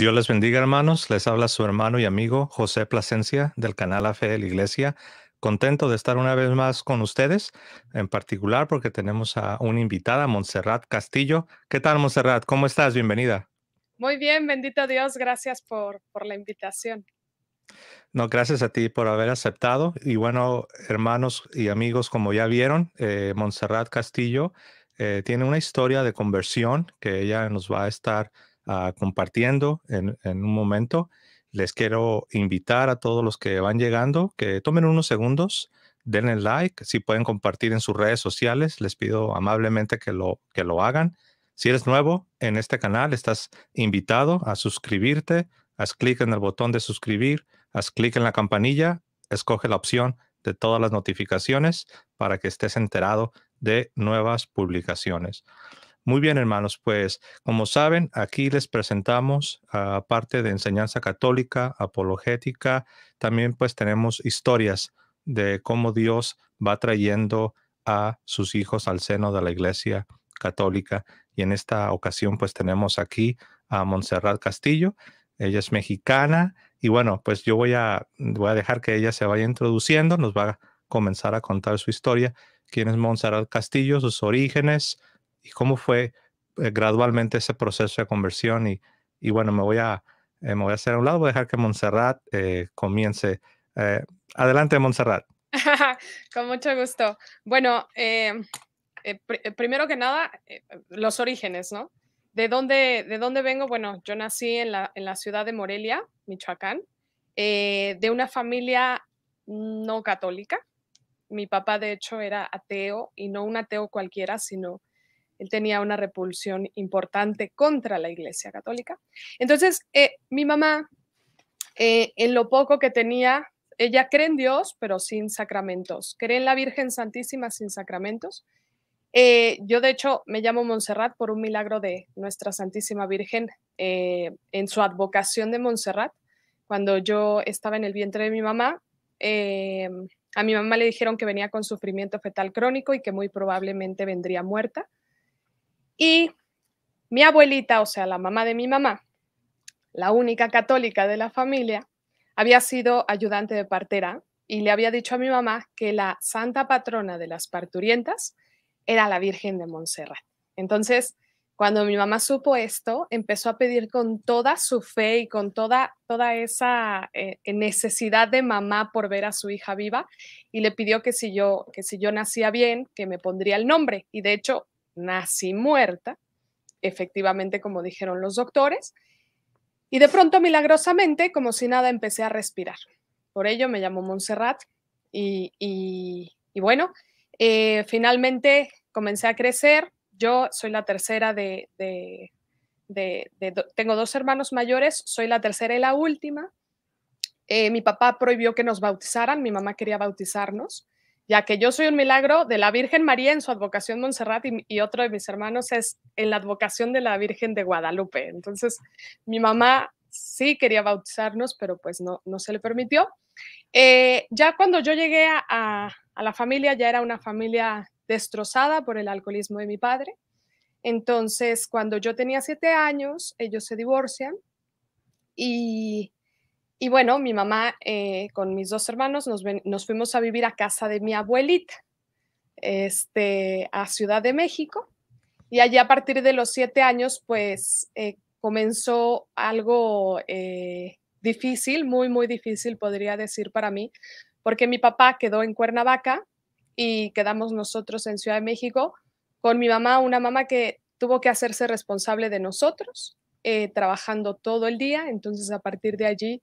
Dios les bendiga, hermanos. Les habla su hermano y amigo José Plasencia del canal La Fe de la Iglesia. Contento de estar una vez más con ustedes, en particular porque tenemos a una invitada, Montserrat Castillo. ¿Qué tal, Montserrat? ¿Cómo estás? Bienvenida. Muy bien, bendito Dios. Gracias por, por la invitación. No, gracias a ti por haber aceptado. Y bueno, hermanos y amigos, como ya vieron, eh, Montserrat Castillo eh, tiene una historia de conversión que ella nos va a estar Ah, compartiendo en, en, un momento. Les quiero invitar a todos los que van llegando que tomen unos segundos, denle like, si pueden compartir en sus redes sociales, les pido amablemente que lo, que lo hagan. Si eres nuevo en este canal, estás invitado a suscribirte, haz clic en el botón de suscribir, haz clic en la campanilla, escoge la opción de todas las notificaciones para que estés enterado de nuevas publicaciones. Muy bien, hermanos, pues como saben, aquí les presentamos aparte ah, parte de enseñanza católica, apologética, también pues tenemos historias de cómo Dios va trayendo a sus hijos al seno de la iglesia católica. Y en esta ocasión pues tenemos aquí a Montserrat Castillo, ella es mexicana y bueno, pues yo voy a, voy a dejar que ella se vaya introduciendo, nos va a comenzar a contar su historia, quién es Montserrat Castillo, sus orígenes, y cómo fue eh, gradualmente ese proceso de conversión. Y, y bueno, me voy, a, eh, me voy a hacer a un lado, voy a dejar que Montserrat eh, comience. adelante, Montserrat. Con mucho gusto. Bueno, em, primero que nada, los orígenes, ¿no? ¿De dónde, ¿De dónde vengo? Bueno, yo nací en la, ciudad de Morelia, Michoacán, de una familia no católica. Mi papá, de hecho, era ateo y no un ateo cualquiera, sino él tenía una repulsión importante contra la Iglesia Católica. Entonces, eh, mi mamá, eh, en lo poco que tenía, ella cree en Dios, pero sin sacramentos. Cree en la Virgen Santísima sin sacramentos. Eh, yo, de hecho, me llamo Montserrat por un milagro de Nuestra Santísima Virgen en su advocación de Montserrat. Cuando yo estaba en el vientre de mi mamá, a mi mamá le dijeron que venía con sufrimiento fetal crónico y que muy probablemente vendría muerta. Y mi abuelita, o sea, la mamá de mi mamá, la única católica de la familia, había sido ayudante de partera y le había dicho a mi mamá que la santa patrona de las parturientas era la Virgen de Montserrat. Entonces, cuando mi mamá supo esto, empezó a pedir con toda su fe y con toda, toda esa eh, necesidad de mamá por ver a su hija viva y le pidió que si, yo, que si yo nacía bien, que me pondría el nombre. Y de hecho, nací muerta, efectivamente como dijeron los doctores, y de pronto milagrosamente, como si nada, empecé a respirar. Por ello me llamó Montserrat y, y, bueno, eh, finalmente comencé a crecer. Yo soy la tercera de, de, tengo dos hermanos mayores, soy la tercera y la última. Eh, mi papá prohibió que nos bautizaran, mi mamá quería bautizarnos ya que yo soy un milagro de la Virgen María en su advocación Montserrat y, otro de mis hermanos es en la advocación de la Virgen de Guadalupe. Entonces, mi mamá sí quería bautizarnos, pero pues no, no se le permitió. Eh, ya cuando yo llegué a la familia, ya era una familia destrozada por el alcoholismo de mi padre. Entonces, cuando yo tenía siete años, ellos se divorcian y y bueno, mi mamá eh, con mis dos hermanos nos, fuimos a vivir a casa de mi abuelita, este, a Ciudad de México. Y allí a partir de los siete años, pues eh, comenzó algo eh, difícil, muy, muy difícil, podría decir para mí, porque mi papá quedó en Cuernavaca y quedamos nosotros en Ciudad de México con mi mamá, una mamá que tuvo que hacerse responsable de nosotros, trabajando todo el día. Entonces, a partir de allí,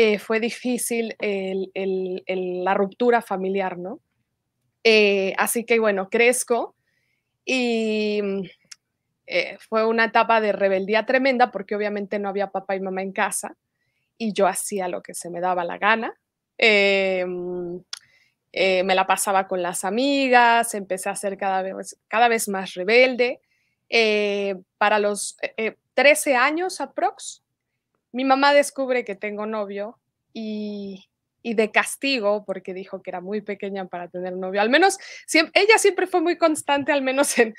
eh, fue difícil la ruptura familiar, ¿no? Eh, así que bueno, crezco y mm, eh, fue una etapa de rebeldía tremenda porque obviamente no había papá y mamá en casa y yo hacía lo que se me daba la gana. Mm, me la pasaba con las amigas, empecé a ser cada vez, cada vez más rebelde. para los 13 años aprox, mi mamá descubre que tengo novio y, de castigo, porque dijo que era muy pequeña para tener novio, al menos ella siempre fue muy constante, al menos en,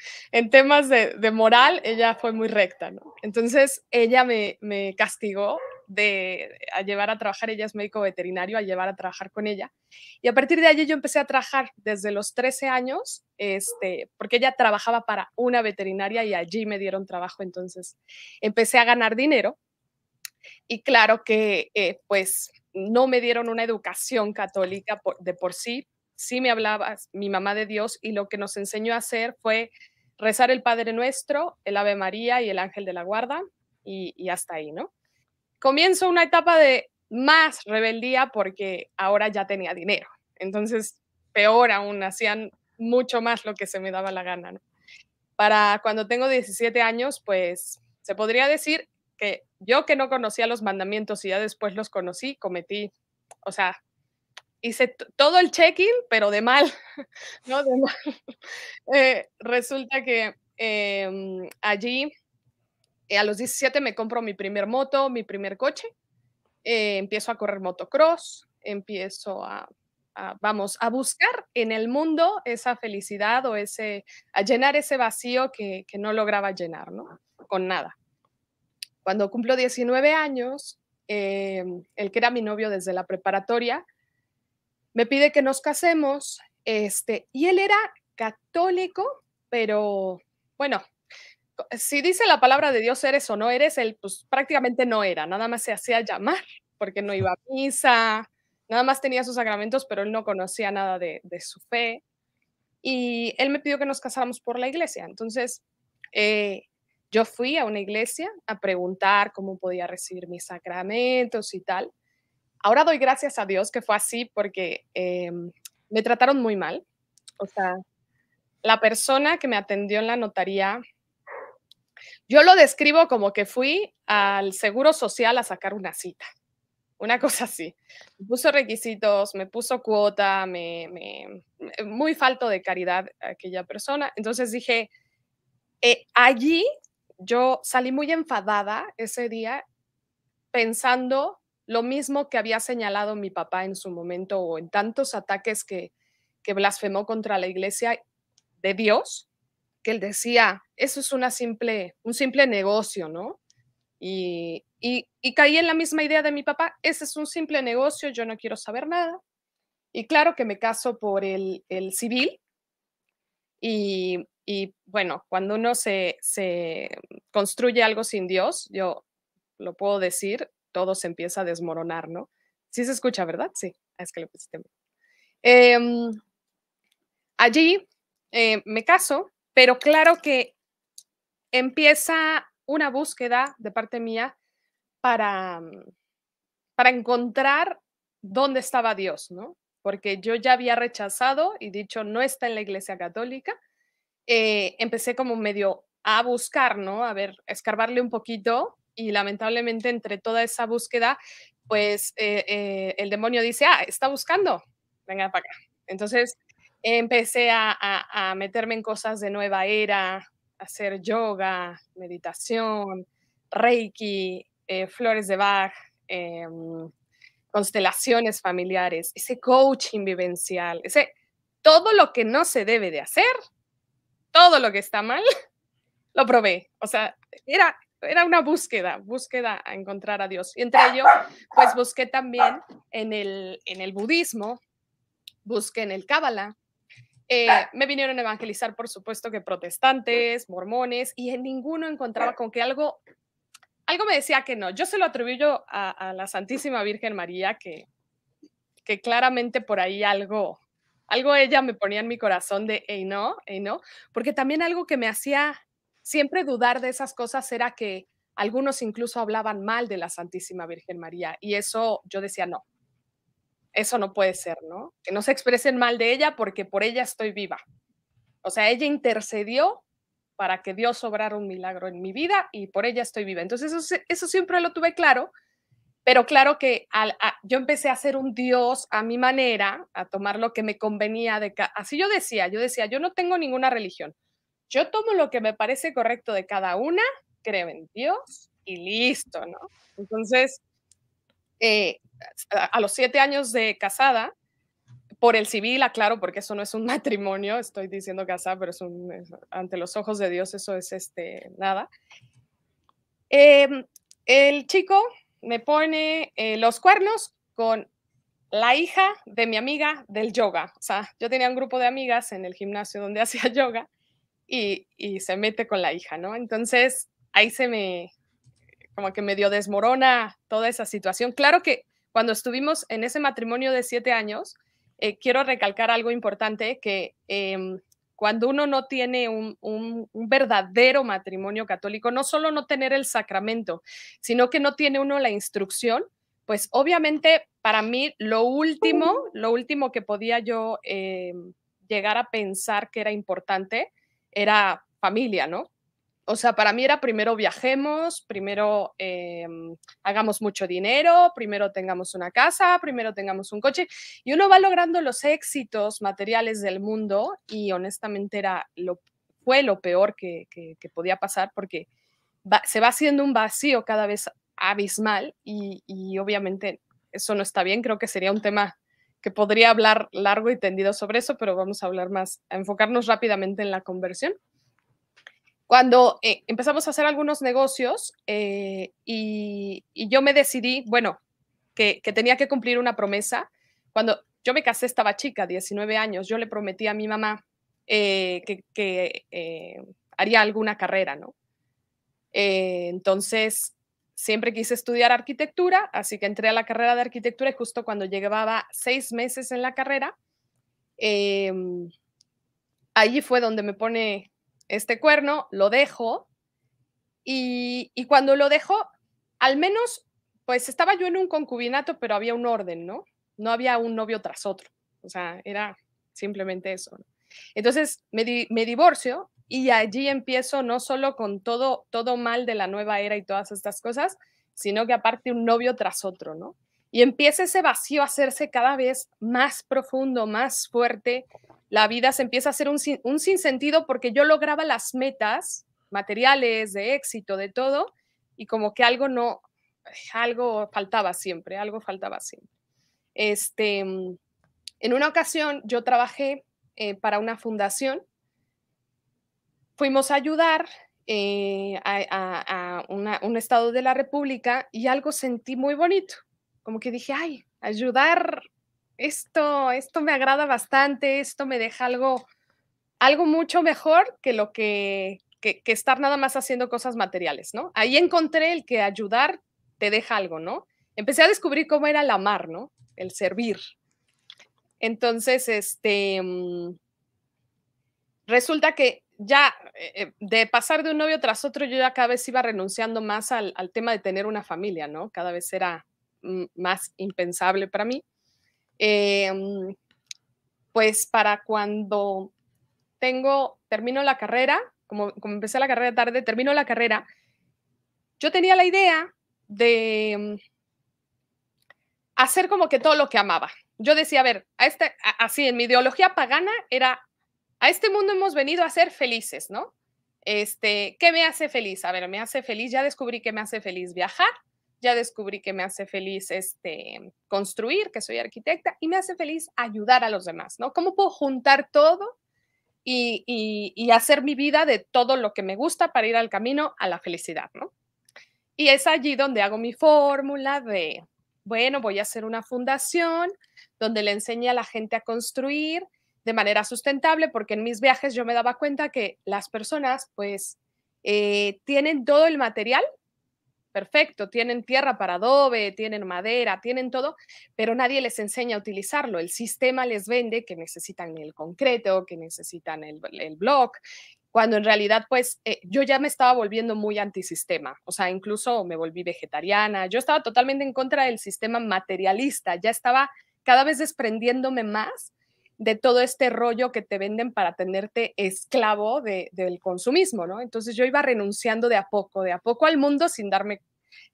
temas de, moral, ella fue muy recta, Entonces ella me, me castigó de a llevar a trabajar, ella es médico veterinario, a llevar a trabajar con ella. Y a partir de allí yo empecé a trabajar desde los 13 años, este, porque ella trabajaba para una veterinaria y allí me dieron trabajo, entonces empecé a ganar dinero y claro que eh, pues no me dieron una educación católica de por sí, sí me hablaba mi mamá de Dios y lo que nos enseñó a hacer fue rezar el Padre Nuestro, el Ave María y el Ángel de la Guarda y, y hasta ahí, ¿no? Comienzo una etapa de más rebeldía porque ahora ya tenía dinero, entonces peor aún, hacían mucho más lo que se me daba la gana, ¿no? Para cuando tengo 17 años, pues se podría decir que yo que no conocía los mandamientos y ya después los conocí, cometí, o sea, hice todo el check-in, pero de mal, ¿no? De mal. Eh, resulta que em, allí eh, a los 17 me compro mi primer moto, mi primer coche, eh, empiezo a correr motocross, empiezo a, a, vamos, a buscar en el mundo esa felicidad o ese, a llenar ese vacío que, que no lograba llenar, ¿no? Con nada. Cuando cumplo 19 años, eh, el que era mi novio desde la preparatoria, me pide que nos casemos, este, y él era católico, pero bueno, si dice la palabra de Dios eres o no eres, él pues prácticamente no era, nada más se hacía llamar porque no iba a misa, nada más tenía sus sacramentos, pero él no conocía nada de, su fe. Y él me pidió que nos casáramos por la iglesia. Entonces, eh, yo fui a una iglesia a preguntar cómo podía recibir mis sacramentos y tal. Ahora doy gracias a Dios que fue así porque em, me trataron muy mal. O sea, la persona que me atendió en la notaría, yo lo describo como que fui al Seguro Social a sacar una cita. Una cosa así. Me puso requisitos, me puso cuota, me, muy falto de caridad aquella persona. Entonces dije, eh, allí yo salí muy enfadada ese día pensando lo mismo que había señalado mi papá en su momento o en tantos ataques que, blasfemó contra la iglesia de Dios, que él decía, eso es una simple, un simple negocio, ¿no? Y, y, caí en la misma idea de mi papá, ese es un simple negocio, yo no quiero saber nada. Y claro que me caso por el, el civil y y bueno, cuando uno se, construye algo sin Dios, yo lo puedo decir, todo se empieza a desmoronar, ¿no? Sí se escucha, ¿verdad? Sí, ah, es que lo em, allí eh, me caso, pero claro que empieza una búsqueda de parte mía para, mm, para encontrar dónde estaba Dios, ¿no? Porque yo ya había rechazado y dicho, no está en la Iglesia Católica, eh, empecé como medio a buscar, ¿no? A ver, escarbarle un poquito y lamentablemente entre toda esa búsqueda, pues eh, eh, el demonio dice, ah, está buscando, venga para acá. Entonces empecé a, meterme en cosas de nueva era, hacer yoga, meditación, reiki, flores de Bach, constelaciones familiares, ese coaching vivencial, ese todo lo que no se debe de hacer, todo lo que está mal, lo probé. O sea, era, era una búsqueda, búsqueda a encontrar a Dios. Y entre ello, pues busqué también en el, en el budismo, busqué en el cábala, eh, me vinieron a evangelizar, por supuesto, que protestantes, mormones, y en ninguno encontraba con que algo, algo me decía que no. Yo se lo atribuyo a, a la Santísima Virgen María, que, que claramente por ahí algo, algo ella me ponía en mi corazón de, hey, no, hey, no, porque también algo que me hacía siempre dudar de esas cosas era que algunos incluso hablaban mal de la Santísima Virgen María y eso yo decía, no, eso no puede ser, ¿no? Que no se expresen mal de ella porque por ella estoy viva. O sea, ella intercedió para que Dios obrara un milagro en mi vida y por ella estoy viva. Entonces eso, eso siempre lo tuve claro pero claro que al, yo empecé a ser un dios a mi manera, a tomar lo que me convenía. De Así yo decía, yo decía, yo no tengo ninguna religión. Yo tomo lo que me parece correcto de cada una, creo en Dios y listo, ¿no? Entonces, eh, a, los siete años de casada, por el civil, aclaro, porque eso no es un matrimonio, estoy diciendo casada, pero es un, ante los ojos de Dios eso es este, nada. Em, el chico me pone eh, los cuernos con la hija de mi amiga del yoga. O sea, yo tenía un grupo de amigas en el gimnasio donde hacía yoga y, se mete con la hija, ¿no? Entonces, ahí se me, como que me dio desmorona toda esa situación. Claro que cuando estuvimos en ese matrimonio de siete años, eh, quiero recalcar algo importante que em, cuando uno no tiene un, verdadero matrimonio católico, no solo no tener el sacramento, sino que no tiene uno la instrucción, pues obviamente para mí lo último, lo último que podía yo eh, llegar a pensar que era importante era familia, ¿no? o sea, para mí era primero viajemos, primero eh, hagamos mucho dinero, primero tengamos una casa, primero tengamos un coche. Y uno va logrando los éxitos materiales del mundo y honestamente era lo, fue lo peor que, podía pasar porque se va haciendo un vacío cada vez abismal y, y obviamente eso no está bien. Creo que sería un tema que podría hablar largo y tendido sobre eso, pero vamos a hablar más, a enfocarnos rápidamente en la conversión cuando eh, empezamos a hacer algunos negocios eh, y, yo me decidí, bueno, que, tenía que cumplir una promesa. Cuando yo me casé, estaba chica, 19 años, yo le prometí a mi mamá eh, que, haría alguna carrera, ¿no? entonces, siempre quise estudiar arquitectura, así que entré a la carrera de arquitectura y justo cuando llevaba seis meses en la carrera, em, allí fue donde me pone este cuerno, lo dejo y, cuando lo dejo, al menos, pues estaba yo en un concubinato, pero había un orden, ¿no? No había un novio tras otro, o sea, era simplemente eso. ¿no? Entonces me, me divorcio y allí empiezo no solo con todo, todo mal de la nueva era y todas estas cosas, sino que aparte un novio tras otro, ¿no? y empieza ese vacío a hacerse cada vez más profundo, más fuerte. La vida se empieza a hacer un, sinsentido porque yo lograba las metas materiales, de éxito, de todo, y como que algo no, algo faltaba siempre, algo faltaba siempre. Este, mm, en una ocasión yo trabajé eh, para una fundación, fuimos a ayudar eh, a, un estado de la República y algo sentí muy bonito como que dije, ay, ayudar, esto, esto me agrada bastante, esto me deja algo, algo mucho mejor que lo que, que, estar nada más haciendo cosas materiales, ¿no? Ahí encontré el que ayudar te deja algo, ¿no? Empecé a descubrir cómo era el amar, ¿no? El servir. Entonces, este, mm, resulta que ya eh, de pasar de un novio tras otro, yo ya cada vez iba renunciando más al, al, tema de tener una familia, ¿no? Cada vez era, Mm, más impensable para mí. Em, pues para cuando tengo, termino la carrera, como, como empecé la carrera tarde, termino la carrera, yo tenía la idea de mm, hacer como que todo lo que amaba. Yo decía, a ver, a este, así en mi ideología pagana era, a este mundo hemos venido a ser felices, ¿no? Este, ¿Qué me hace feliz? A ver, me hace feliz, ya descubrí que me hace feliz viajar, ya descubrí que me hace feliz este, construir, que soy arquitecta, y me hace feliz ayudar a los demás, ¿no? ¿Cómo puedo juntar todo y, hacer mi vida de todo lo que me gusta para ir al camino a la felicidad, ¿no? Y es allí donde hago mi fórmula de, bueno, voy a hacer una fundación donde le enseñe a la gente a construir de manera sustentable, porque en mis viajes yo me daba cuenta que las personas pues eh, tienen todo el material perfecto, tienen tierra para adobe, tienen madera, tienen todo, pero nadie les enseña a utilizarlo. El sistema les vende que necesitan el concreto, que necesitan el, el block, cuando en realidad pues eh, yo ya me estaba volviendo muy antisistema, o sea, incluso me volví vegetariana, yo estaba totalmente en contra del sistema materialista, ya estaba cada vez desprendiéndome más de todo este rollo que te venden para tenerte esclavo del consumismo, ¿no? Entonces yo iba renunciando de a poco, de a poco al mundo sin darme,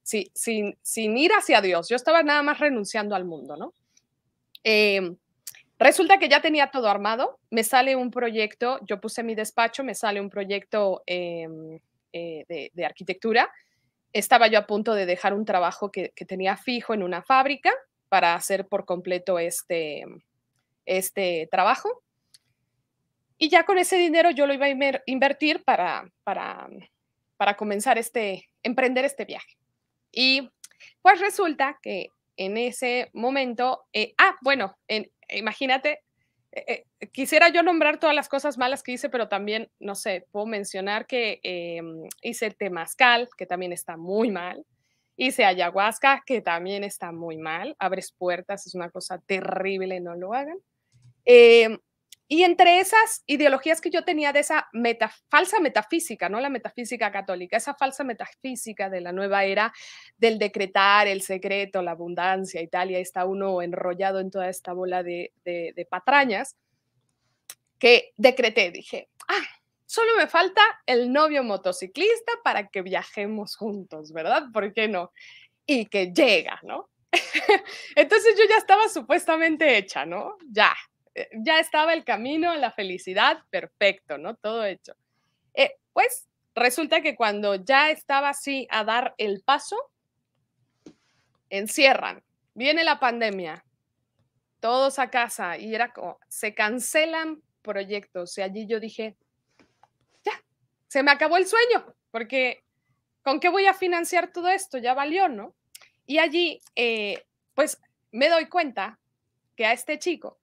sin, sin, ir hacia Dios, yo estaba nada más renunciando al mundo, ¿no? Em, resulta que ya tenía todo armado, me sale un proyecto, yo puse mi despacho, me sale un proyecto em, eh, de, arquitectura, estaba yo a punto de dejar un trabajo que tenía fijo en una fábrica para hacer por completo este este trabajo. Y ya con ese dinero yo lo iba a invertir para, para, para comenzar este, emprender este viaje. Y pues resulta que en ese momento, eh, ah, bueno, imagínate, eh, eh, quisiera yo nombrar todas las cosas malas que hice, pero también, no sé, puedo mencionar que em, hice el temazcal, que también está muy mal. Hice ayahuasca, que también está muy mal. Abres puertas, es una cosa terrible, no lo hagan. Em, y entre esas ideologías que yo tenía de esa meta, falsa metafísica, no la metafísica católica, esa falsa metafísica de la nueva era, del decretar el secreto, la abundancia y tal, y ahí está uno enrollado en toda esta bola de, de patrañas, que decreté, dije, ah, solo me falta el novio motociclista para que viajemos juntos, ¿verdad? ¿Por qué no? Y que llega, ¿no? Entonces yo ya estaba supuestamente hecha, ¿no? Ya, eh, ya estaba el camino la felicidad, perfecto, ¿no? Todo hecho. Eh, pues resulta que cuando ya estaba así a dar el paso, encierran, viene la pandemia, todos a casa y era como, se cancelan proyectos y allí yo dije, ya, se me acabó el sueño, porque ¿con qué voy a financiar todo esto? Ya valió, ¿no? Y allí, eh, pues me doy cuenta que a este chico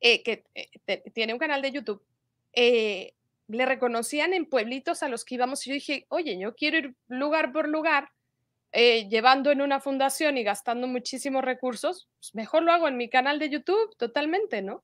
eh, que eh, tiene un canal de YouTube, eh, le reconocían en pueblitos a los que íbamos y yo dije, oye, yo quiero ir lugar por lugar, llevando en una fundación y gastando muchísimos recursos, pues, mejor lo hago en mi canal de YouTube totalmente, ¿no?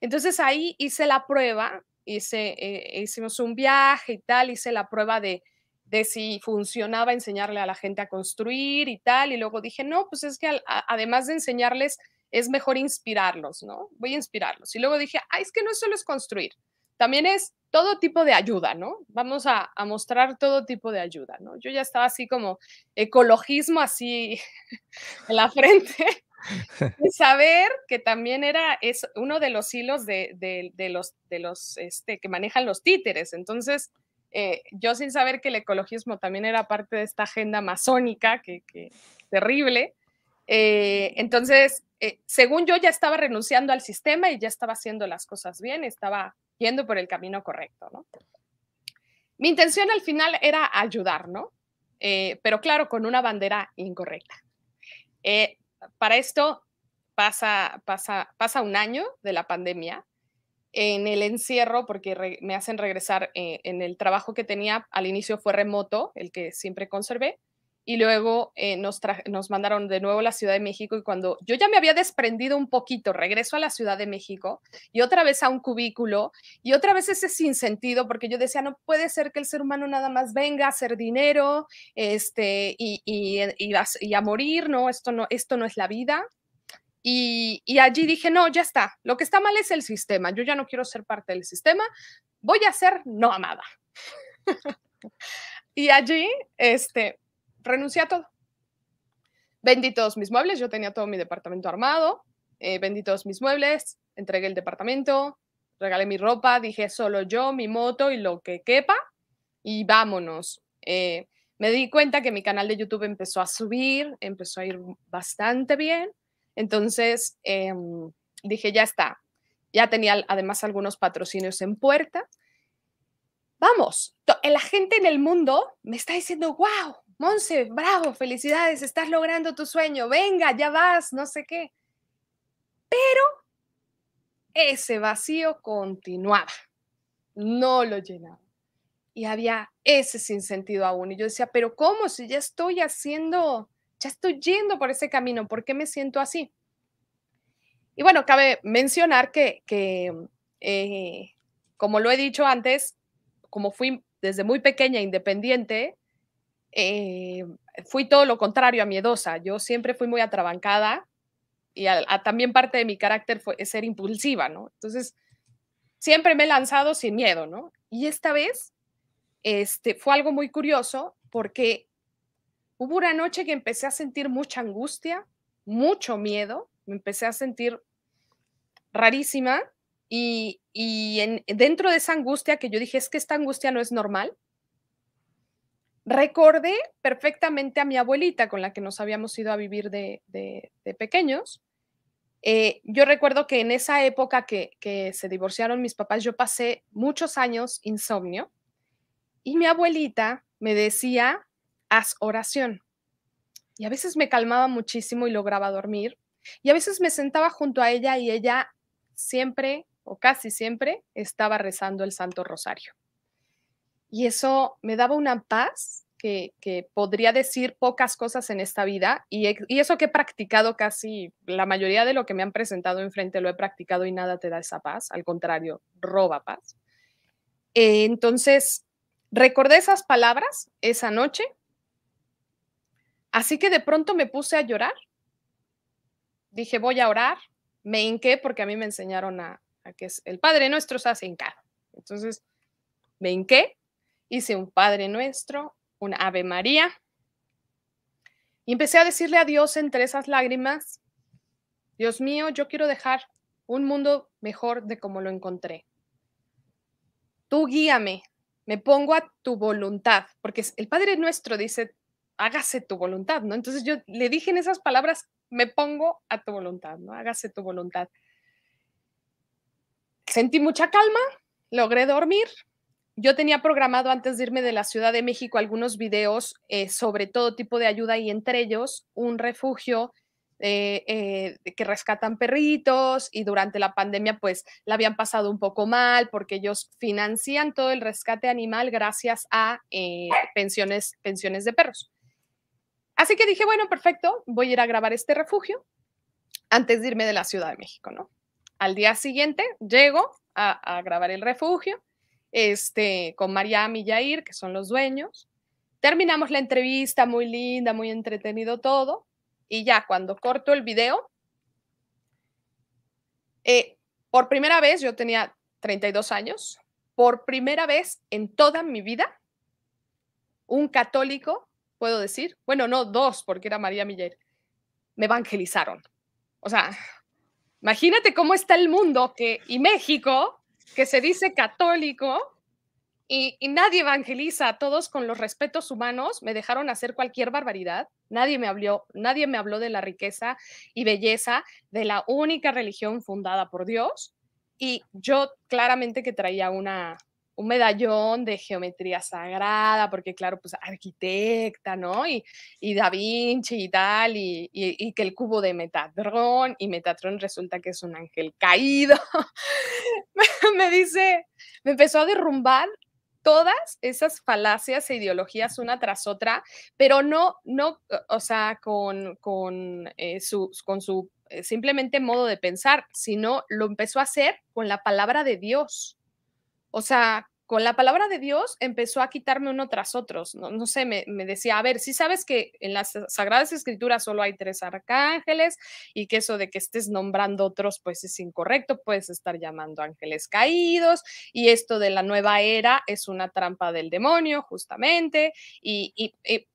Entonces ahí hice la prueba, hice, hicimos un viaje y tal, hice la prueba de, de si funcionaba enseñarle a la gente a construir y tal, y luego dije, no, pues es que además de enseñarles es mejor inspirarlos, ¿no? Voy a inspirarlos. Y luego dije, ay, es que no solo es construir, también es todo tipo de ayuda, ¿no? Vamos a, mostrar todo tipo de ayuda, ¿no? Yo ya estaba así como ecologismo así en la frente. y saber que también era es uno de los hilos de, los, de los este, que manejan los títeres. Entonces, eh, yo sin saber que el ecologismo también era parte de esta agenda masónica, que, que terrible, eh, entonces, eh, según yo, ya estaba renunciando al sistema y ya estaba haciendo las cosas bien, estaba yendo por el camino correcto, Mi intención al final era ayudar, eh, pero claro, con una bandera incorrecta. para esto pasa, pasa, un año de la pandemia en el encierro, porque me hacen regresar en el trabajo que tenía al inicio fue remoto, el que siempre conservé, y luego eh, nos, mandaron de nuevo a la Ciudad de México y cuando yo ya me había desprendido un poquito, regreso a la Ciudad de México y otra vez a un cubículo y otra vez ese sinsentido porque yo decía, no puede ser que el ser humano nada más venga a hacer dinero este, y, y, eh, y, a, morir, no esto, no, esto no es la vida. Y, y allí dije, no, ya está, lo que está mal es el sistema, yo ya no quiero ser parte del sistema, voy a ser no amada. y allí, este, renuncié a todo. Vendí todos mis muebles, yo tenía todo mi departamento armado, eh, todos mis muebles, entregué el departamento, regalé mi ropa, dije solo yo, mi moto y lo que quepa y vámonos. Eh, me di cuenta que mi canal de YouTube empezó a subir, empezó a ir bastante bien, entonces em, dije ya está, ya tenía además algunos patrocinios en puerta. Vamos, la gente en el mundo me está diciendo, wow, Monse, bravo, felicidades, estás logrando tu sueño, venga, ya vas, no sé qué. Pero ese vacío continuaba, no lo llenaba. Y había ese sinsentido aún. Y yo decía, pero ¿cómo? Si ya estoy haciendo, ya estoy yendo por ese camino, ¿por qué me siento así? Y bueno, cabe mencionar que, eh, como lo he dicho antes, como fui desde muy pequeña independiente, eh, fui todo lo contrario a miedosa. Yo siempre fui muy atrabancada y también parte de mi carácter fue ser impulsiva, ¿no? Entonces, siempre me he lanzado sin miedo, ¿no? Y esta vez este, fue algo muy curioso porque hubo una noche que empecé a sentir mucha angustia, mucho miedo, me empecé a sentir rarísima y, y en, dentro de esa angustia que yo dije, es que esta angustia no es normal, recordé perfectamente a mi abuelita con la que nos habíamos ido a vivir de, pequeños. Eh, yo recuerdo que en esa época que, se divorciaron mis papás, yo pasé muchos años insomnio y mi abuelita me decía, haz oración. Y a veces me calmaba muchísimo y lograba dormir. Y a veces me sentaba junto a ella y ella siempre o casi siempre estaba rezando el Santo Rosario. Y eso me daba una paz que, podría decir pocas cosas en esta vida. Y, eso que he practicado casi, la mayoría de lo que me han presentado enfrente lo he practicado y nada te da esa paz. Al contrario, roba paz. Eh, entonces, recordé esas palabras esa noche. Así que de pronto me puse a llorar. Dije, voy a orar. Me hinqué porque a mí me enseñaron a, a que el Padre Nuestro se hace hincar. Entonces, me hinqué hice un Padre Nuestro, un Ave María. Y empecé a decirle a Dios entre esas lágrimas, Dios mío, yo quiero dejar un mundo mejor de como lo encontré. Tú guíame, me pongo a tu voluntad, porque el Padre Nuestro dice, hágase tu voluntad, ¿no? Entonces yo le dije en esas palabras, me pongo a tu voluntad, ¿no? Hágase tu voluntad. Sentí mucha calma, logré dormir, yo tenía programado antes de irme de la Ciudad de México algunos videos eh, sobre todo tipo de ayuda y entre ellos un refugio eh, eh, que rescatan perritos y durante la pandemia pues la habían pasado un poco mal porque ellos financian todo el rescate animal gracias a pensiones, pensiones de perros. Así que dije, bueno, perfecto, voy a ir a grabar este refugio antes de irme de la Ciudad de México, ¿no? Al día siguiente llego a grabar el refugio este, con María y que son los dueños. Terminamos la entrevista, muy linda, muy entretenido todo. Y ya cuando corto el video, eh, por primera vez, yo tenía 32 años, por primera vez en toda mi vida, un católico, puedo decir, bueno, no dos, porque era María Miller, me evangelizaron. O sea, imagínate cómo está el mundo que, y México, que se dice católico y, nadie evangeliza a todos con los respetos humanos, me dejaron hacer cualquier barbaridad, nadie me habló, nadie me habló de la riqueza y belleza de la única religión fundada por Dios y yo claramente que traía una, medallón de geometría sagrada, porque claro, pues arquitecta, ¿no? Y, y Da Vinci y tal, y, que el cubo de Metatrón, y Metatrón resulta que es un ángel caído. me dice, me empezó a derrumbar todas esas falacias e ideologías una tras otra, pero no, no, o sea, con, con, eh, su, con su eh, simplemente modo de pensar, sino lo empezó a hacer con la palabra de Dios. O sea, con la palabra de Dios empezó a quitarme uno tras otro. No, sé, me, decía, a ver, si sabes que en las Sagradas Escrituras solo hay tres arcángeles y que eso de que estés nombrando otros pues es incorrecto, puedes estar llamando ángeles caídos y esto de la nueva era es una trampa del demonio justamente y,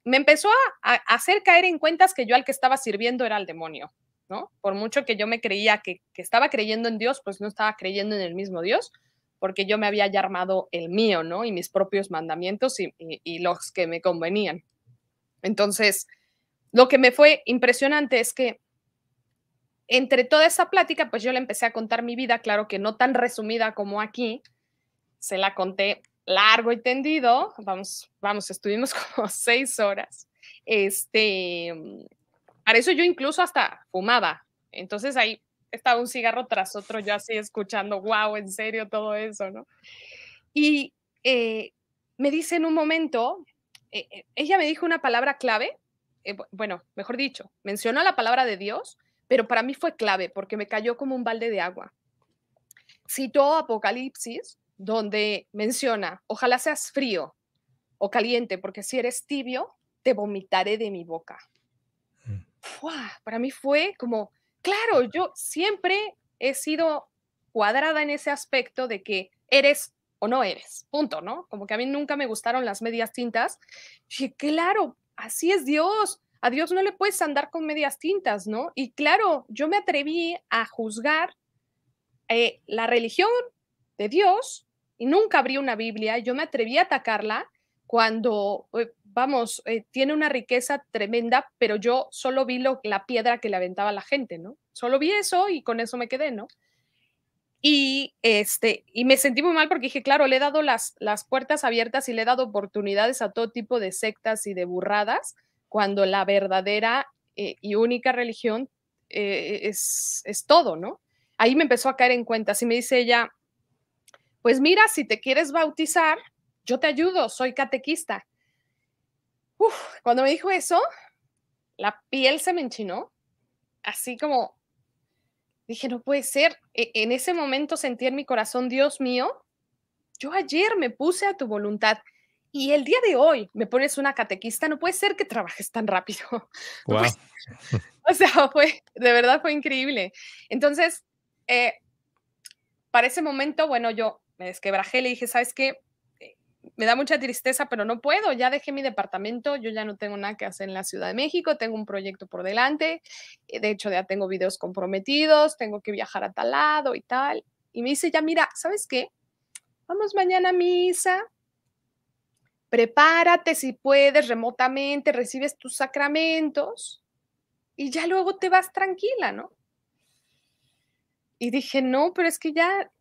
me empezó a, hacer caer en cuentas que yo al que estaba sirviendo era el demonio. ¿no? Por mucho que yo me creía que estaba creyendo en Dios, pues no estaba creyendo en el mismo Dios porque yo me había ya armado el mío, ¿no? Y mis propios mandamientos y, los que me convenían. Entonces, lo que me fue impresionante es que entre toda esa plática, pues yo le empecé a contar mi vida, claro que no tan resumida como aquí, se la conté largo y tendido, vamos, vamos, estuvimos como seis horas. Este, para eso yo incluso hasta fumaba, entonces ahí estaba un cigarro tras otro, yo así escuchando, wow, en serio todo eso, ¿no? Y eh, me dice en un momento, eh, eh, ella me dijo una palabra clave, bueno, mejor dicho, mencionó la palabra de Dios, pero para mí fue clave porque me cayó como un balde de agua. Citó Apocalipsis, donde menciona, ojalá seas frío o caliente, porque si eres tibio, te vomitaré de mi boca. Mm. para mí fue como, Claro, yo siempre he sido cuadrada en ese aspecto de que eres o no eres, punto, ¿no? Como que a mí nunca me gustaron las medias tintas. Y claro, así es Dios. A Dios no le puedes andar con medias tintas, ¿no? Y claro, yo me atreví a juzgar eh, la religión de Dios y nunca abrí una Biblia. Yo me atreví a atacarla cuando eh, vamos, eh, tiene una riqueza tremenda, pero yo solo vi lo, la piedra que le aventaba la gente, ¿no? Solo vi eso y con eso me quedé, ¿no? Y, este, y me sentí muy mal porque dije, claro, le he dado las, las puertas abiertas y le he dado oportunidades a todo tipo de sectas y de burradas, cuando la verdadera eh, y única religión eh, es, es todo, ¿no? Ahí me empezó a caer en cuenta. Si me dice ella, pues mira, si te quieres bautizar, yo te ayudo, soy catequista. Uf, cuando me dijo eso, la piel se me enchinó, así como dije, no puede ser. E, en ese momento sentí en mi corazón, Dios mío, yo ayer me puse a tu voluntad y el día de hoy me pones una catequista, no puede ser que trabajes tan rápido. o sea, fue, de verdad fue increíble. Entonces, eh, para ese momento, bueno, yo me desquebrajé, le dije, ¿sabes qué? me da mucha tristeza, pero no puedo, ya dejé mi departamento, yo ya no tengo nada que hacer en la Ciudad de México, tengo un proyecto por delante, eh, de hecho ya tengo videos comprometidos, tengo que viajar a tal lado y tal. Y me dice, ya mira, ¿sabes qué? Vamos mañana a misa, prepárate si puedes remotamente, recibes tus sacramentos y ya luego te vas tranquila, ¿no? Y dije, no, pero es que ya,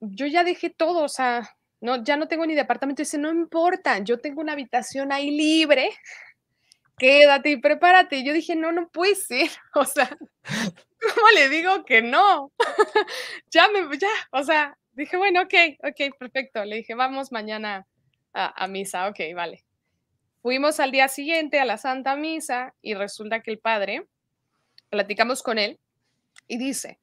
yo ya dejé todo, o sea, no, ya no tengo ni departamento. Dice, no importa, yo tengo una habitación ahí libre, quédate y prepárate. yo dije, no, no puedes ir. O sea, ¿cómo le digo que no? ya me, ya, o sea, dije, bueno, ok, ok, perfecto. Le dije, vamos mañana a, a misa, ok, vale. Fuimos al día siguiente a la Santa Misa y resulta que el padre, platicamos con él y dice,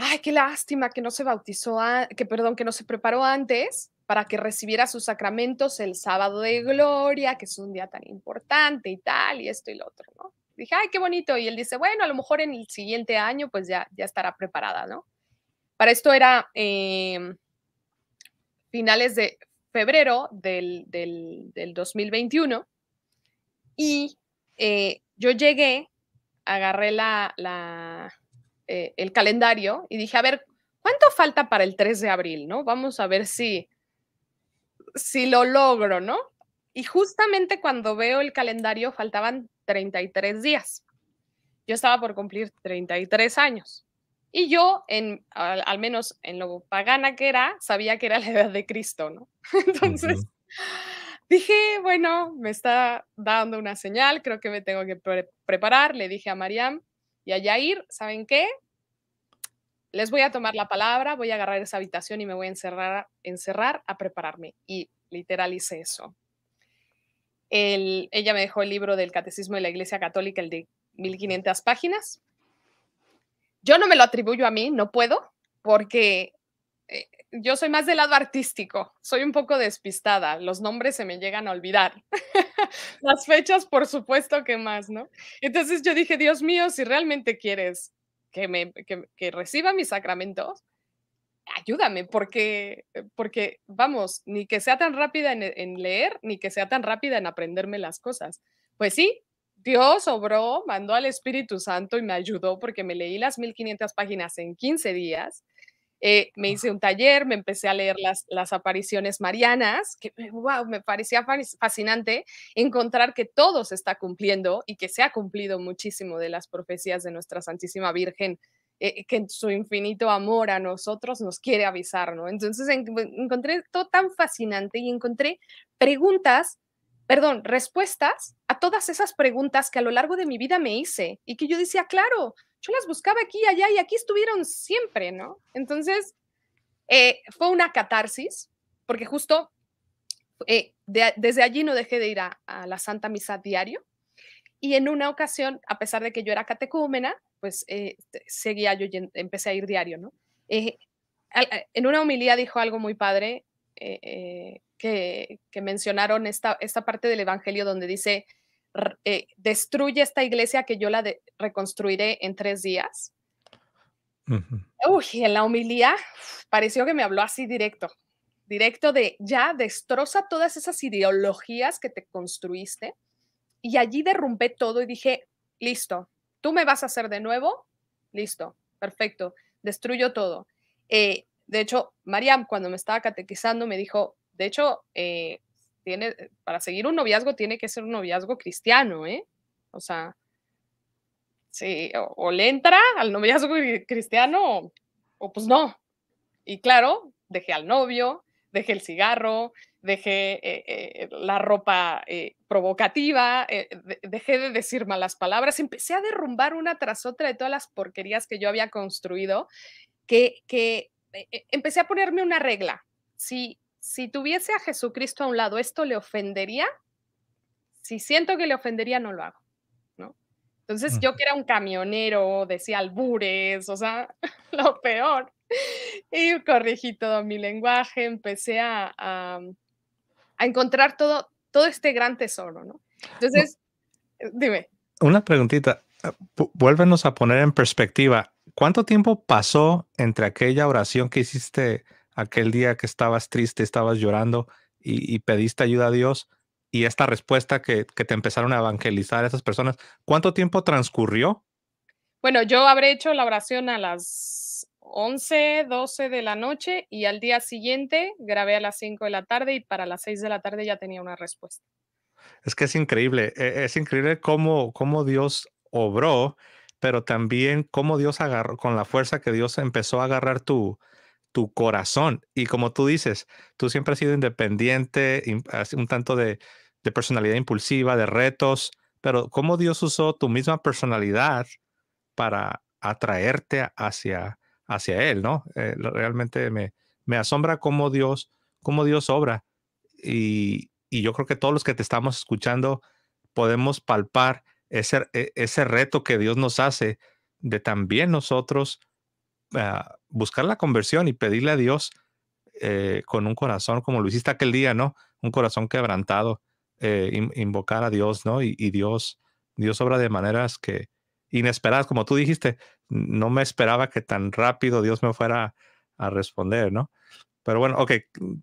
ay, qué lástima que no se bautizó, que perdón, que no se preparó antes para que recibiera sus sacramentos el sábado de gloria, que es un día tan importante y tal, y esto y lo otro, ¿no? Dije, ay, qué bonito. Y él dice, bueno, a lo mejor en el siguiente año pues ya, ya estará preparada, ¿no? Para esto era em, finales de febrero del, del, 2021 y eh, yo llegué, agarré la eh, el calendario y dije, a ver, ¿cuánto falta para el 3 de abril? ¿No? Vamos a ver si, si lo logro, ¿no? Y justamente cuando veo el calendario faltaban 33 días. Yo estaba por cumplir 33 años. Y yo, en, al, menos en lo pagana que era, sabía que era la edad de Cristo, ¿no? Entonces, dije, bueno, me está dando una señal, creo que me tengo que preparar. Le dije a Mariam, y a Yair, ¿saben qué? Les voy a tomar la palabra, voy a agarrar esa habitación y me voy a encerrar, encerrar a prepararme. Y literal hice eso. ella me dejó el libro del Catecismo de la Iglesia Católica, el de 1500 páginas. Yo no me lo atribuyo a mí, no puedo, porque eh, yo soy más del lado artístico, soy un poco despistada, los nombres se me llegan a olvidar, las fechas por supuesto que más, ¿no? Entonces yo dije, Dios mío, si realmente quieres que, me, que, reciba mis sacramentos, ayúdame, porque, porque vamos, ni que sea tan rápida en, en leer, ni que sea tan rápida en aprenderme las cosas. Pues sí, Dios obró, mandó al Espíritu Santo y me ayudó porque me leí las 1500 páginas en 15 días eh, me hice un taller, me empecé a leer las, las apariciones marianas, que me parecía fascinante encontrar que todo se está cumpliendo y que se ha cumplido muchísimo de las profecías de nuestra Santísima Virgen, eh, que en su infinito amor a nosotros nos quiere avisar, ¿no? Entonces encontré todo tan fascinante y encontré preguntas perdón, respuestas a todas esas preguntas que a lo largo de mi vida me hice y que yo decía, claro, yo las buscaba aquí allá y aquí estuvieron siempre, ¿no? Entonces, eh, fue una catarsis, porque justo eh, desde allí no dejé de ir a, la Santa Misa diario. Y en una ocasión, a pesar de que yo era catecúmena, pues eh, seguía yo, empecé a ir diario, ¿no? en una homilía dijo algo muy padre que, mencionaron esta, esta parte del Evangelio donde dice, eh, destruye esta iglesia que yo la reconstruiré en tres días. Uh Uy, en la homilía pareció que me habló así directo, directo de ya destroza todas esas ideologías que te construiste. Y allí derrumbé todo y dije, listo, tú me vas a hacer de nuevo, listo, perfecto, destruyo todo. Eh, de hecho, Mariam, cuando me estaba catequizando, me dijo, de hecho, eh, tiene, para seguir un noviazgo tiene que ser un noviazgo cristiano, ¿eh? O sea, sí, o, le entra al noviazgo cristiano o, pues no. Y claro, dejé al novio, dejé el cigarro, dejé eh, eh, la ropa provocativa, dejé de decir malas palabras, empecé a derrumbar una tras otra de todas las porquerías que yo había construido, que, que empecé a ponerme una regla. ¿sí? si tuviese a Jesucristo a un lado, ¿esto le ofendería? Si siento que le ofendería, no lo hago. ¿no? Entonces, yo que era un camionero, decía albures, o sea, lo peor. Y corregí todo mi lenguaje, empecé a, a, encontrar todo, todo este gran tesoro, ¿no? Entonces, eh, dime. Una preguntita, eh, vuélvenos a poner en perspectiva, ¿cuánto tiempo pasó entre aquella oración que hiciste aquel día que estabas triste, estabas llorando y, pediste ayuda a Dios y esta respuesta que, te empezaron a evangelizar esas personas, ¿cuánto tiempo transcurrió? Bueno, yo habré hecho la oración a las 11, 12 de la noche y al día siguiente grabé a las 5 de la tarde y para las 6 de la tarde ya tenía una respuesta. Es que es increíble, e, es increíble cómo, cómo Dios obró, pero también cómo Dios agarró, con la fuerza que Dios empezó a agarrar tu, tu corazón. Y como tú dices, tú siempre has sido independiente, un tanto de, personalidad impulsiva, de retos, pero ¿cómo Dios usó tu misma personalidad para atraerte hacia, hacia Él? ¿no? Eh, realmente me, me, asombra cómo Dios, cómo Dios obra. Y, yo creo que todos los que te estamos escuchando podemos palpar ese, e, ese reto que Dios nos hace de también nosotros. Ah, buscar la conversión y pedirle a Dios eh, con un corazón, como lo hiciste aquel día, ¿no? Un corazón quebrantado, eh, invocar a Dios, ¿no? Y, Dios, Dios obra de maneras que inesperadas, como tú dijiste, no me esperaba que tan rápido Dios me fuera a responder, ¿no? Pero bueno, ok,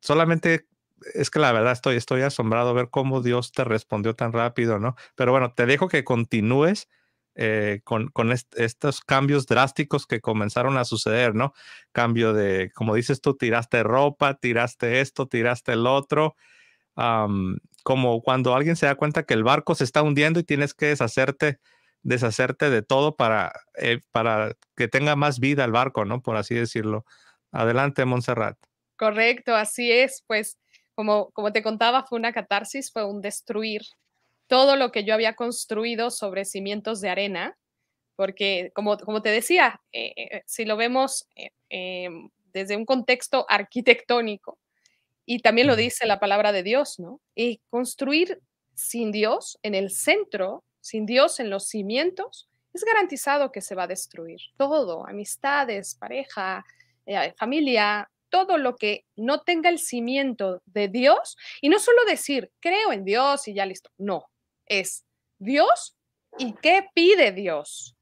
solamente es que la verdad estoy, estoy asombrado ver cómo Dios te respondió tan rápido, ¿no? Pero bueno, te dejo que continúes eh, con, estos cambios drásticos que comenzaron a suceder, ¿no? Cambio de, como dices tú, tiraste ropa, tiraste esto, tiraste el otro. como cuando alguien se da cuenta que el barco se está hundiendo y tienes que deshacerte, deshacerte de todo para, eh, para que tenga más vida el barco, ¿no? Por así decirlo. Adelante, Montserrat. Correcto, así es. Pues como, como te contaba, fue una catarsis, fue un destruir todo lo que yo había construido sobre cimientos de arena, porque como, te decía, eh, eh, si lo vemos eh, desde un contexto arquitectónico, y también lo dice la palabra de Dios, ¿no? Y construir sin Dios en el centro, sin Dios en los cimientos, es garantizado que se va a destruir todo, amistades, pareja, familia, todo lo que no tenga el cimiento de Dios y no solo decir, creo en Dios y ya listo, no, es Dios y qué pide Dios.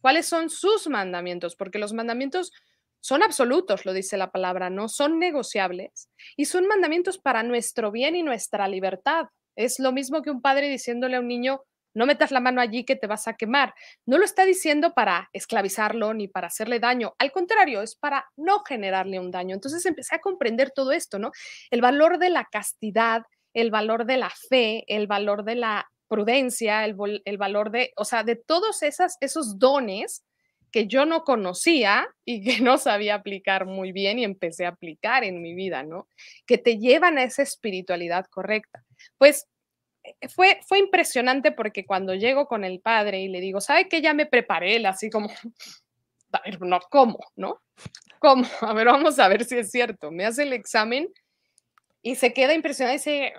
¿Cuáles son sus mandamientos? Porque los mandamientos son absolutos, lo dice la palabra, no son negociables y son mandamientos para nuestro bien y nuestra libertad. Es lo mismo que un padre diciéndole a un niño, no metas la mano allí que te vas a quemar. No lo está diciendo para esclavizarlo ni para hacerle daño, al contrario, es para no generarle un daño. Entonces empecé a comprender todo esto, ¿no? El valor de la castidad, el valor de la fe, el valor de la prudencia, el, el valor de, o sea, de todos esas, esos dones que yo no conocía y que no sabía aplicar muy bien y empecé a aplicar en mi vida, ¿no? Que te llevan a esa espiritualidad correcta. Pues eh, fue, fue impresionante porque cuando llego con el padre y le digo, ¿sabe que ya me preparé? Él así como, a ver, no, ¿cómo? ¿No? ¿Cómo? A ver, vamos a ver si es cierto. Me hace el examen y se queda impresionado y dice,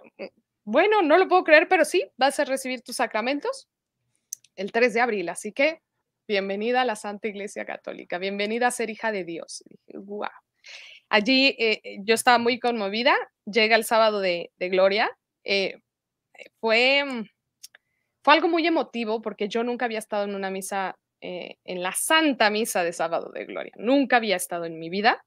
bueno, no lo puedo creer, pero sí, vas a recibir tus sacramentos el 3 de abril, así que bienvenida a la Santa Iglesia Católica, bienvenida a ser hija de Dios. Allí eh, eh, yo estaba muy conmovida, llega el sábado de, Gloria, eh, fue, mm, fue algo muy emotivo porque yo nunca había estado en una misa, en la Santa Misa de Sábado de Gloria, nunca había estado en mi vida.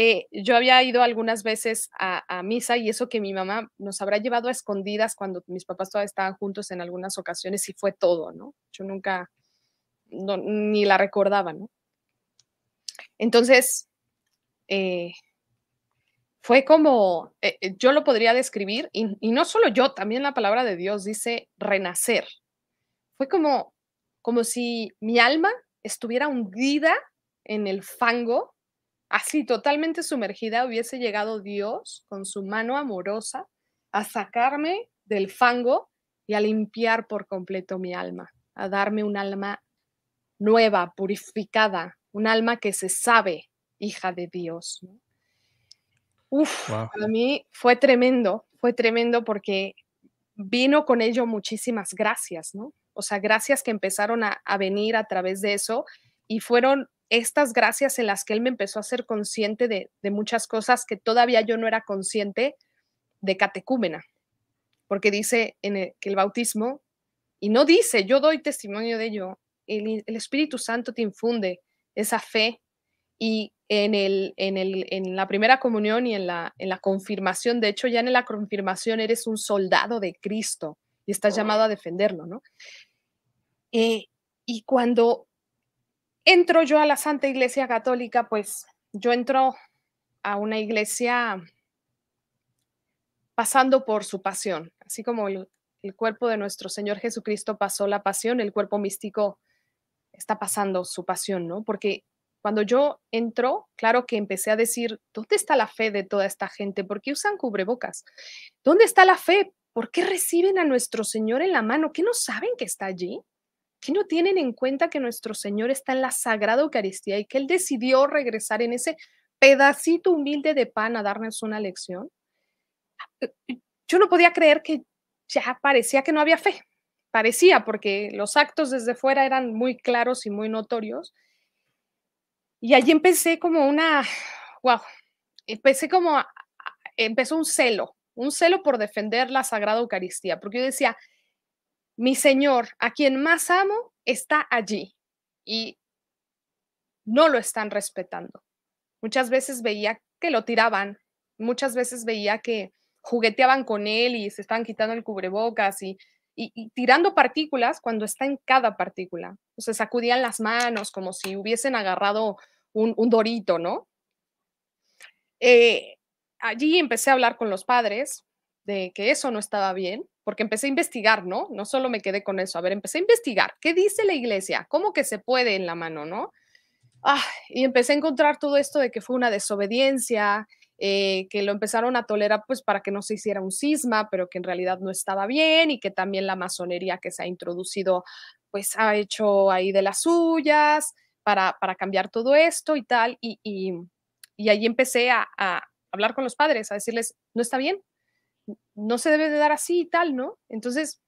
Eh, yo había ido algunas veces a, misa y eso que mi mamá nos habrá llevado a escondidas cuando mis papás todavía estaban juntos en algunas ocasiones y fue todo, ¿no? Yo nunca, ni la recordaba, ¿no? Entonces, eh, fue como, eh, yo lo podría describir, y, no solo yo, también la palabra de Dios dice renacer. Fue como, como si mi alma estuviera hundida en el fango así totalmente sumergida, hubiese llegado Dios con su mano amorosa a sacarme del fango y a limpiar por completo mi alma, a darme un alma nueva, purificada, un alma que se sabe hija de Dios. ¿no? Uf, para mí fue tremendo, fue tremendo porque vino con ello muchísimas gracias, ¿no? O sea, gracias que empezaron a venir a través de eso y fueron estas gracias en las que él me empezó a ser consciente de, muchas cosas que todavía yo no era consciente de catecúmena, porque dice en el, que el bautismo, y no dice, yo doy testimonio de ello, el, Espíritu Santo te infunde esa fe y en, el, en, el, en la primera comunión y en la, en la confirmación, de hecho ya en la confirmación eres un soldado de Cristo y estás llamado a defenderlo, ¿no? Eh, y cuando entro yo a la Santa Iglesia Católica, pues yo entro a una iglesia pasando por su pasión, así como el, cuerpo de nuestro Señor Jesucristo pasó la pasión, el cuerpo místico está pasando su pasión, ¿no? Porque cuando yo entro, claro que empecé a decir, ¿dónde está la fe de toda esta gente? ¿Por qué usan cubrebocas? ¿Dónde está la fe? ¿Por qué reciben a nuestro Señor en la mano? ¿Qué no saben que está allí? que no tienen en cuenta que nuestro Señor está en la Sagrada Eucaristía y que Él decidió regresar en ese pedacito humilde de pan a darnos una lección? Yo no podía creer que ya parecía que no había fe. Parecía, porque los actos desde fuera eran muy claros y muy notorios. Y allí empecé como una, wow, empecé como, empezó un celo, un celo por defender la Sagrada Eucaristía, porque yo decía, mi Señor, a quien más amo, está allí y no lo están respetando. Muchas veces veía que lo tiraban, muchas veces veía que jugueteaban con él y se estaban quitando el cubrebocas y, y, tirando partículas cuando está en cada partícula. se sacudían las manos como si hubiesen agarrado un, dorito, ¿no? Eh, allí empecé a hablar con los padres, de que eso no estaba bien, porque empecé a investigar, ¿no? No solo me quedé con eso, a ver, empecé a investigar, ¿qué dice la iglesia? ¿Cómo que se puede en la mano, ¿no? Ah, y empecé a encontrar todo esto de que fue una desobediencia, eh, que lo empezaron a tolerar pues para que no se hiciera un cisma, pero que en realidad no estaba bien y que también la masonería que se ha introducido pues ha hecho ahí de las suyas para, para cambiar todo esto y tal. Y, y, ahí empecé a hablar con los padres, a decirles, no está bien, no se debe de dar así y tal, ¿no? Entonces,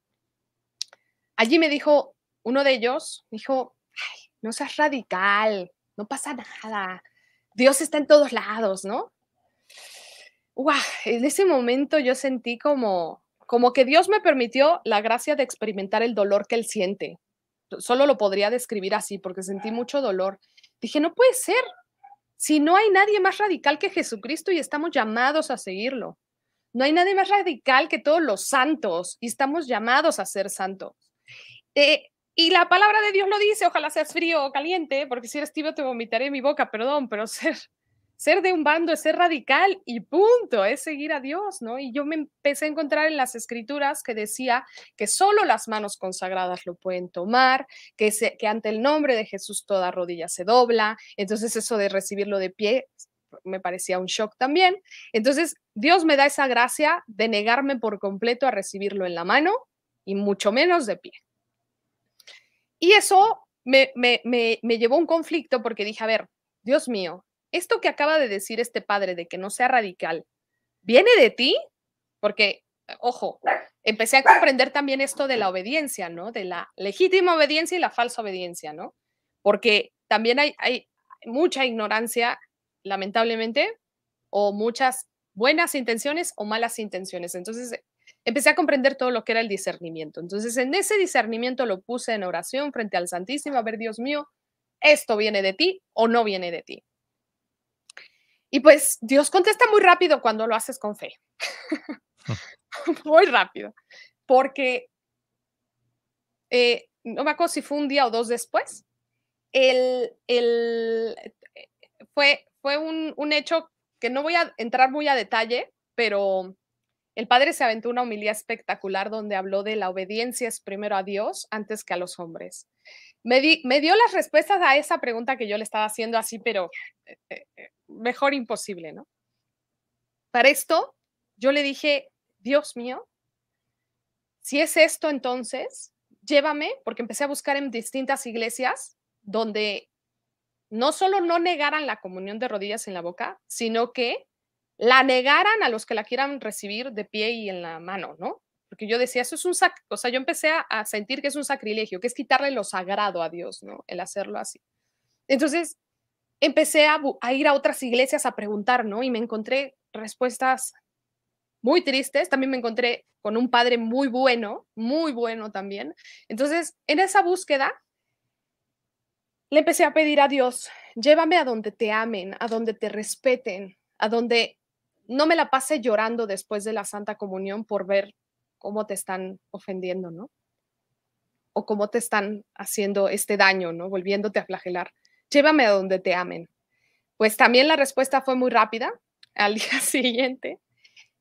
allí me dijo uno de ellos, dijo, no seas radical, no pasa nada, Dios está en todos lados, ¿no? en ese momento yo sentí como, como que Dios me permitió la gracia de experimentar el dolor que él siente. Solo lo podría describir así porque sentí mucho dolor. Dije, no puede ser, si no hay nadie más radical que Jesucristo y estamos llamados a seguirlo. No hay nadie más radical que todos los santos y estamos llamados a ser santos. Eh, y la palabra de Dios lo dice, ojalá seas frío o caliente, porque si eres tibio te vomitaré mi boca, perdón, pero ser, ser de un bando es ser radical y punto, es seguir a Dios, ¿no? Y yo me empecé a encontrar en las escrituras que decía que solo las manos consagradas lo pueden tomar, que, que ante el nombre de Jesús toda rodilla se dobla, entonces eso de recibirlo de pie me parecía un shock también. Entonces, Dios me da esa gracia de negarme por completo a recibirlo en la mano y mucho menos de pie. Y eso me, me, llevó a un conflicto porque dije, a ver, Dios mío, esto que acaba de decir este padre de que no sea radical, ¿viene de ti? Porque, ojo, empecé a comprender también esto de la obediencia, ¿no? De la legítima obediencia y la falsa obediencia, ¿no? Porque también hay, hay mucha ignorancia lamentablemente, o muchas buenas intenciones o malas intenciones. Entonces, empecé a comprender todo lo que era el discernimiento. Entonces, en ese discernimiento lo puse en oración frente al Santísimo, a ver, Dios mío, ¿esto viene de ti o no viene de ti? Y pues Dios contesta muy rápido cuando lo haces con fe. muy rápido. Porque, eh, no me acuerdo si fue un día o dos después, el, el fue, un, hecho que no voy a entrar muy a detalle, pero el padre se aventó una humildad espectacular donde habló de la obediencia es primero a Dios antes que a los hombres. Me, dio las respuestas a esa pregunta que yo le estaba haciendo así, pero eh, eh, eh, mejor imposible, ¿no? Para esto, yo le dije, Dios mío, si es esto entonces, llévame, porque empecé a buscar en distintas iglesias donde no solo no negaran la comunión de rodillas en la boca, sino que la negaran a los que la quieran recibir de pie y en la mano, ¿no? Porque yo decía, eso es un o sea, yo empecé a, sentir que es un sacrilegio, que es quitarle lo sagrado a Dios, ¿no? El hacerlo así. Entonces, empecé a, a ir a otras iglesias a preguntar, ¿no? Y me encontré respuestas muy tristes. También me encontré con un padre muy bueno, muy bueno también. Entonces, en esa búsqueda, le empecé a pedir a Dios, llévame a donde te amen, a donde te respeten, a donde no me la pase llorando después de la Santa Comunión por ver cómo te están ofendiendo, ¿no? O cómo te están haciendo este daño, ¿no? Volviéndote a flagelar. Llévame a donde te amen. Pues también la respuesta fue muy rápida. Al día siguiente,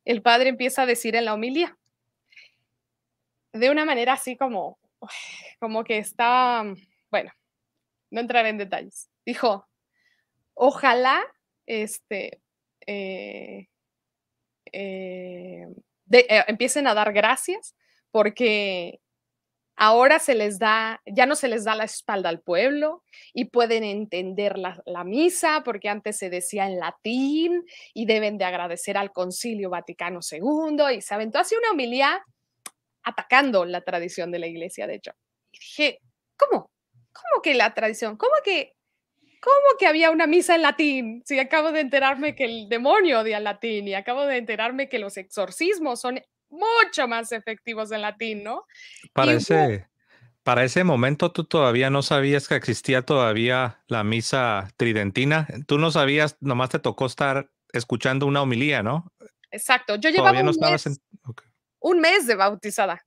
el padre empieza a decir en la homilía, de una manera así como, como que está, bueno, no entraré en detalles. Dijo, ojalá, este, eh, eh, eh, empiecen a dar gracias porque ahora se les da, ya no se les da la espalda al pueblo y pueden entender la, misa porque antes se decía en latín y deben de agradecer al Concilio Vaticano II y se aventó así una humildad atacando la tradición de la iglesia, de hecho. dije, ¿cómo? ¿cómo que la tradición? ¿Cómo que, cómo que había una misa en latín? Si acabo de enterarme que el demonio odia latín y acabo de enterarme que los exorcismos son mucho más efectivos en latín, ¿no? Para, ese, para ese momento tú todavía no sabías que existía todavía la misa tridentina. Tú no sabías, nomás te tocó estar escuchando una homilía, ¿no? Exacto. Yo llevaba un, mes, de bautizada. Un mes de bautizada.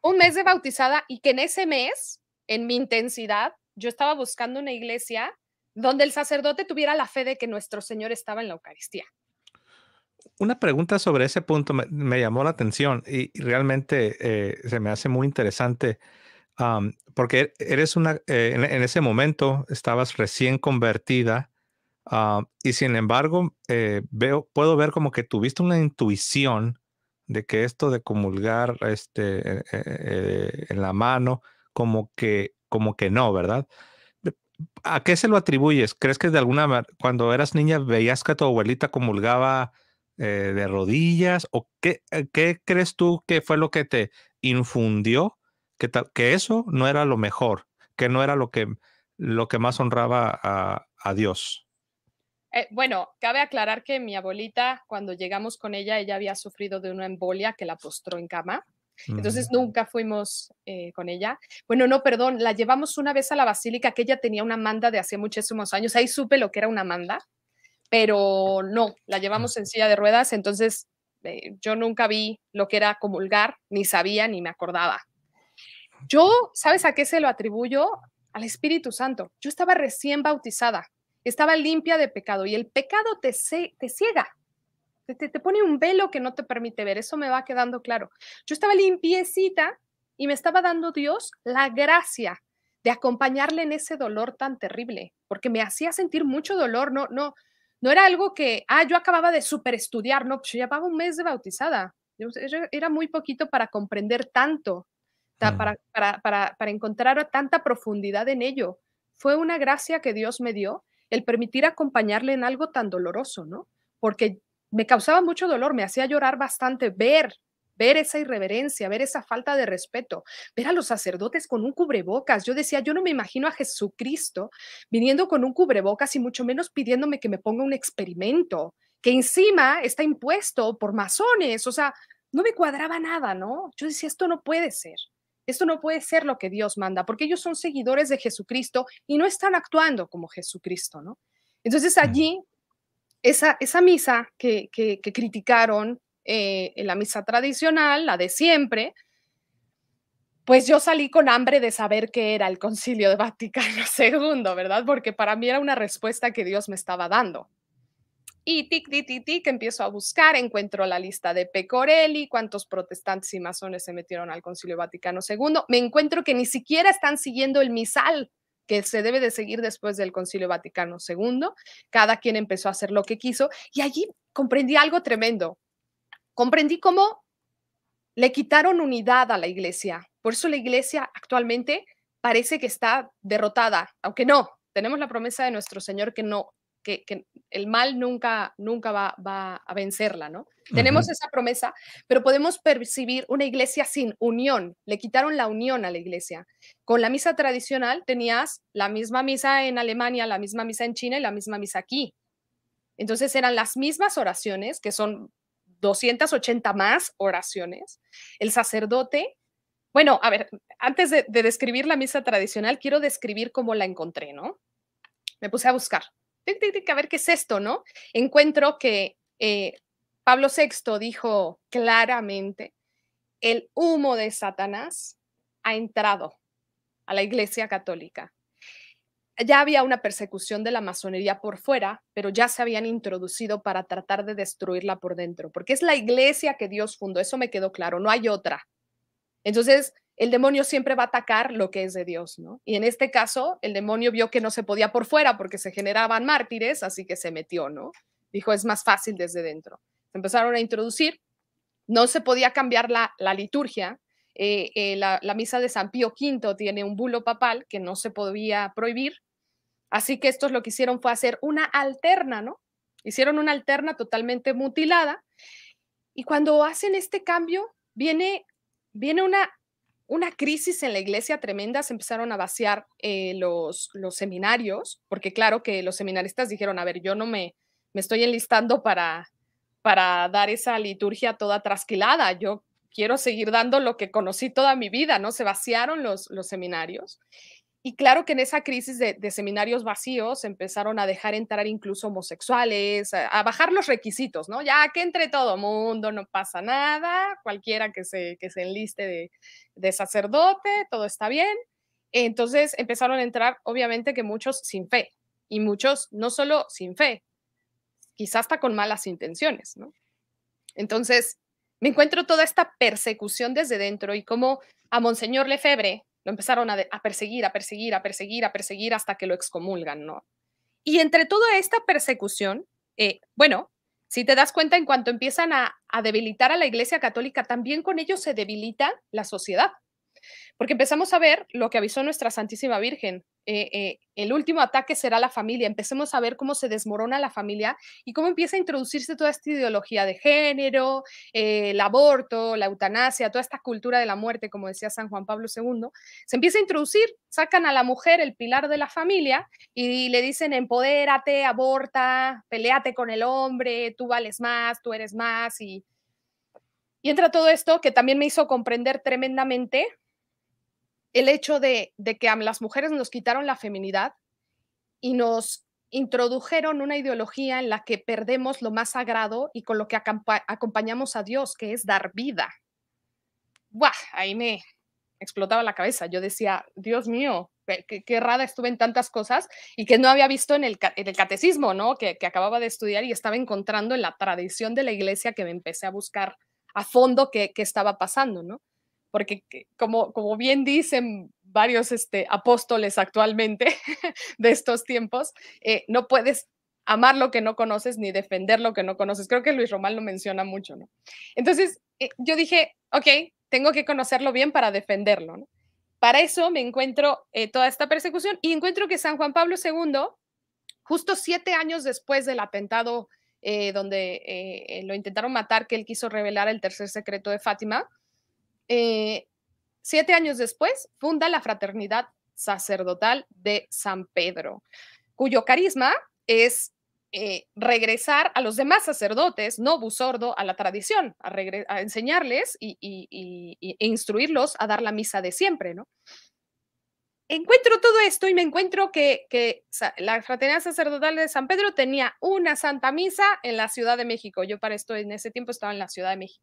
Un mes de bautizada y que en ese mes en mi intensidad, yo estaba buscando una iglesia donde el sacerdote tuviera la fe de que nuestro Señor estaba en la Eucaristía. Una pregunta sobre ese punto me, llamó la atención y, realmente eh, se me hace muy interesante porque eres una, eh, en, ese momento estabas recién convertida y sin embargo eh, veo, puedo ver como que tuviste una intuición de que esto de comulgar este, e, e, e, en la mano, como que, como que no, ¿verdad? ¿A qué se lo atribuyes? ¿Crees que de alguna cuando eras niña veías que tu abuelita comulgaba eh, de rodillas? ¿O qué, eh, qué, crees tú que fue lo que te infundió que, que eso no era lo mejor, que no era lo que, lo que más honraba a, a Dios? Eh, bueno, cabe aclarar que mi abuelita, cuando llegamos con ella, ella había sufrido de una embolia que la postró en cama. Entonces nunca fuimos eh, con ella. Bueno, no, perdón, la llevamos una vez a la basílica que ella tenía una manda de hace muchísimos años. Ahí supe lo que era una manda, pero no, la llevamos en silla de ruedas. Entonces eh, yo nunca vi lo que era comulgar, ni sabía, ni me acordaba. Yo, ¿sabes a qué se lo atribuyo? Al Espíritu Santo. Yo estaba recién bautizada, estaba limpia de pecado y el pecado te ciega te, pone un velo que no te permite ver, eso me va quedando claro. Yo estaba limpiecita y me estaba dando Dios la gracia de acompañarle en ese dolor tan terrible, porque me hacía sentir mucho dolor, no, no, no era algo que, ah, yo acababa de superestudiar, no, pues yo llevaba un mes de bautizada, yo, era muy poquito para comprender tanto, para, para, para, para encontrar tanta profundidad en ello. Fue una gracia que Dios me dio el permitir acompañarle en algo tan doloroso, ¿no? Porque me causaba mucho dolor, me hacía llorar bastante ver ver esa irreverencia, ver esa falta de respeto, ver a los sacerdotes con un cubrebocas. Yo decía, yo no me imagino a Jesucristo viniendo con un cubrebocas y mucho menos pidiéndome que me ponga un experimento, que encima está impuesto por masones. O sea, no me cuadraba nada, ¿no? Yo decía, esto no puede ser. Esto no puede ser lo que Dios manda, porque ellos son seguidores de Jesucristo y no están actuando como Jesucristo, ¿no? Entonces allí esa, misa que, criticaron, eh, la misa tradicional, la de siempre, pues yo salí con hambre de saber qué era el concilio de Vaticano II, ¿verdad? Porque para mí era una respuesta que Dios me estaba dando. Y tic, tic, tic, empiezo a buscar, encuentro la lista de Pecorelli, cuántos protestantes y masones se metieron al Concilio Vaticano II. Me encuentro que ni siquiera están siguiendo el misal que se debe de seguir después del Concilio Vaticano II. Cada quien empezó a hacer lo que quiso y allí comprendí algo tremendo. Comprendí cómo le quitaron unidad a la iglesia. Por eso la iglesia actualmente parece que está derrotada, aunque no, tenemos la promesa de nuestro Señor que no, que, el mal nunca, nunca va, a vencerla, ¿no? Tenemos esa promesa, pero podemos percibir una iglesia sin unión. Le quitaron la unión a la iglesia. Con la misa tradicional tenías la misma misa en Alemania, la misma misa en China y la misma misa aquí. Entonces eran las mismas oraciones, que son 280 más oraciones. El sacerdote, bueno, a ver, antes de describir la misa tradicional, quiero describir cómo la encontré, ¿no? Me puse a buscar tic, tic, a ver qué es esto, ¿no? Encuentro que eh, Pablo VI dijo claramente, el humo de Satanás ha entrado a la Iglesia Católica. Ya había una persecución de la masonería por fuera, pero ya se habían introducido para tratar de destruirla por dentro, porque es la iglesia que Dios fundó, eso me quedó claro, no hay otra. Entonces, el demonio siempre va a atacar lo que es de Dios, ¿no? Y en este caso, el demonio vio que no se podía por fuera porque se generaban mártires, así que se metió, ¿no? Dijo, es más fácil desde dentro. empezaron a introducir, no se podía cambiar la, liturgia. Eh, eh, la, misa de San Pío V tiene un bulo papal que no se podía prohibir, así que estos lo que hicieron fue hacer una alterna, ¿no? Hicieron una alterna totalmente mutilada. Y cuando hacen este cambio, viene, viene una una crisis en la iglesia tremenda, se empezaron a vaciar eh, los, seminarios, porque claro que los seminaristas dijeron, a ver, yo no me, me estoy enlistando para, para dar esa liturgia toda trasquilada, yo quiero seguir dando lo que conocí toda mi vida, ¿no? Se vaciaron los, los seminarios y claro que en esa crisis de, seminarios vacíos empezaron a dejar entrar incluso homosexuales, a, bajar los requisitos, ¿no? Ya que entre todo mundo, no pasa nada, cualquiera que se, se enliste de, de sacerdote, todo está bien. Entonces empezaron a entrar, obviamente, que muchos sin fe, y muchos no solo sin fe, quizás hasta con malas intenciones, ¿no? Entonces, me encuentro toda esta persecución desde dentro y como a Monseñor lefebvre lo empezaron a, perseguir, a perseguir, a perseguir, a perseguir hasta que lo excomulgan, ¿no? Y entre toda esta persecución, eh, bueno, si te das cuenta, en cuanto empiezan a, a, debilitar a la Iglesia Católica, también con ello se debilita la sociedad. Porque empezamos a ver lo que avisó nuestra Santísima Virgen. Eh, eh, el último ataque será la familia. Empecemos a ver cómo se desmorona la familia y cómo empieza a introducirse toda esta ideología de género, eh, el aborto, la eutanasia, toda esta cultura de la muerte, como decía San Juan Pablo II. Se empieza a introducir, sacan a la mujer el pilar de la familia y le dicen empodérate, aborta, peleate con el hombre, tú vales más, tú eres más y... Y entra todo esto que también me hizo comprender tremendamente el hecho de, que las mujeres nos quitaron la feminidad y nos introdujeron una ideología en la que perdemos lo más sagrado y con lo que acompañamos a Dios, que es dar vida. ¡Buah! Ahí me explotaba la cabeza. Yo decía, Dios mío, qué, qué errada estuve en tantas cosas y que no había visto en el, catecismo, ¿no? Que, acababa de estudiar y estaba encontrando en la tradición de la iglesia que me empecé a buscar a fondo qué, qué estaba pasando, ¿no? porque como, como bien dicen varios este, apóstoles actualmente de estos tiempos, eh, no puedes amar lo que no conoces ni defender lo que no conoces. Creo que Luis Román lo menciona mucho, ¿no? Entonces, eh, yo dije, ok, tengo que conocerlo bien para defenderlo, Para eso me encuentro eh, toda esta persecución y encuentro que San Juan Pablo II, justo siete años después del atentado donde lo intentaron matar, que él quiso revelar el tercer secreto de Fátima, eh, siete años después, funda la Fraternidad Sacerdotal de San Pedro, cuyo carisma es eh, regresar a los demás sacerdotes, no busordo, a la tradición, a, enseñarles y, e instruirlos a dar la misa de siempre, ¿no? encuentro todo esto y me encuentro que, que, la Fraternidad Sacerdotal de San Pedro tenía una Santa Misa en la Ciudad de México. Yo para esto en ese tiempo estaba en la Ciudad de México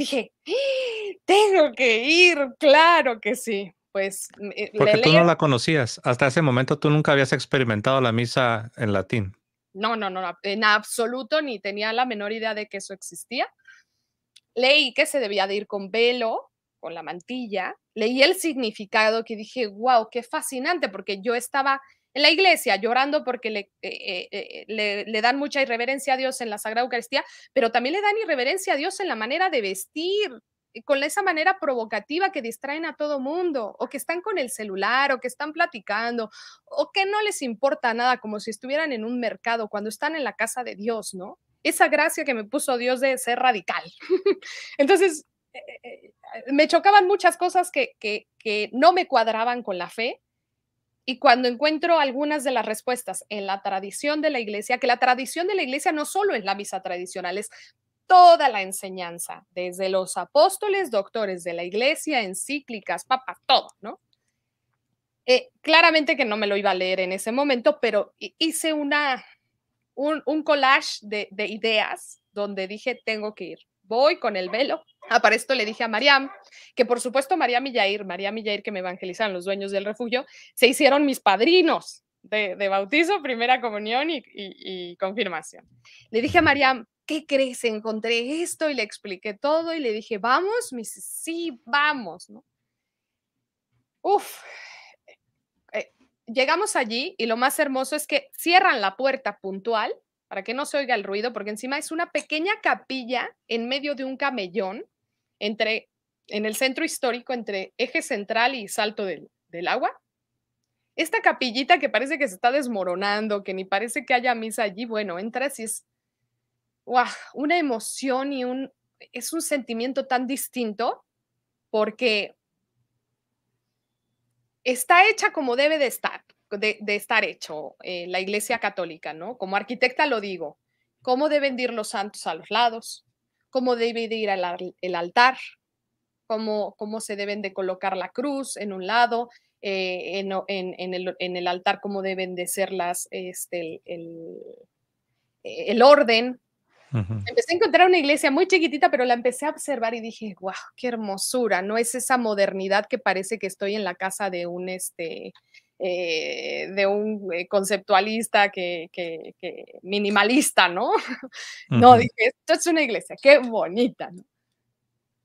dije, ¡Ah! tengo que ir, claro que sí. Pues mm, eh, porque tú no la conocías, hasta ese momento tú nunca habías experimentado la misa en latín. No, no, no, en absoluto ni tenía la menor idea de que eso existía. Leí que se debía de ir con velo, con la mantilla. Leí el significado que dije, wow, qué fascinante, porque yo estaba en la iglesia, llorando porque eh, eh, eh, le, dan mucha irreverencia a Dios en la Sagrada Eucaristía, pero también le dan irreverencia a Dios en la manera de vestir, con esa manera provocativa que distraen a todo mundo, o que están con el celular, o que están platicando, o que no les importa nada, como si estuvieran en un mercado, cuando están en la casa de Dios, ¿no? Esa gracia que me puso Dios de ser radical. Entonces, me chocaban muchas cosas que, que no me cuadraban con la fe, y cuando encuentro algunas de las respuestas en la tradición de la iglesia, que la tradición de la iglesia no solo es la misa tradicional, es toda la enseñanza, desde los apóstoles, doctores de la iglesia, encíclicas, papas, todo, ¿no? Eh, claramente que no me lo iba a leer en ese momento, pero hice una, un, collage de, ideas donde dije, tengo que ir voy con el velo. Ah, para esto le dije a Mariam, que por supuesto Mariam y Yair, Mariam y Yair que me evangelizan los dueños del refugio, se hicieron mis padrinos de, bautizo, primera comunión y, confirmación. Le dije a Mariam, ¿qué crees? Encontré esto y le expliqué todo y le dije, vamos, me sí, vamos, ¿no? Uf, eh, eh, llegamos allí y lo más hermoso es que cierran la puerta puntual para que no se oiga el ruido, porque encima es una pequeña capilla en medio de un camellón entre, en el centro histórico entre Eje Central y Salto del, Agua. Esta capillita que parece que se está desmoronando, que ni parece que haya misa allí, bueno, entras y es una emoción y un, es un sentimiento tan distinto porque está hecha como debe de estar de, estar hecho eh, la Iglesia Católica, ¿no? Como arquitecta lo digo, cómo deben ir los santos a los lados, cómo debe ir el, el altar, cómo, cómo se deben de colocar la cruz en un lado, eh, en, en, en, el, en, el, altar cómo deben de ser las, este, el, el, eh, orden. Empecé a encontrar una iglesia muy chiquitita, pero la empecé a observar y dije, wow, qué hermosura, no es esa modernidad que parece que estoy en la casa de un, este, eh, de un eh, conceptualista que, minimalista, ¿no? No, dije, esto es una iglesia, qué bonita,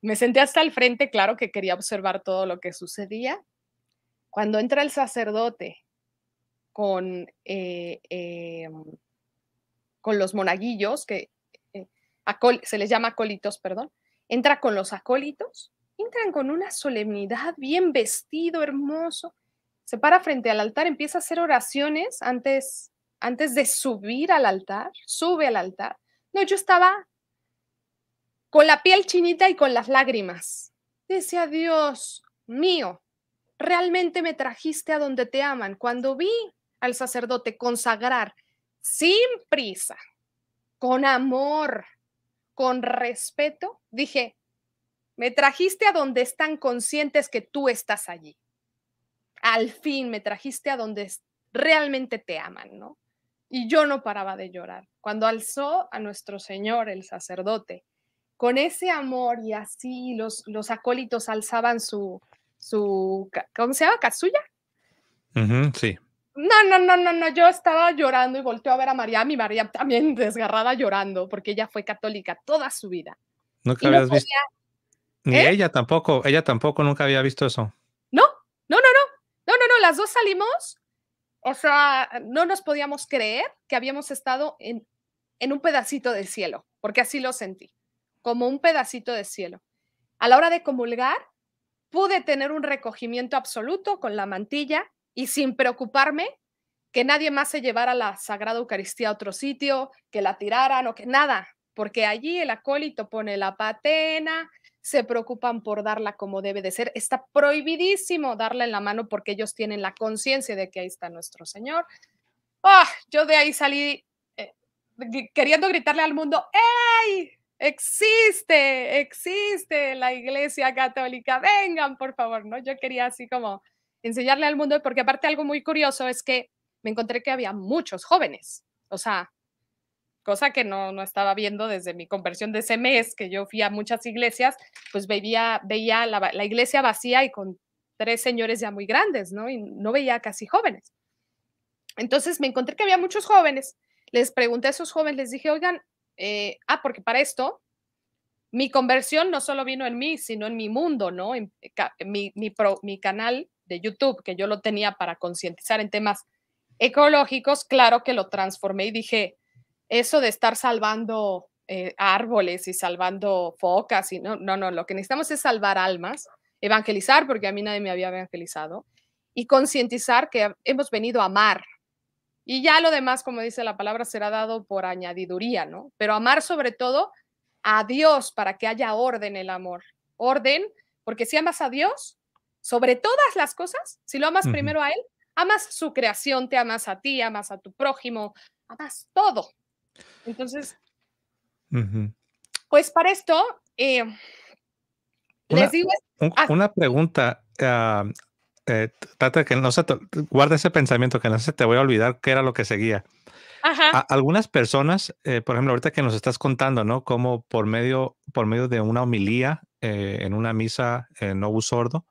Me senté hasta el frente, claro que quería observar todo lo que sucedía. Cuando entra el sacerdote con, eh, con los monaguillos, que se les llama acólitos, perdón, entra con los acólitos, entran con una solemnidad, bien vestido, hermoso, se para frente al altar, empieza a hacer oraciones antes, antes de subir al altar, sube al altar. No, yo estaba con la piel chinita y con las lágrimas. Dice, Dios mío, realmente me trajiste a donde te aman. Cuando vi al sacerdote consagrar sin prisa, con amor, con respeto, dije, me trajiste a donde están conscientes que tú estás allí al fin me trajiste a donde realmente te aman, ¿no? Y yo no paraba de llorar. Cuando alzó a nuestro Señor, el sacerdote, con ese amor y así los, los acólitos alzaban su, su, ¿cómo se llama? ¿Casulla? sí. No, no, no, no, no, yo estaba llorando y volteó a ver a María, mi María también desgarrada llorando, porque ella fue católica toda su vida. Nunca habías visto. Ni ¿Eh? ella tampoco, ella tampoco nunca había visto eso las dos salimos, o sea, no nos podíamos creer que habíamos estado en, en un pedacito del cielo, porque así lo sentí, como un pedacito de cielo. A la hora de comulgar, pude tener un recogimiento absoluto con la mantilla y sin preocuparme que nadie más se llevara la Sagrada Eucaristía a otro sitio, que la tiraran o que nada, porque allí el acólito pone la patena, se preocupan por darla como debe de ser. Está prohibidísimo darla en la mano porque ellos tienen la conciencia de que ahí está nuestro Señor. ¡Ah! yo de ahí salí eh, queriendo gritarle al mundo, ¡Ey! Existe, existe la iglesia católica, vengan por favor, ¿no? Yo quería así como enseñarle al mundo, porque aparte algo muy curioso es que me encontré que había muchos jóvenes, o sea, cosa que no, no, estaba viendo desde mi conversión de ese mes, que yo fui a muchas iglesias, pues veía, veía la, iglesia vacía y con tres señores ya muy grandes, ¿no? Y no veía casi jóvenes. Entonces me encontré que había muchos jóvenes. Les pregunté a esos jóvenes, les dije, oigan, eh, ah, porque para esto, mi conversión no solo vino en mí, sino en mi mundo, ¿no? En, eh, mi, mi, mi canal de YouTube, que yo lo tenía para concientizar en temas ecológicos, claro que lo transformé y dije, eso de estar salvando eh, árboles y salvando focas y no, no, no, lo que necesitamos es salvar almas, evangelizar, porque a mí nadie me había evangelizado, y concientizar que hemos venido a amar. Y ya lo demás, como dice la palabra, será dado por añadiduría, ¿no? Pero amar sobre todo a Dios para que haya orden el amor. Orden, porque si amas a Dios, sobre todas las cosas, si lo amas primero a Él, amas su creación, te amas a ti, amas a tu prójimo, amas todo, entonces, pues para esto, eh, una, les digo... Ah. una pregunta. Eh, trata que no se guarda ese pensamiento que no se te voy a olvidar qué era lo que seguía. Ajá. algunas personas, eh, por ejemplo, ahorita que nos estás contando, ¿no? Como por medio, por medio de una homilía en una misa en no sordo,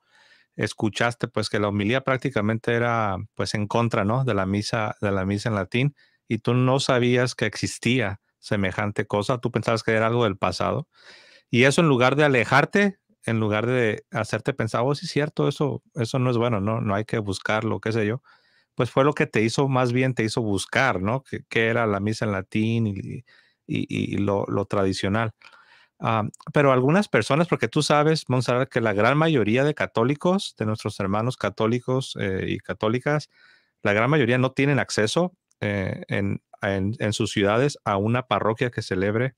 escuchaste pues que la homilía prácticamente era pues en contra, ¿no? De la misa, de la misa en latín y tú no sabías que existía semejante cosa, tú pensabas que era algo del pasado. Y eso en lugar de alejarte, en lugar de hacerte pensar, oh, sí es cierto, eso, eso no es bueno, no, no hay que buscarlo, qué sé yo, pues fue lo que te hizo, más bien te hizo buscar, ¿no? Que, era la misa en latín y, lo, tradicional. Ah, pero algunas personas, porque tú sabes, Monserrat, que la gran mayoría de católicos, de nuestros hermanos católicos eh, y católicas, la gran mayoría no tienen acceso eh, en, en, sus ciudades a una parroquia que celebre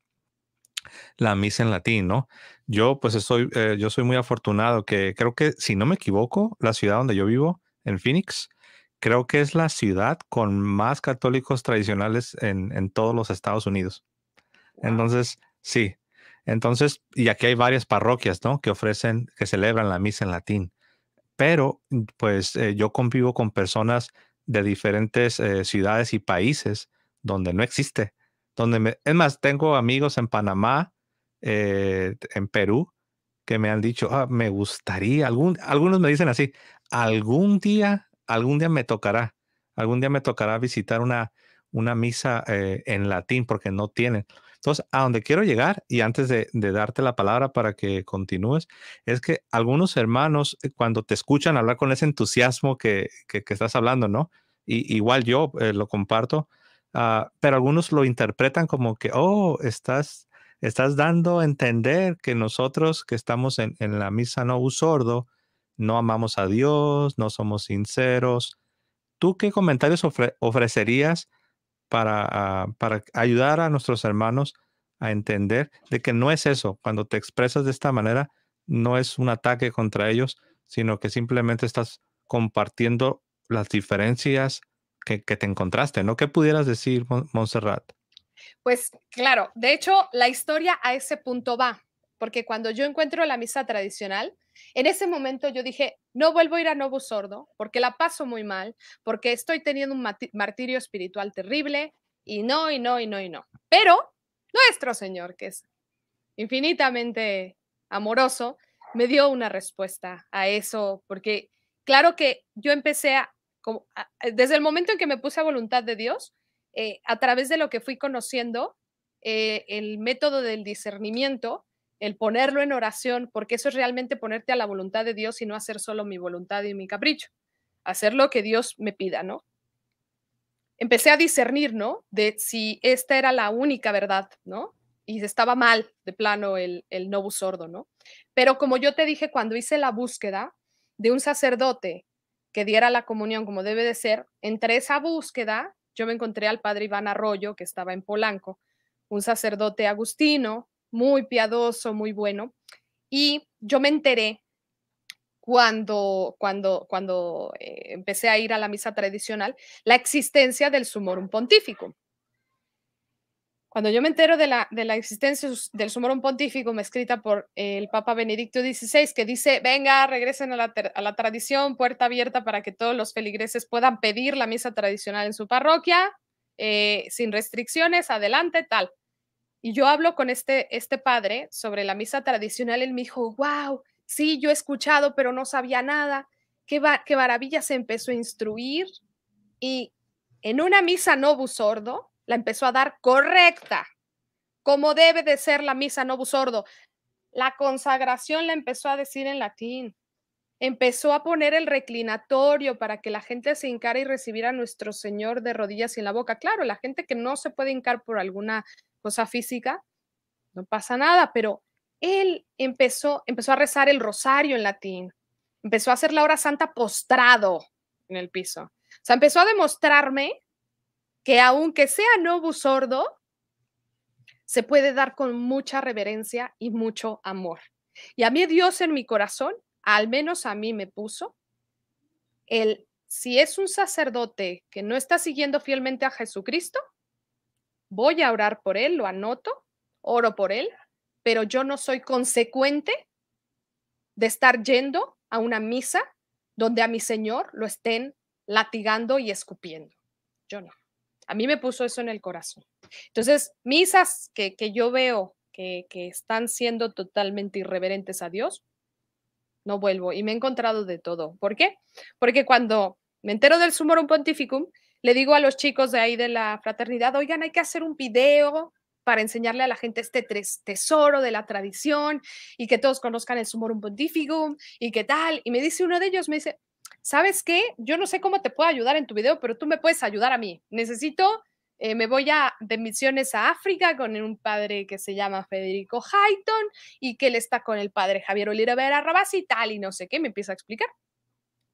la misa en latín, ¿no? Yo pues estoy, eh, yo soy muy afortunado que creo que, si no me equivoco, la ciudad donde yo vivo, en Phoenix, creo que es la ciudad con más católicos tradicionales en, todos los Estados Unidos. Entonces, sí. Entonces, y aquí hay varias parroquias, ¿no? Que ofrecen, que celebran la misa en latín. Pero, pues, eh, yo convivo con personas de diferentes eh, ciudades y países donde no existe. Donde es más, tengo amigos en Panamá, eh, en Perú, que me han dicho, ah, me gustaría, algún, algunos me dicen así, algún día, algún día me tocará, algún día me tocará visitar una, una misa eh, en latín porque no tienen. Entonces, a donde quiero llegar, y antes de, darte la palabra para que continúes, es que algunos hermanos, eh, cuando te escuchan hablar con ese entusiasmo que, que, estás hablando, ¿no? igual yo eh, lo comparto, ah, pero algunos lo interpretan como que, oh, estás, estás dando a entender que nosotros que estamos en, la misa no sordo, no amamos a Dios, no somos sinceros. ¿Tú qué comentarios ofrecerías para, ah, para ayudar a nuestros hermanos a entender de que no es eso. Cuando te expresas de esta manera, no es un ataque contra ellos, sino que simplemente estás compartiendo las diferencias que, que te encontraste, ¿no? ¿Qué pudieras decir, Montserrat? Pues claro, de hecho, la historia a ese punto va porque cuando yo encuentro la misa tradicional, en ese momento yo dije, no vuelvo a ir a Novo Sordo, porque la paso muy mal, porque estoy teniendo un martirio espiritual terrible, y no, y no, y no, y no. Pero nuestro Señor, que es infinitamente amoroso, me dio una respuesta a eso, porque claro que yo empecé a, desde el momento en que me puse a voluntad de Dios, eh, a través de lo que fui conociendo, eh, el método del discernimiento, el ponerlo en oración, porque eso es realmente ponerte a la voluntad de Dios y no hacer solo mi voluntad y mi capricho, hacer lo que Dios me pida, ¿no? Empecé a discernir, ¿no? De si esta era la única verdad, ¿no? Y estaba mal, de plano, el, el novus sordo, ¿no? Pero como yo te dije cuando hice la búsqueda de un sacerdote que diera la comunión como debe de ser, entre esa búsqueda yo me encontré al padre Iván Arroyo, que estaba en Polanco, un sacerdote agustino muy piadoso, muy bueno. Y yo me enteré cuando, cuando, cuando eh, empecé a ir a la misa tradicional la existencia del sumorum pontífico. Cuando yo me entero de la, de la existencia del sumorum pontífico escrita por el Papa Benedicto XVI, que dice, venga, regresen a la, la tradición, puerta abierta para que todos los feligreses puedan pedir la misa tradicional en su parroquia, eh, sin restricciones, adelante, tal. Y yo hablo con este, este padre sobre la misa tradicional, él me dijo, wow, sí, yo he escuchado, pero no sabía nada, qué, qué maravilla, se empezó a instruir y en una misa nobu sordo la empezó a dar correcta, como debe de ser la misa nobu sordo. La consagración la empezó a decir en latín, empezó a poner el reclinatorio para que la gente se hincara y recibiera a nuestro Señor de rodillas y en la boca. Claro, la gente que no se puede hincar por alguna cosa física, no pasa nada, pero él empezó, empezó a rezar el rosario en latín, empezó a hacer la hora santa postrado en el piso. O sea, empezó a demostrarme que aunque sea novo sordo, se puede dar con mucha reverencia y mucho amor. Y a mí Dios en mi corazón, al menos a mí me puso, el si es un sacerdote que no está siguiendo fielmente a Jesucristo, voy a orar por él, lo anoto, oro por él, pero yo no soy consecuente de estar yendo a una misa donde a mi Señor lo estén latigando y escupiendo. Yo no. A mí me puso eso en el corazón. Entonces, misas que, yo veo que, que, están siendo totalmente irreverentes a Dios, no vuelvo. Y me he encontrado de todo. ¿Por qué? Porque cuando me entero del Sumorum Pontificum, le digo a los chicos de ahí de la fraternidad, oigan, hay que hacer un video para enseñarle a la gente este tesoro de la tradición y que todos conozcan el Sumorum Pontificum y qué tal. Y me dice uno de ellos, me dice, ¿sabes qué? Yo no sé cómo te puedo ayudar en tu video, pero tú me puedes ayudar a mí. Necesito, eh, me voy a, de misiones a África con un padre que se llama Federico Hayton y que él está con el padre Javier Olivera Rabasi y tal y no sé qué. Me empieza a explicar.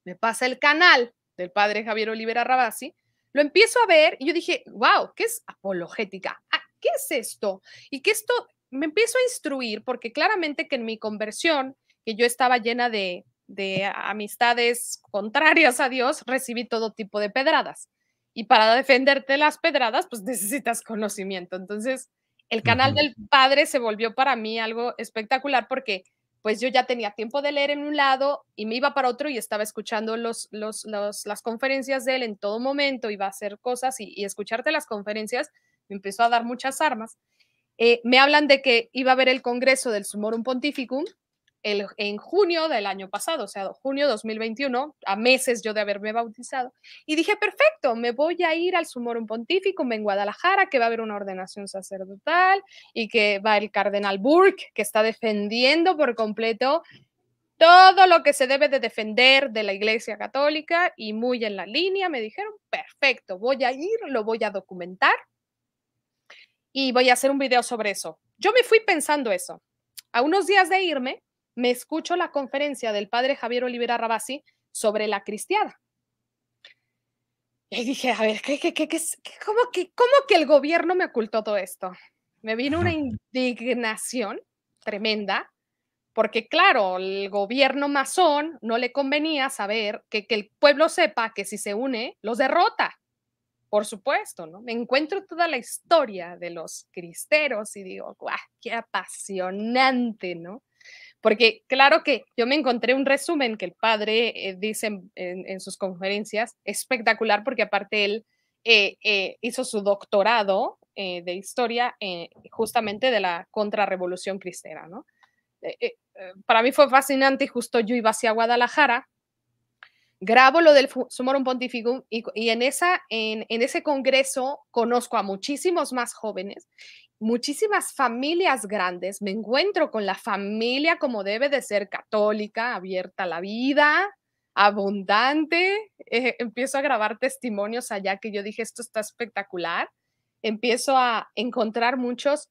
Me pasa el canal del padre Javier Olivera Rabasi lo empiezo a ver y yo dije, wow, ¿qué es apologética? Ah, ¿Qué es esto? Y que esto me empiezo a instruir porque claramente que en mi conversión, que yo estaba llena de, de amistades contrarias a Dios, recibí todo tipo de pedradas. Y para defenderte las pedradas, pues necesitas conocimiento. Entonces, el canal del Padre se volvió para mí algo espectacular porque pues yo ya tenía tiempo de leer en un lado y me iba para otro y estaba escuchando los, las conferencias de él en todo momento, iba a hacer cosas y, escucharte las conferencias me empezó a dar muchas armas. Eh, me hablan de que iba a ver el Congreso del Sumorum Pontificum, en junio del año pasado, o sea, junio 2021, a meses yo de haberme bautizado, y dije, perfecto, me voy a ir al Sumorum Pontificum en Guadalajara, que va a haber una ordenación sacerdotal y que va el cardenal Burke, que está defendiendo por completo todo lo que se debe de defender de la Iglesia Católica y muy en la línea, me dijeron, perfecto, voy a ir, lo voy a documentar y voy a hacer un video sobre eso. Yo me fui pensando eso. A unos días de irme, me escucho la conferencia del padre Javier Olivera Rabasi sobre la cristiada. Y dije, a ver, ¿qué, cómo, que, el gobierno me ocultó todo esto? Me vino una indignación tremenda, porque claro, el gobierno masón no le convenía saber que, que el pueblo sepa que si se une, los derrota. Por supuesto, ¿no? Me encuentro toda la historia de los cristeros y digo, ¡guau! ¡Qué apasionante, ¿no? Porque claro que yo me encontré un resumen que el padre eh, dice en, sus conferencias, espectacular porque aparte él eh, eh, hizo su doctorado de historia justamente de la contrarrevolución cristera, ¿no? para mí fue fascinante y justo yo iba hacia Guadalajara, grabo lo del Sumorum Pontificum y, y en, esa, en, en, ese congreso conozco a muchísimos más jóvenes muchísimas familias grandes, me encuentro con la familia como debe de ser católica, abierta a la vida, abundante. Eh, empiezo a grabar testimonios allá que yo dije, esto está espectacular. Empiezo a encontrar muchos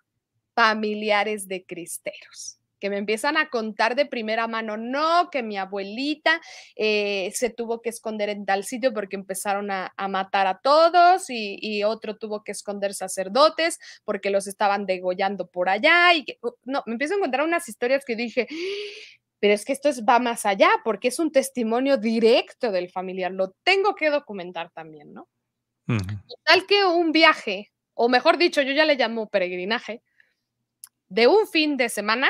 familiares de cristeros que me empiezan a contar de primera mano, no, que mi abuelita eh, se tuvo que esconder en tal sitio porque empezaron a, matar a todos y, otro tuvo que esconder sacerdotes porque los estaban degollando por allá y no, me empiezo a encontrar unas historias que dije, pero es que esto va más allá porque es un testimonio directo del familiar, lo tengo que documentar también, ¿no? Tal que un viaje, o mejor dicho, yo ya le llamo peregrinaje, de un fin de semana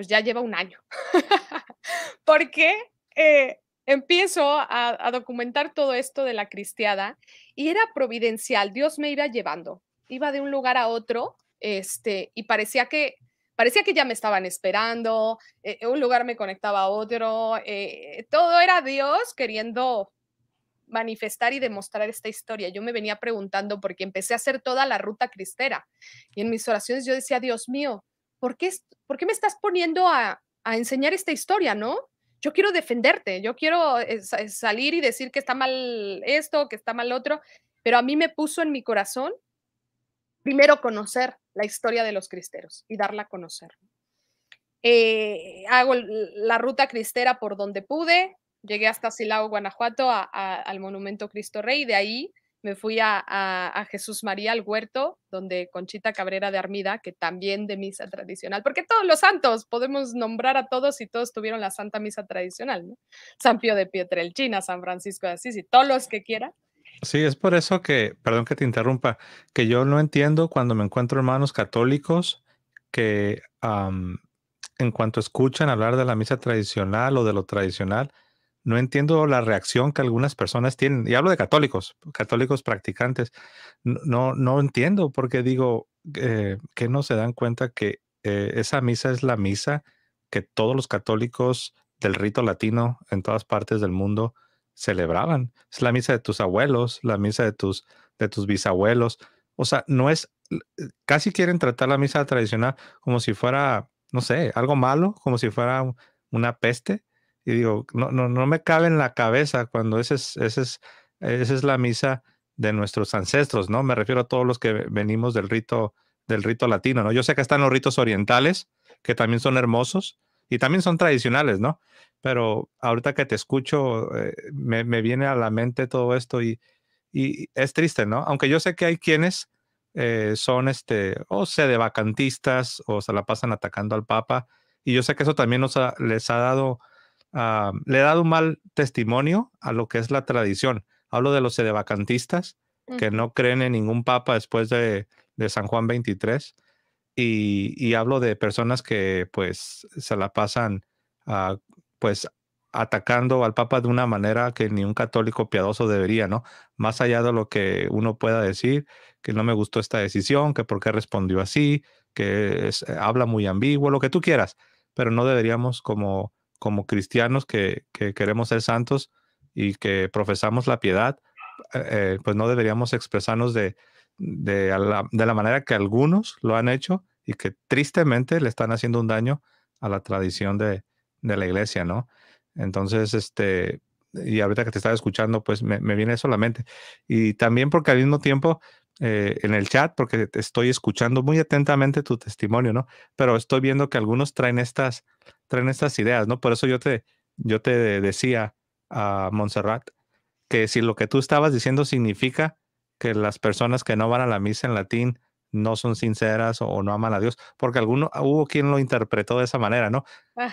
pues ya lleva un año, porque eh, empiezo a, documentar todo esto de la cristiada y era providencial, Dios me iba llevando, iba de un lugar a otro, este, y parecía que parecía que ya me estaban esperando, eh, un lugar me conectaba a otro, eh, todo era Dios queriendo manifestar y demostrar esta historia. Yo me venía preguntando porque empecé a hacer toda la ruta cristera y en mis oraciones yo decía, Dios mío, ¿por qué, me estás poniendo a, enseñar esta historia, no? Yo quiero defenderte, yo quiero eh, eh, salir y decir que está mal esto, que está mal otro, pero a mí me puso en mi corazón primero conocer la historia de los cristeros y darla a conocer. Eh, hago la ruta cristera por donde pude, llegué hasta Silao, Guanajuato, al Monumento Cristo Rey, de ahí me fui a, Jesús María al Huerto, donde Conchita Cabrera de Armida, que también de misa tradicional, porque todos los santos, podemos nombrar a todos y todos tuvieron la santa misa tradicional, ¿no? San Pío de China, San Francisco de Asís y todos los que quieran. Sí, es por eso que, perdón que te interrumpa, que yo no entiendo cuando me encuentro hermanos católicos que en cuanto escuchan hablar de la misa tradicional o de lo tradicional, no entiendo la reacción que algunas personas tienen. Y hablo de católicos, católicos practicantes. No, no entiendo qué digo eh, que no se dan cuenta que eh, esa misa es la misa que todos los católicos del rito latino en todas partes del mundo celebraban. Es la misa de tus abuelos, la misa de tus, de tus bisabuelos. O sea, no es, eh, casi quieren tratar la misa tradicional como si fuera, no sé, algo malo, como si fuera una peste y digo, no, no, no me cabe en la cabeza cuando es, es, esa es la misa de nuestros ancestros, ¿no? Me refiero a todos los que venimos del rito, del rito latino, ¿no? Yo sé que están los ritos orientales, que también son hermosos y también son tradicionales, ¿no? Pero ahorita que te escucho, eh, me, viene a la mente todo esto y, y, es triste, ¿no? Aunque yo sé que hay quienes eh, son, este, o se de vacantistas o se la pasan atacando al Papa, y yo sé que eso también nos les ha dado Ah, le he dado un mal testimonio a lo que es la tradición. Hablo de los sedevacantistas, que no creen en ningún papa después de, San Juan 23, y, hablo de personas que pues se la pasan ah, pues atacando al Papa de una manera que ni un católico piadoso debería, ¿no? Más allá de lo que uno pueda decir, que no me gustó esta decisión, que por qué respondió así, que eh, habla muy ambiguo, lo que tú quieras, pero no deberíamos como como cristianos que, queremos ser santos y que profesamos la piedad, eh, pues no deberíamos expresarnos de, de la, manera que algunos lo han hecho y que tristemente le están haciendo un daño a la tradición de, la iglesia, ¿no? Entonces, este, y ahorita que te estaba escuchando, pues me, me viene eso a la mente. Y también porque al mismo tiempo eh, en el chat porque estoy escuchando muy atentamente tu testimonio, ¿no? Pero estoy viendo que algunos traen estas, traen estas ideas, ¿no? Por eso yo te, yo te decía a Montserrat que si lo que tú estabas diciendo significa que las personas que no van a la misa en latín no son sinceras o, no aman a Dios, porque alguno hubo quien lo interpretó de esa manera, ¿no?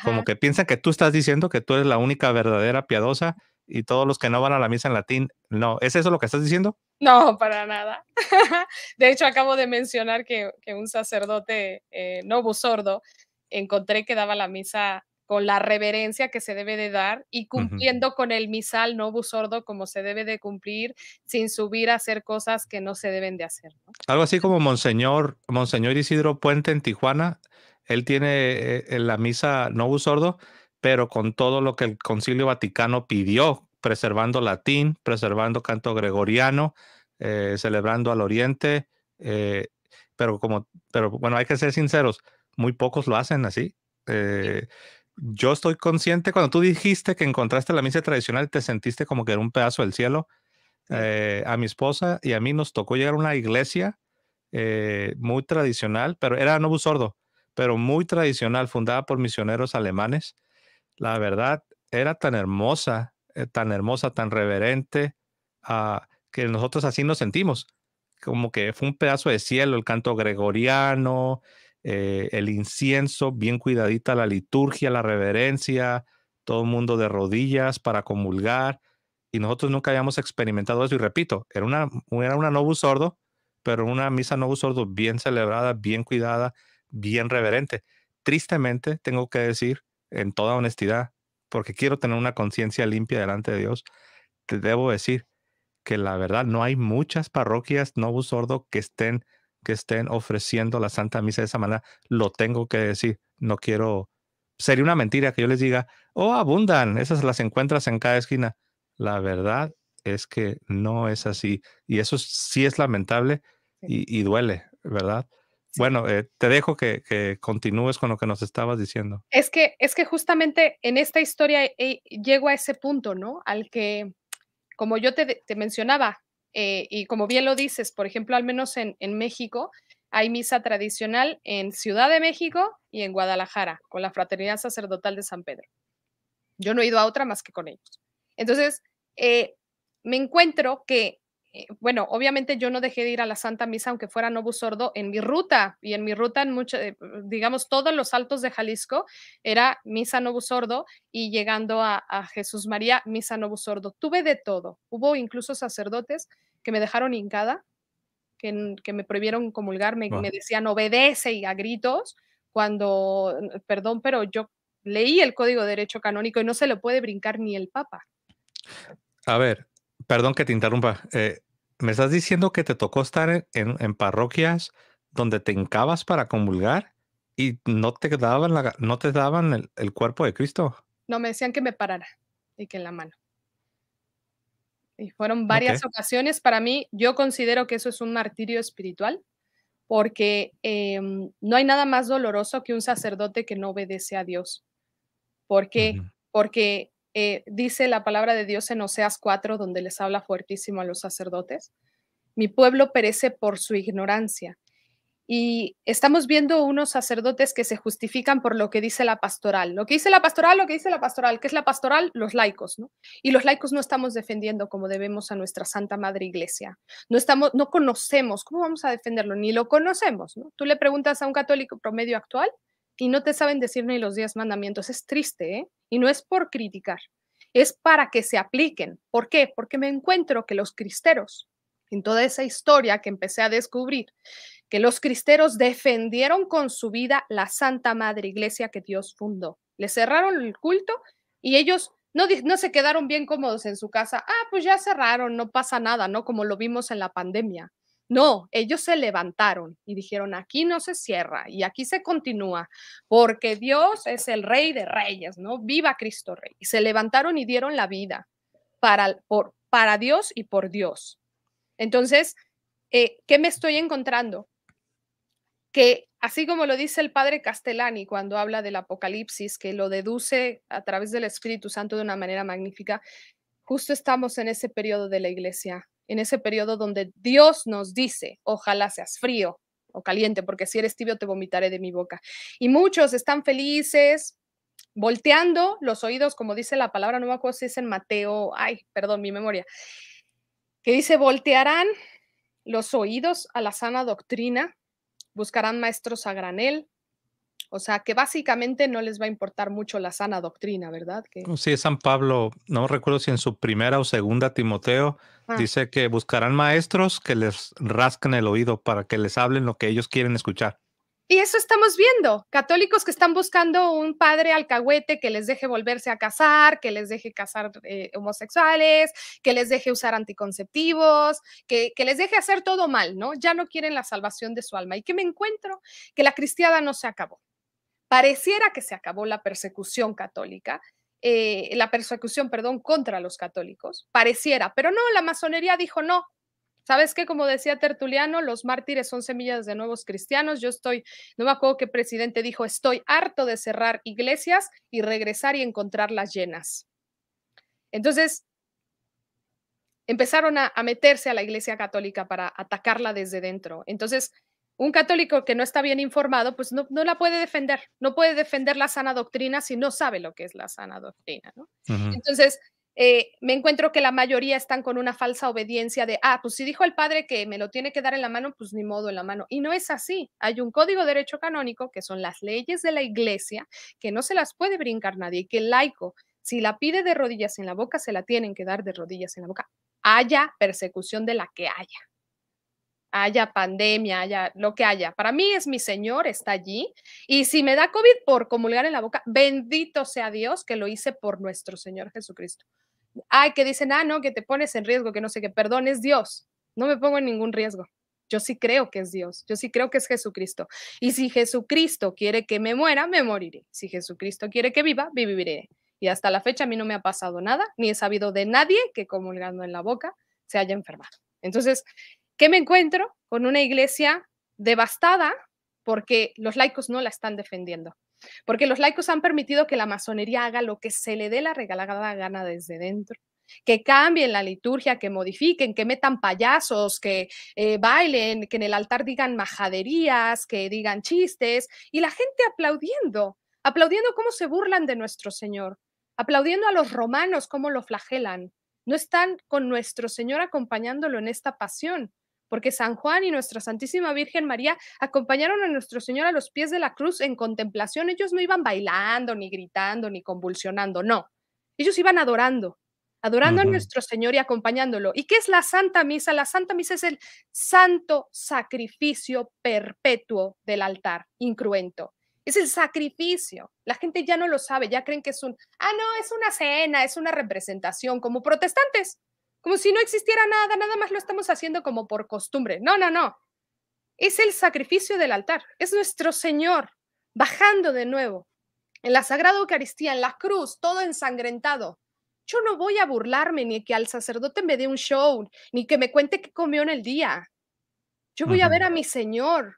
Como que piensan que tú estás diciendo que tú eres la única verdadera piadosa y todos los que no van a la misa en latín, no. ¿Es eso lo que estás diciendo? No, para nada. de hecho, acabo de mencionar que, un sacerdote eh, sordo encontré que daba la misa con la reverencia que se debe de dar y cumpliendo con el misal nobu sordo como se debe de cumplir sin subir a hacer cosas que no se deben de hacer. Algo así como Monseñor, Monseñor Isidro Puente en Tijuana, él tiene en eh, eh, la misa nobu sordo pero con todo lo que el Concilio Vaticano pidió, preservando latín, preservando canto gregoriano, eh, celebrando al Oriente, eh, pero como, pero bueno, hay que ser sinceros, muy pocos lo hacen así. Eh, yo estoy consciente, cuando tú dijiste que encontraste la misa tradicional, te sentiste como que era un pedazo del cielo. a mi esposa y a mí nos tocó llegar a una iglesia muy tradicional, pero era no sordo, pero muy tradicional, fundada por misioneros alemanes la verdad era tan hermosa, eh, tan hermosa, tan reverente, ah, que nosotros así nos sentimos, como que fue un pedazo de cielo, el canto gregoriano, eh, el incienso, bien cuidadita la liturgia, la reverencia, todo el mundo de rodillas para comulgar, y nosotros nunca habíamos experimentado eso, y repito, era una, era una novus sordo, pero una misa novus sordo bien celebrada, bien cuidada, bien reverente. Tristemente, tengo que decir en toda honestidad, porque quiero tener una conciencia limpia delante de Dios, te debo decir que la verdad no hay muchas parroquias Novus Sordo que estén, que estén ofreciendo la Santa Misa de esa manera. Lo tengo que decir, no quiero... Sería una mentira que yo les diga, oh, abundan, esas las encuentras en cada esquina. La verdad es que no es así. Y eso sí es lamentable y duele, ¿verdad? bueno, eh, te dejo que, continúes con lo que nos estabas diciendo. Es que, es que justamente en esta historia eh, eh, llego a ese punto, ¿no? Al que, como yo te, mencionaba, y como bien lo dices, por ejemplo, al menos en, en, México, hay misa tradicional en Ciudad de México y en Guadalajara, con la Fraternidad Sacerdotal de San Pedro. Yo no he ido a otra más que con ellos. Entonces, me encuentro que eh, bueno, obviamente yo no dejé de ir a la Santa Misa, aunque fuera nobu Sordo, en mi ruta, y en mi ruta, en muchos eh, digamos, todos los altos de Jalisco era Misa nobu Sordo y llegando a, Jesús María, Misa nobu Sordo. Tuve de todo. Hubo incluso sacerdotes que me dejaron hincada, que, me prohibieron comulgarme, me, me decían obedece y a gritos, cuando, perdón, pero yo leí el Código de Derecho Canónico y no se lo puede brincar ni el Papa. A ver, perdón que te interrumpa. Eh, ¿Me estás diciendo que te tocó estar en, parroquias donde te encabas para comulgar y no te daban, la, no te daban el, cuerpo de Cristo? No, me decían que me parara y que en la mano. Y fueron varias ocasiones. Para mí, yo considero que eso es un martirio espiritual porque em, no hay nada más doloroso que un sacerdote que no obedece a Dios. Porque, qué? porque eh, dice la palabra de Dios en Oseas 4, donde les habla fuertísimo a los sacerdotes. Mi pueblo perece por su ignorancia. Y estamos viendo unos sacerdotes que se justifican por lo que dice la pastoral. Lo que dice la pastoral, lo que dice la pastoral. ¿Qué es la pastoral? Los laicos, ¿no? Y los laicos no estamos defendiendo como debemos a nuestra Santa Madre Iglesia. No, estamos, no conocemos, ¿cómo vamos a defenderlo? Ni lo conocemos, ¿no? Tú le preguntas a un católico promedio actual y no te saben decir ni los diez mandamientos. Es triste, ¿eh? y no es por criticar, es para que se apliquen. ¿Por qué? Porque me encuentro que los cristeros, en toda esa historia que empecé a descubrir, que los cristeros defendieron con su vida la Santa Madre Iglesia que Dios fundó. Le cerraron el culto y ellos no, no, se quedaron bien cómodos en su casa. Ah, pues ya cerraron, no pasa nada, ¿no? Como lo vimos en la pandemia. No, ellos se levantaron y dijeron, aquí no se cierra y aquí se continúa, porque Dios es el rey de reyes, ¿no? Viva Cristo Rey. Y se levantaron y dieron la vida para, para Dios y por Dios. Entonces, eh, ¿qué me estoy encontrando? Que así como lo dice el padre Castellani cuando habla del Apocalipsis, que lo deduce a través del Espíritu Santo de una manera magnífica, justo estamos en ese periodo de la iglesia en ese periodo donde Dios nos dice, ojalá seas frío o caliente, porque si eres tibio te vomitaré de mi boca. Y muchos están felices, volteando los oídos, como dice la palabra, nueva cosa, acuerdo si es en Mateo, ay, perdón, mi memoria, que dice, voltearán los oídos a la sana doctrina, buscarán maestros a granel, o sea, que básicamente no les va a importar mucho la sana doctrina, ¿verdad? Que... Mm, sí, San Pablo, no recuerdo si en su primera o segunda Timoteo, ah. dice que buscarán maestros que les rasquen el oído para que les hablen lo que ellos quieren escuchar. Y eso estamos viendo, católicos que están buscando un padre alcahuete que les deje volverse a casar, que les deje casar eh, homosexuales, que les deje usar anticonceptivos, que, que, les deje hacer todo mal, ¿no? Ya no quieren la salvación de su alma. ¿Y qué me encuentro? Que la cristiada no se acabó pareciera que se acabó la persecución católica, eh, la persecución, perdón, contra los católicos, pareciera, pero no, la masonería dijo no. ¿Sabes qué? Como decía Tertuliano, los mártires son semillas de nuevos cristianos. Yo estoy, no me acuerdo qué presidente dijo, estoy harto de cerrar iglesias y regresar y encontrarlas llenas. Entonces, empezaron a, a meterse a la iglesia católica para atacarla desde dentro. Entonces, un católico que no está bien informado, pues no, la puede defender, no puede defender la sana doctrina si no sabe lo que es la sana doctrina, ¿no? Entonces, eh, me encuentro que la mayoría están con una falsa obediencia de, ah, pues si dijo el padre que me lo tiene que dar en la mano, pues ni modo en la mano. Y no es así. Hay un código de derecho canónico, que son las leyes de la iglesia, que no se las puede brincar nadie, y que el laico, si la pide de rodillas en la boca, se la tienen que dar de rodillas en la boca, haya persecución de la que haya haya pandemia, haya lo que haya. Para mí es mi Señor, está allí. Y si me da COVID por comulgar en la boca, bendito sea Dios que lo hice por nuestro Señor Jesucristo. Ay, que dicen, ah, no, que te pones en riesgo, que no sé qué, perdón, es Dios. No me pongo en ningún riesgo. Yo sí creo que es Dios, yo sí creo que es Jesucristo. Y si Jesucristo quiere que me muera, me moriré. Si Jesucristo quiere que viva, viviré. Y hasta la fecha a mí no me ha pasado nada, ni he sabido de nadie que comulgando en la boca se haya enfermado. Entonces, ¿Qué me encuentro? Con una iglesia devastada porque los laicos no la están defendiendo. Porque los laicos han permitido que la masonería haga lo que se le dé la regalada gana desde dentro que cambien la liturgia, que modifiquen, que metan payasos, que eh, bailen, que en el altar digan majaderías, que digan chistes, y la gente aplaudiendo, aplaudiendo cómo se burlan de nuestro Señor, aplaudiendo a los romanos cómo lo flagelan. No están con nuestro Señor acompañándolo en esta pasión porque San Juan y nuestra Santísima Virgen María acompañaron a nuestro Señor a los pies de la cruz en contemplación. Ellos no iban bailando, ni gritando, ni convulsionando, no. Ellos iban adorando, adorando a nuestro Señor y acompañándolo. ¿Y qué es la Santa Misa? La Santa Misa es el santo sacrificio perpetuo del altar, incruento. Es el sacrificio. La gente ya no lo sabe, ya creen que es un, ah, no, es una cena, es una representación, como protestantes como si no existiera nada, nada más lo estamos haciendo como por costumbre. No, no, no. Es el sacrificio del altar, es nuestro Señor bajando de nuevo en la Sagrada Eucaristía, en la cruz, todo ensangrentado. Yo no voy a burlarme ni que al sacerdote me dé un show, ni que me cuente qué comió en el día. Yo voy a ver a mi Señor.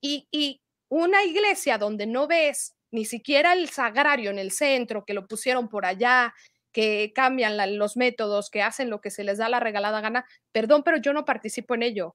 Y, y una iglesia donde no ves ni siquiera el sagrario en el centro, que lo pusieron por allá, que cambian los métodos, que hacen lo que se les da la regalada gana, perdón, pero yo no participo en ello.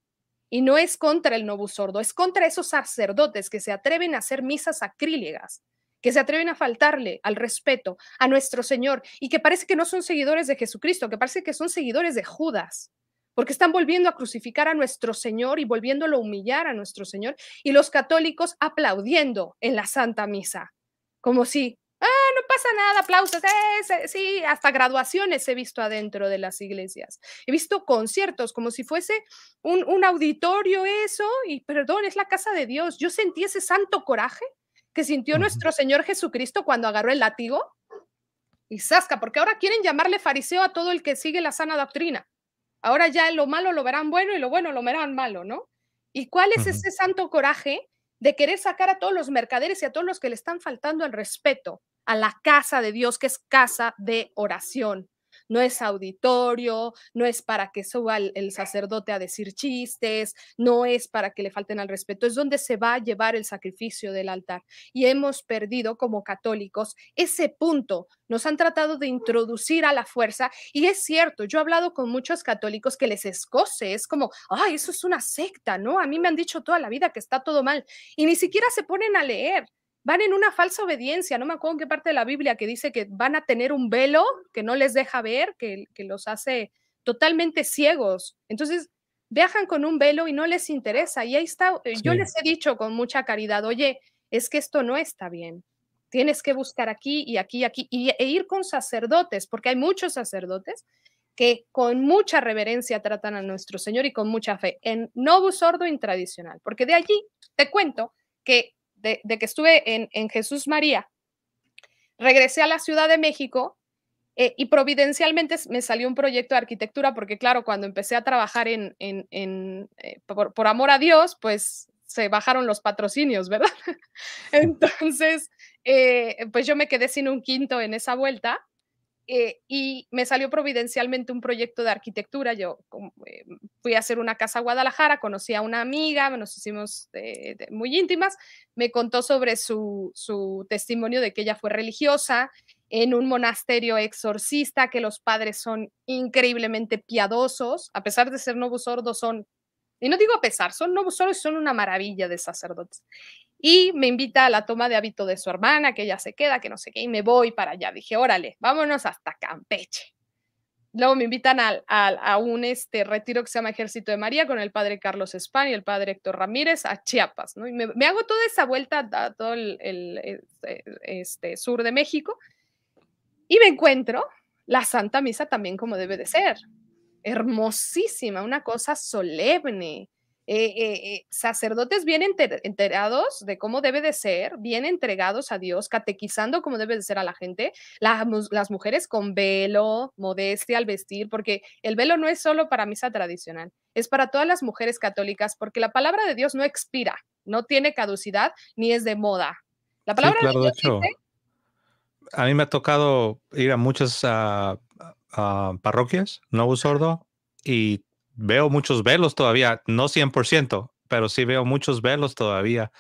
Y no es contra el novus sordo, es contra esos sacerdotes que se atreven a hacer misas sacrílegas, que se atreven a faltarle al respeto a nuestro Señor y que parece que no son seguidores de Jesucristo, que parece que son seguidores de Judas porque están volviendo a crucificar a nuestro Señor y volviéndolo a humillar a nuestro Señor, y los católicos aplaudiendo en la Santa Misa, como si pasa nada, aplausos, eh, sí, hasta graduaciones he visto adentro de las iglesias. He visto conciertos como si fuese un, auditorio eso, y perdón, es la casa de Dios. Yo sentí ese santo coraje que sintió nuestro Señor Jesucristo cuando agarró el látigo y zasca, porque ahora quieren llamarle fariseo a todo el que sigue la sana doctrina. Ahora ya lo malo lo verán bueno y lo bueno lo verán malo, ¿no? ¿Y cuál es ese santo coraje de querer sacar a todos los mercaderes y a todos los que le están faltando el respeto a la casa de Dios, que es casa de oración. No es auditorio, no es para que suba el, sacerdote a decir chistes, no es para que le falten al respeto, es donde se va a llevar el sacrificio del altar. Y hemos perdido como católicos ese punto. Nos han tratado de introducir a la fuerza y es cierto, yo he hablado con muchos católicos que les escoce, es como, ay, eso es una secta, ¿no? A mí me han dicho toda la vida que está todo mal y ni siquiera se ponen a leer van en una falsa obediencia. No me acuerdo en qué parte de la Biblia que dice que van a tener un velo que no les deja ver, que, los hace totalmente ciegos. Entonces, viajan con un velo y no les interesa. Y ahí está, eh, yo les he dicho con mucha caridad, oye, es que esto no está bien. Tienes que buscar aquí y aquí y aquí e ir con sacerdotes, porque hay muchos sacerdotes que con mucha reverencia tratan a nuestro Señor y con mucha fe, en novus ordo intradicional, porque de allí te cuento que de, que estuve en, Jesús María, regresé a la Ciudad de México eh, y providencialmente me salió un proyecto de arquitectura, porque claro, cuando empecé a trabajar en, eh, por, amor a Dios, pues se bajaron los patrocinios, ¿verdad? Entonces, eh, pues yo me quedé sin un quinto en esa vuelta eh, y me salió providencialmente un proyecto de arquitectura. Yo eh, fui a hacer una casa a Guadalajara, conocí a una amiga, nos hicimos muy íntimas, me contó sobre su, testimonio de que ella fue religiosa en un monasterio exorcista, que los padres son increíblemente piadosos, a pesar de ser sordos son, y no digo a pesar, son y son una maravilla de sacerdotes y me invita a la toma de hábito de su hermana, que ella se queda, que no sé qué, y me voy para allá. Dije, órale, vámonos hasta Campeche. Luego me invitan a, un este, retiro que se llama Ejército de María con el padre Carlos España y el padre Héctor Ramírez a Chiapas. me, hago toda esa vuelta a todo el, el este, este, sur de México y me encuentro la Santa Misa también como debe de ser. Hermosísima, una cosa solemne, eh, eh, eh, sacerdotes bien enterados de cómo debe de ser, bien entregados a Dios, catequizando cómo debe de ser a la gente, las, mujeres con velo, modestia al vestir, porque el velo no es solo para misa tradicional, es para todas las mujeres católicas, porque la palabra de Dios no expira, no tiene caducidad ni es de moda. La palabra de Dios a mí me ha tocado ir a muchas ah, ah, parroquias, no sordo, y veo muchos velos todavía, no 100%, pero sí veo muchos velos todavía.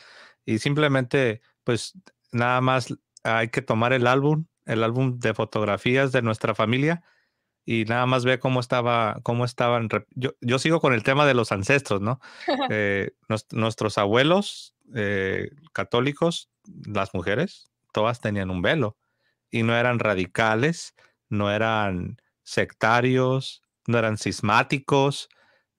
Y simplemente, pues nada más hay que tomar el álbum, el álbum de fotografías de nuestra familia y nada más ve cómo estaba, cómo estaban. Yo, sigo con el tema de los ancestros, ¿no? Eh, nuestros abuelos eh, católicos, las mujeres, todas tenían un velo y no eran radicales, no eran sectarios, no eran cismáticos,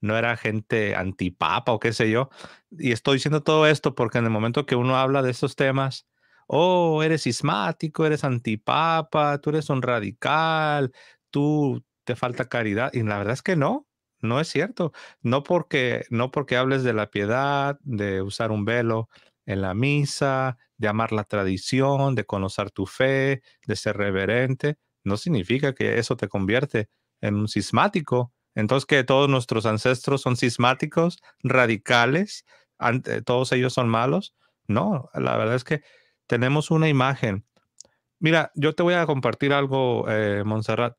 no era gente antipapa o qué sé yo. Y estoy diciendo todo esto porque en el momento que uno habla de esos temas, oh, eres cismático, eres antipapa, tú eres un radical, tú te falta caridad. Y la verdad es que no, no es cierto. No porque, no porque hables de la piedad, de usar un velo en la misa, de amar la tradición, de conocer tu fe, de ser reverente, no significa que eso te convierte en un sismático. Entonces, que todos nuestros ancestros son sismáticos, radicales, todos ellos son malos. No, la verdad es que tenemos una imagen. Mira, yo te voy a compartir algo, eh, Montserrat.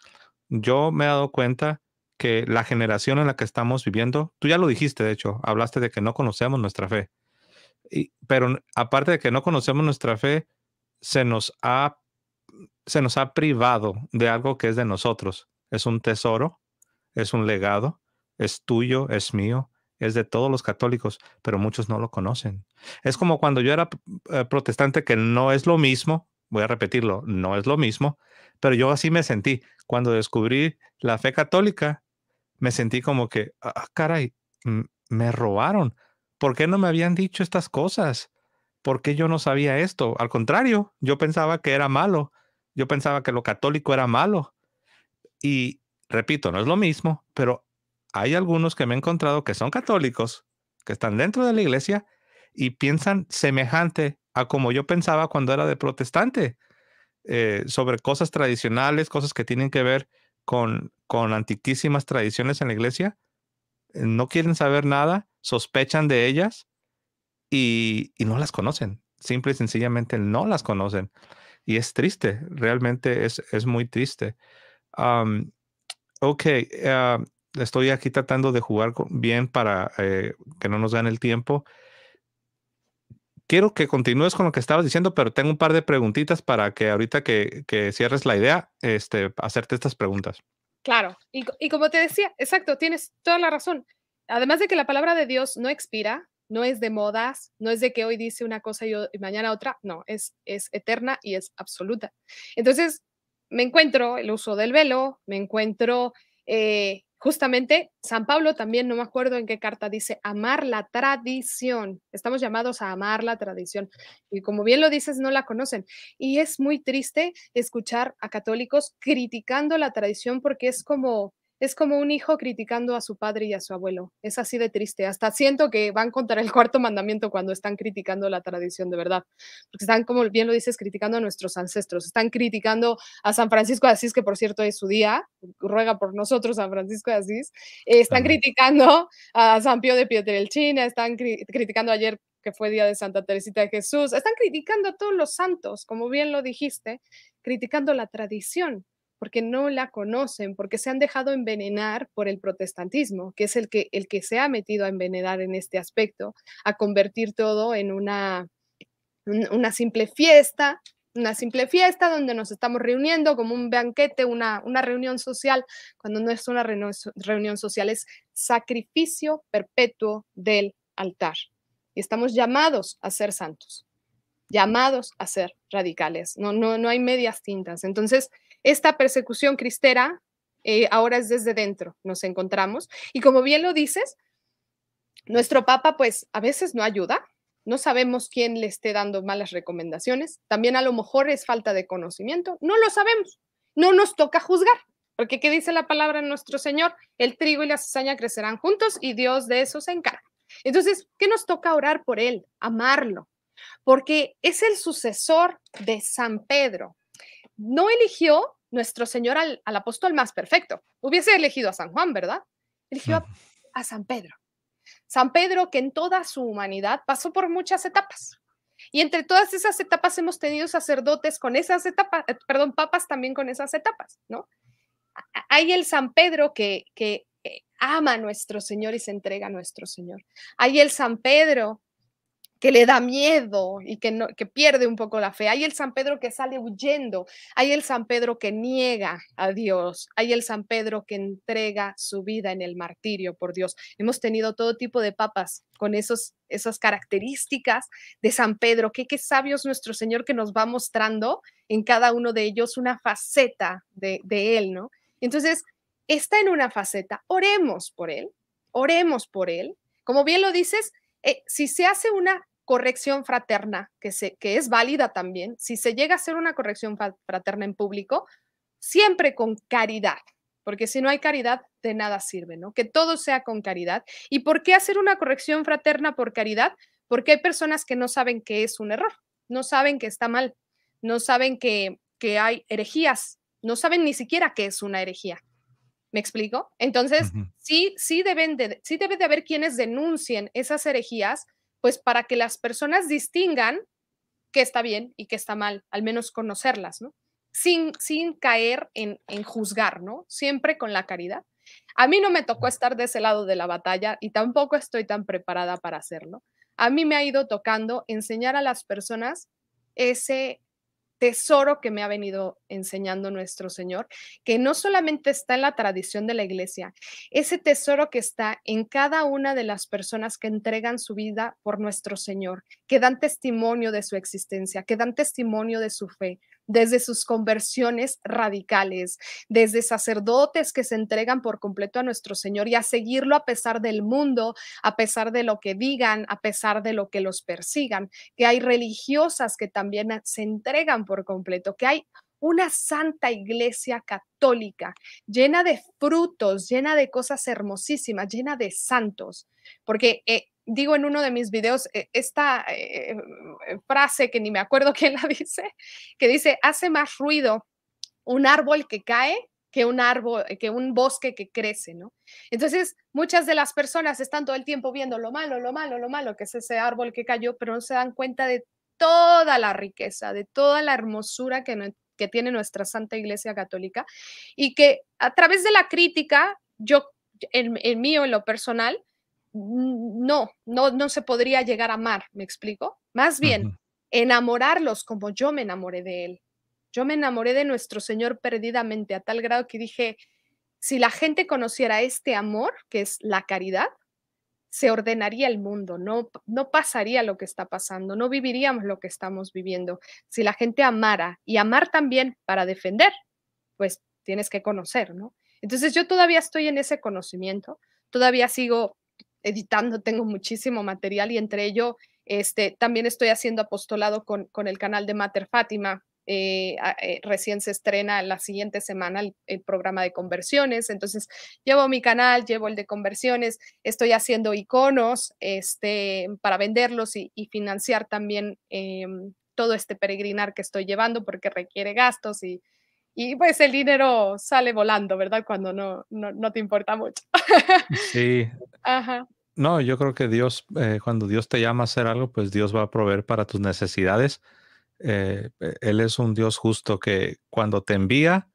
Yo me he dado cuenta que la generación en la que estamos viviendo, tú ya lo dijiste, de hecho, hablaste de que no conocemos nuestra fe. Y, pero aparte de que no conocemos nuestra fe, se nos ha se nos ha privado de algo que es de nosotros es un tesoro, es un legado, es tuyo, es mío, es de todos los católicos, pero muchos no lo conocen. Es como cuando yo era eh, protestante, que no es lo mismo, voy a repetirlo, no es lo mismo, pero yo así me sentí. Cuando descubrí la fe católica, me sentí como que, ah, caray, me robaron. ¿Por qué no me habían dicho estas cosas? ¿Por qué yo no sabía esto? Al contrario, yo pensaba que era malo. Yo pensaba que lo católico era malo. Y repito, no es lo mismo, pero hay algunos que me he encontrado que son católicos, que están dentro de la iglesia y piensan semejante a como yo pensaba cuando era de protestante, eh, sobre cosas tradicionales, cosas que tienen que ver con, con antiquísimas tradiciones en la iglesia. No quieren saber nada, sospechan de ellas y, no las conocen. Simple y sencillamente no las conocen. Y es triste, realmente es, es muy triste ok, ah, estoy aquí tratando de jugar bien para eh, que no nos gane el tiempo. Quiero que continúes con lo que estabas diciendo, pero tengo un par de preguntitas para que ahorita que, cierres la idea, este, hacerte estas preguntas. Claro, y, y como te decía, exacto, tienes toda la razón. Además de que la palabra de Dios no expira, no es de modas, no es de que hoy dice una cosa y, mañana otra, no, es, es eterna y es absoluta. Entonces, me encuentro el uso del velo, me encuentro eh, justamente San Pablo también, no me acuerdo en qué carta dice, amar la tradición. Estamos llamados a amar la tradición. Y como bien lo dices, no la conocen. Y es muy triste escuchar a católicos criticando la tradición porque es como, es como un hijo criticando a su padre y a su abuelo. Es así de triste. Hasta siento que van contra el cuarto mandamiento cuando están criticando la tradición de verdad. Porque están, como bien lo dices, criticando a nuestros ancestros. Están criticando a San Francisco de Asís, que por cierto es su día. Ruega por nosotros, San Francisco de Asís. Eh, están criticando a San Pío de Pietrelcina. Están criticando ayer que fue día de Santa Teresita de Jesús. Están criticando a todos los santos, como bien lo dijiste, criticando la tradición porque no la conocen, porque se han dejado envenenar por el protestantismo, que es el que, el que se ha metido a envenenar en este aspecto, a convertir todo en una, una simple fiesta, una simple fiesta donde nos estamos reuniendo como un banquete, una, reunión social, cuando no es una reunión, social, es sacrificio perpetuo del altar. Y estamos llamados a ser santos, llamados a ser radicales, no, no, no hay medias tintas. Entonces, esta persecución cristera eh, ahora es desde dentro, nos encontramos. Y como bien lo dices, nuestro Papa pues a veces no ayuda, no sabemos quién le esté dando malas recomendaciones, también a lo mejor es falta de conocimiento, no lo sabemos, no nos toca juzgar, porque ¿qué dice la palabra de nuestro Señor? El trigo y la cizaña crecerán juntos y Dios de eso se encarga. Entonces, ¿qué nos toca orar por él? Amarlo, porque es el sucesor de San Pedro, no eligió nuestro Señor al, apóstol más perfecto. Hubiese elegido a San Juan, ¿verdad? Eligió a, San Pedro. San Pedro que en toda su humanidad pasó por muchas etapas. Y entre todas esas etapas hemos tenido sacerdotes con esas etapas, eh, perdón, papas también con esas etapas, ¿no? Hay el San Pedro que, que eh, ama a nuestro Señor y se entrega a nuestro Señor. Hay el San Pedro que le da miedo y que, no, pierde un poco la fe. Hay el San Pedro que sale huyendo, hay el San Pedro que niega a Dios, hay el San Pedro que entrega su vida en el martirio por Dios. Hemos tenido todo tipo de papas con esos, esas características de San Pedro. Qué, qué sabios nuestro Señor que nos va mostrando en cada uno de ellos una faceta de, Él, ¿no? Entonces, está en una faceta. Oremos por Él, oremos por Él. Como bien lo dices, eh, si se hace una corrección fraterna, que, que es válida también, si se llega a hacer una corrección fraterna en público, siempre con caridad, porque si no hay caridad, de nada sirve, ¿no? Que todo sea con caridad. ¿Y por qué hacer una corrección fraterna por caridad? Porque hay personas que no saben que es un error, no saben que está mal, no saben que, hay herejías, no saben ni siquiera que es una herejía. ¿Me explico? Entonces, sí, sí, deben de, sí debe de haber quienes denuncien esas herejías pues para que las personas distingan qué está bien y qué está mal, al menos conocerlas, ¿no? Sin, sin caer en, en juzgar, ¿no? Siempre con la caridad. A mí no me tocó estar de ese lado de la batalla y tampoco estoy tan preparada para hacerlo. A mí me ha ido tocando enseñar a las personas ese tesoro que me ha venido enseñando nuestro Señor, que no solamente está en la tradición de la iglesia, ese tesoro que está en cada una de las personas que entregan su vida por nuestro Señor, que dan testimonio de su existencia, que dan testimonio de su fe, desde sus conversiones radicales, desde sacerdotes que se entregan por completo a nuestro Señor y a seguirlo a pesar del mundo, a pesar de lo que digan, a pesar de lo que los persigan, que hay religiosas que también ah, se entregan por completo, que hay una santa iglesia católica llena de frutos, llena de cosas hermosísimas, llena de santos, porque eh, digo en uno de mis videos eh, esta eh, eh, frase que ni me acuerdo quién la dice, que dice, hace más ruido un árbol que cae que un árbol, que un bosque que crece, ¿no? Entonces, muchas de las personas están todo el tiempo viendo lo malo, lo malo, lo malo, que es ese árbol que cayó, pero no se dan cuenta de toda la riqueza, de toda la hermosura que, que tiene nuestra Santa Iglesia Católica y que a través de la crítica, yo, el mío, en lo personal, no, no, no se podría llegar a amar, ¿me explico? Más bien, enamorarlos como yo me enamoré de él. Yo me enamoré de nuestro Señor perdidamente a tal grado que dije, si la gente conociera este amor, que es la caridad, se ordenaría el mundo, no, no pasaría lo que está pasando, no viviríamos lo que estamos viviendo. Si la gente amara y amar también para defender, pues tienes que conocer, ¿no? Entonces yo todavía estoy en ese conocimiento, todavía sigo editando, tengo muchísimo material y entre ello este, también estoy haciendo apostolado con, con el canal de Mater Fátima. Eh, eh, recién se estrena la siguiente semana el, programa de conversiones, entonces llevo mi canal, llevo el de conversiones, estoy haciendo iconos este, para venderlos y, financiar también em, todo este peregrinar que estoy llevando porque requiere gastos y, y pues el dinero sale volando, ¿verdad? Cuando no, no, no te importa mucho. Sí. Ajá. No, yo creo que Dios, eh, cuando Dios te llama a hacer algo, pues Dios va a proveer para tus necesidades. Eh, e, él es un Dios justo que cuando te envía,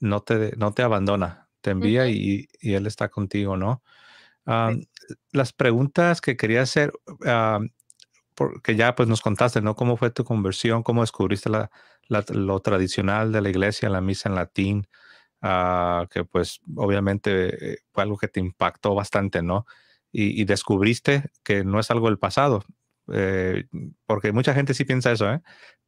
no te, no te abandona, te envía y, Él está contigo, ¿no? Las preguntas que quería hacer, ah, porque ya pues nos contaste, ¿no? ¿Cómo fue tu conversión? ¿Cómo descubriste la, lo tradicional de la iglesia, la misa en latín? Ah, que pues obviamente eh, fue algo que te impactó bastante, ¿no? y, descubriste que no es algo del pasado. Eh, porque mucha gente sí piensa eso, ¿eh?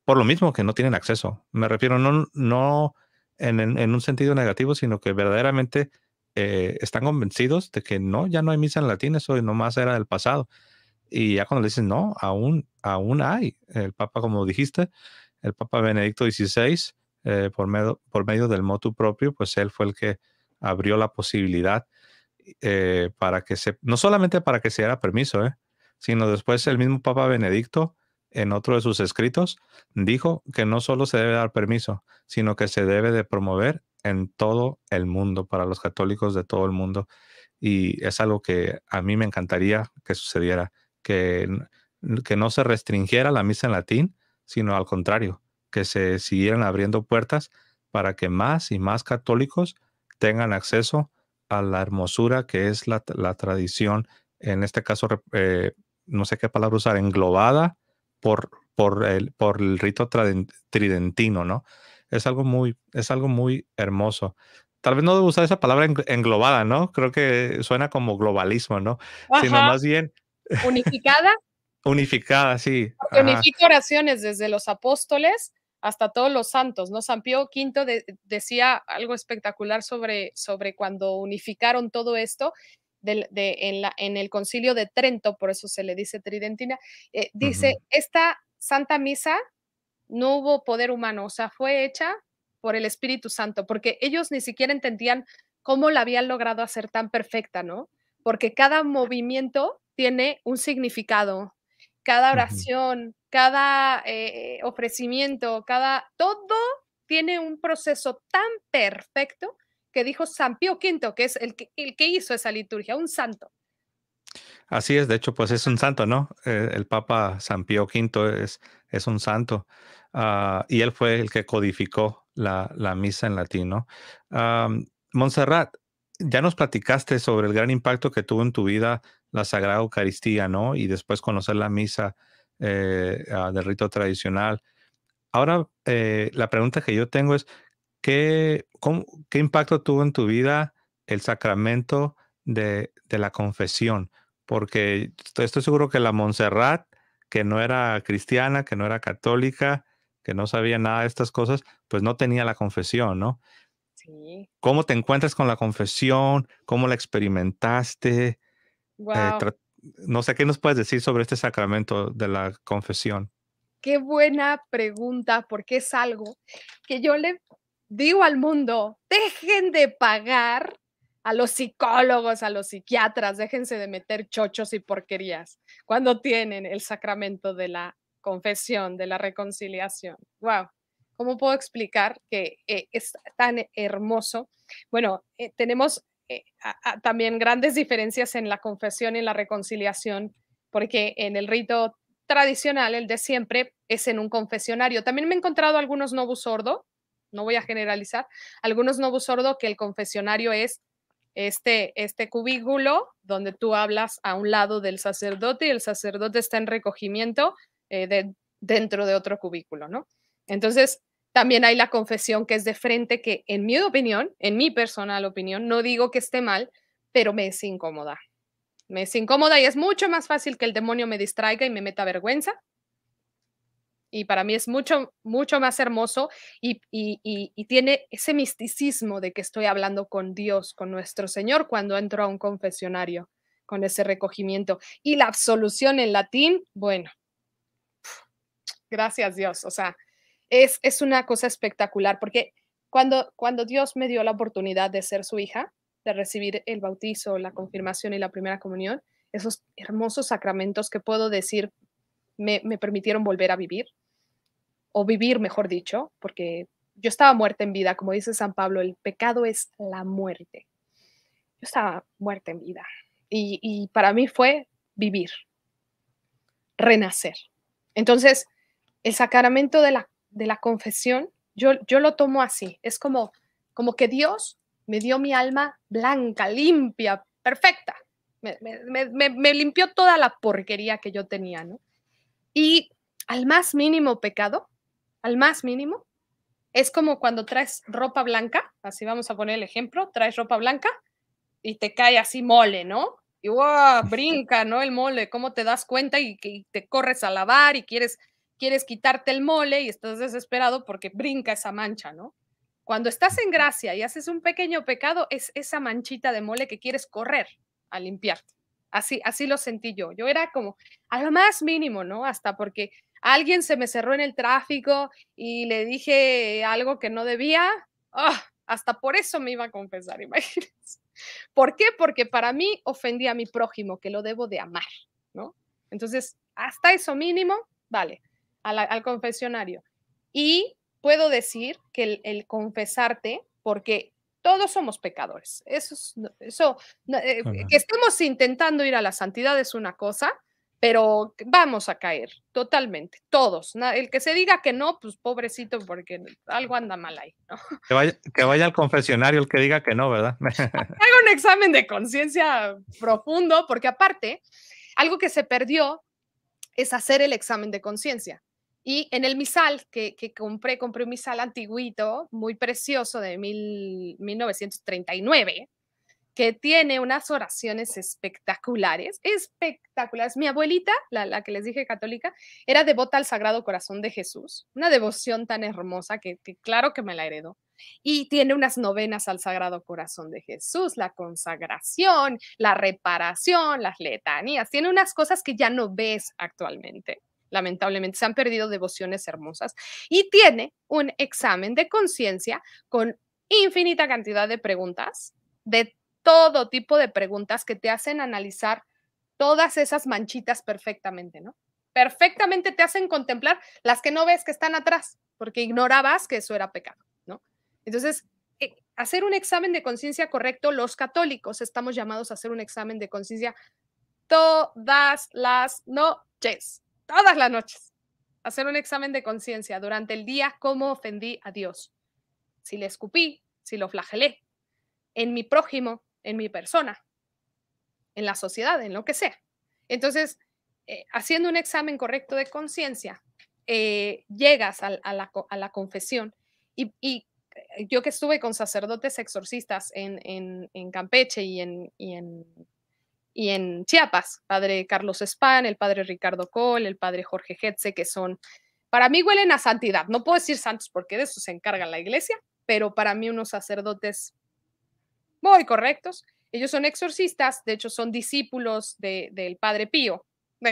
Por lo mismo que no tienen acceso. Me refiero no, no en, en un sentido negativo, sino que verdaderamente eh, están convencidos de que no, ya no hay misa en latín, eso nomás era del pasado. Y ya cuando le dicen, no, aún, aún hay. El Papa, como dijiste, el Papa Benedicto XVI, eh, por, medio, por medio del motu propio, pues él fue el que abrió la posibilidad eh, para que se, no solamente para que se diera permiso, eh, sino después el mismo Papa Benedicto, en otro de sus escritos, dijo que no solo se debe dar permiso, sino que se debe de promover en todo el mundo, para los católicos de todo el mundo. Y es algo que a mí me encantaría que sucediera, que, que no se restringiera la misa en latín, sino al contrario, que se siguieran abriendo puertas para que más y más católicos tengan acceso a la hermosura que es la, tradición, en este caso, eh, no sé qué palabra usar, englobada por, por, el, por el rito tridentino, ¿no? Es algo muy, es algo muy hermoso. Tal vez no debo usar esa palabra englobada, ¿no? Creo que suena como globalismo, ¿no? Sino más bien... Unificada. Unificada, sí. oraciones desde los apóstoles hasta todos los santos, ¿no? San Pío V decía algo espectacular sobre, sobre cuando unificaron todo esto en, la, en, el concilio de Trento, por eso se le dice Tridentina, eh, dice, esta Santa Misa no hubo poder humano, o sea, fue hecha por el Espíritu Santo, porque ellos ni siquiera entendían cómo la habían logrado hacer tan perfecta, ¿no? Porque cada movimiento tiene un significado, cada oración, cada eh, ofrecimiento, cada todo tiene un proceso tan perfecto que dijo San Pío V, que es el que, el que hizo esa liturgia, un santo. Así es, de hecho, pues es un santo, ¿no? Eh, el Papa San Pío V es, es un santo ah, y él fue el que codificó la, misa en latín, ¿no? Montserrat, ya nos platicaste sobre el gran impacto que tuvo en tu vida la Sagrada Eucaristía, ¿no? Y después conocer la misa eh, ah, del rito tradicional. Ahora, eh, la pregunta que yo tengo es, ¿qué, impacto tuvo en tu vida el sacramento de, la confesión? Porque estoy seguro que la Montserrat, que no era cristiana, que no era católica, que no sabía nada de estas cosas, pues no tenía la confesión, ¿no? Sí. ¿Cómo te encuentras con la confesión? ¿Cómo la experimentaste? Eh, no sé qué nos puedes decir sobre este sacramento de la confesión. Qué buena pregunta, porque es algo que yo le digo al mundo, dejen de pagar a los psicólogos, a los psiquiatras, déjense de meter chochos y porquerías cuando tienen el sacramento de la confesión, de la reconciliación. Wow. ¿Cómo puedo explicar que eh, es tan hermoso? Bueno, eh, tenemos eh, también grandes diferencias en la confesión y la reconciliación, porque en el rito tradicional, el de siempre, es en un confesionario. También me he encontrado algunos novus sordo, no voy a generalizar, algunos novus sordo que el confesionario es este, este cubículo donde tú hablas a un lado del sacerdote y el sacerdote está en recogimiento eh, dentro de otro cubículo, ¿no? Entonces, también hay la confesión que es de frente, que en mi opinión, en mi personal opinión, no digo que esté mal, pero me es incómoda. Me es incómoda y es mucho más fácil que el demonio me distraiga y me meta vergüenza. Y para mí es mucho, mucho más hermoso y, y tiene ese misticismo de que estoy hablando con Dios, con nuestro Señor, cuando entro a un confesionario con ese recogimiento. Y la absolución en latín, bueno, gracias Dios, o sea, es, una cosa espectacular, porque cuando, cuando Dios me dio la oportunidad de ser su hija, de recibir el bautizo, la confirmación y la primera comunión, esos hermosos sacramentos que puedo decir me, permitieron volver a vivir, o vivir, mejor dicho, porque yo estaba muerta en vida, como dice San Pablo, el pecado es la muerte. Yo estaba muerta en vida y para mí fue vivir, renacer. Entonces, el sacramento de la de la confesión, yo, yo lo tomo así, es como, como que Dios me dio mi alma blanca, limpia, perfecta, me, limpió toda la porquería que yo tenía, ¿no? Y al más mínimo pecado, al más mínimo, es como cuando traes ropa blanca, así vamos a poner el ejemplo, traes ropa blanca y te cae así mole, ¿no? Y wow, brinca, ¿no? El mole, ¿cómo te das cuenta y, y te corres a lavar y quieres quieres quitarte el mole y estás desesperado porque brinca esa mancha, ¿no? Cuando estás en gracia y haces un pequeño pecado, es esa manchita de mole que quieres correr a limpiarte. Así, así lo sentí yo. Yo era como a lo más mínimo, ¿no? Hasta porque alguien se me cerró en el tráfico y le dije algo que no debía. Ah, hasta por eso me iba a confesar, imagínense. ¿Por qué? Porque para mí ofendí a mi prójimo, que lo debo de amar, ¿no? Entonces, hasta eso mínimo, vale al, confesionario. Y puedo decir que el, confesarte, porque todos somos pecadores, eso, es, eso eh, que estemos intentando ir a la santidad es una cosa, pero vamos a caer totalmente, todos. El que se diga que no, pues pobrecito, porque algo anda mal ahí. Que, vaya, que, vaya, al confesionario el que diga que no, ¿verdad? Haga un examen de conciencia profundo, porque aparte, algo que se perdió es hacer el examen de conciencia. Y en el misal que, compré, compré un misal antiguito, muy precioso, de 1939, que tiene unas oraciones espectaculares, espectaculares. Mi abuelita, la, que les dije católica, era devota al Sagrado Corazón de Jesús, una devoción tan hermosa que, que, claro que me la heredó. Y tiene unas novenas al Sagrado Corazón de Jesús, la consagración, la reparación, las letanías, tiene unas cosas que ya no ves actualmente lamentablemente se han perdido devociones hermosas, y tiene un examen de conciencia con infinita cantidad de preguntas, de todo tipo de preguntas que te hacen analizar todas esas manchitas perfectamente, ¿no? Perfectamente te hacen contemplar las que no ves que están atrás, porque ignorabas que eso era pecado, ¿no? Entonces, eh, hacer un examen de conciencia correcto, los católicos estamos llamados a hacer un examen de conciencia todas las noches, todas las noches, hacer un examen de conciencia durante el día, cómo ofendí a Dios, si le escupí, si lo flagelé, en mi prójimo, en mi persona, en la sociedad, en lo que sea. Entonces, eh, haciendo un examen correcto de conciencia, eh, llegas a, la, confesión. Y, eh, yo que estuve con sacerdotes exorcistas en, Campeche y en, y en y en Chiapas, padre Carlos Span, el padre Ricardo Col, el padre Jorge Hetze que son, para mí huelen a santidad. No puedo decir santos porque de eso se encarga la iglesia, pero para mí unos sacerdotes muy correctos. Ellos son exorcistas, de hecho son discípulos del Padre Pío,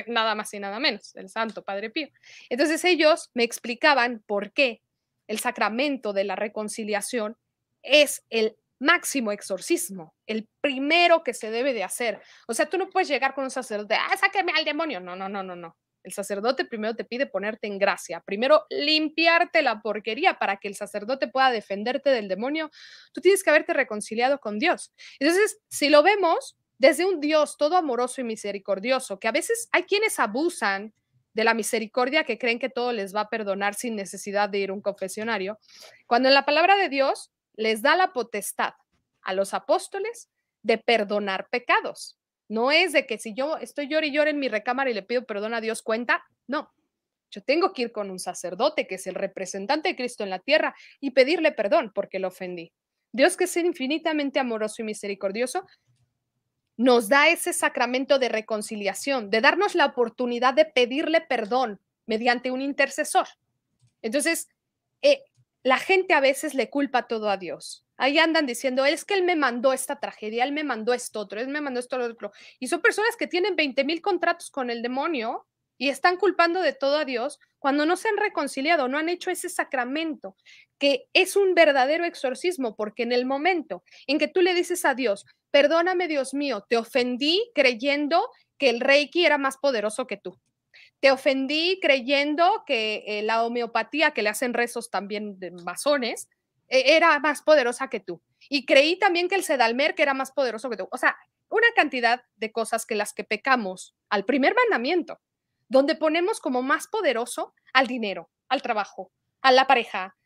nada más y nada menos, el Santo Padre Pío. Entonces ellos me explicaban por qué el sacramento de la reconciliación es el máximo exorcismo, el primero que se debe de hacer. O sea, tú no puedes llegar con un sacerdote, ah, sáqueme al demonio. No, no, no, no, no. El sacerdote primero te pide ponerte en gracia, primero limpiarte la porquería para que el sacerdote pueda defenderte del demonio. Tú tienes que haberte reconciliado con Dios. Entonces, si lo vemos desde un Dios todo amoroso y misericordioso, que a veces hay quienes abusan de la misericordia que creen que todo les va a perdonar sin necesidad de ir a un confesionario, cuando en la palabra de Dios les da la potestad a los apóstoles de perdonar pecados. No es de que si yo estoy llorando y llorando en mi recámara y le pido perdón a Dios, cuenta. No, yo tengo que ir con un sacerdote que es el representante de Cristo en la tierra y pedirle perdón porque lo ofendí. Dios que es infinitamente amoroso y misericordioso, nos da ese sacramento de reconciliación, de darnos la oportunidad de pedirle perdón mediante un intercesor. Entonces, la gente a veces le culpa todo a Dios. Ahí andan diciendo, es que él me mandó esta tragedia, él me mandó esto otro, él me mandó esto otro. Y son personas que tienen 20 mil contratos con el demonio y están culpando de todo a Dios cuando no se han reconciliado, no han hecho ese sacramento, que es un verdadero exorcismo, porque en el momento en que tú le dices a Dios, perdóname Dios mío, te ofendí creyendo que el reiki era más poderoso que tú. Te ofendí creyendo que eh, la homeopatía que le hacen rezos también de masones e, era más poderosa que tú. Y creí también que el sedalmer que era más poderoso que tú. O sea, una cantidad de cosas que las que pecamos al primer mandamiento, donde ponemos como más poderoso al dinero, al trabajo, a la pareja,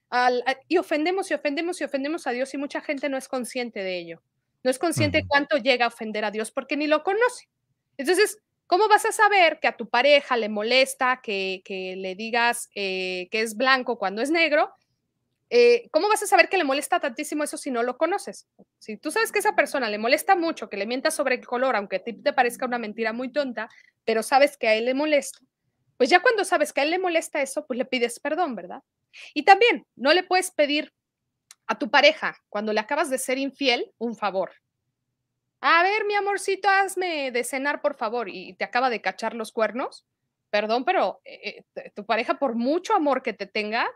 y ofendemos y ofendemos y ofendemos a Dios y mucha gente no es consciente de ello. No es consciente cuánto llega a ofender a Dios porque ni lo conoce. Entonces, ¿Cómo vas a saber que a tu pareja le molesta que, le digas eh, que es blanco cuando es negro? Eh, ¿Cómo vas a saber que le molesta tantísimo eso si no lo conoces? Si tú sabes que esa persona le molesta mucho que le mientas sobre el color, aunque a ti te parezca una mentira muy tonta, pero sabes que a él le molesta, pues ya cuando sabes que a él le molesta eso, pues le pides perdón, ¿verdad? Y también no le puedes pedir a tu pareja cuando le acabas de ser infiel un favor a ver, mi amorcito, hazme de cenar, por favor, y te acaba de cachar los cuernos, perdón, pero eh, eh, tu pareja, por mucho amor que te tenga,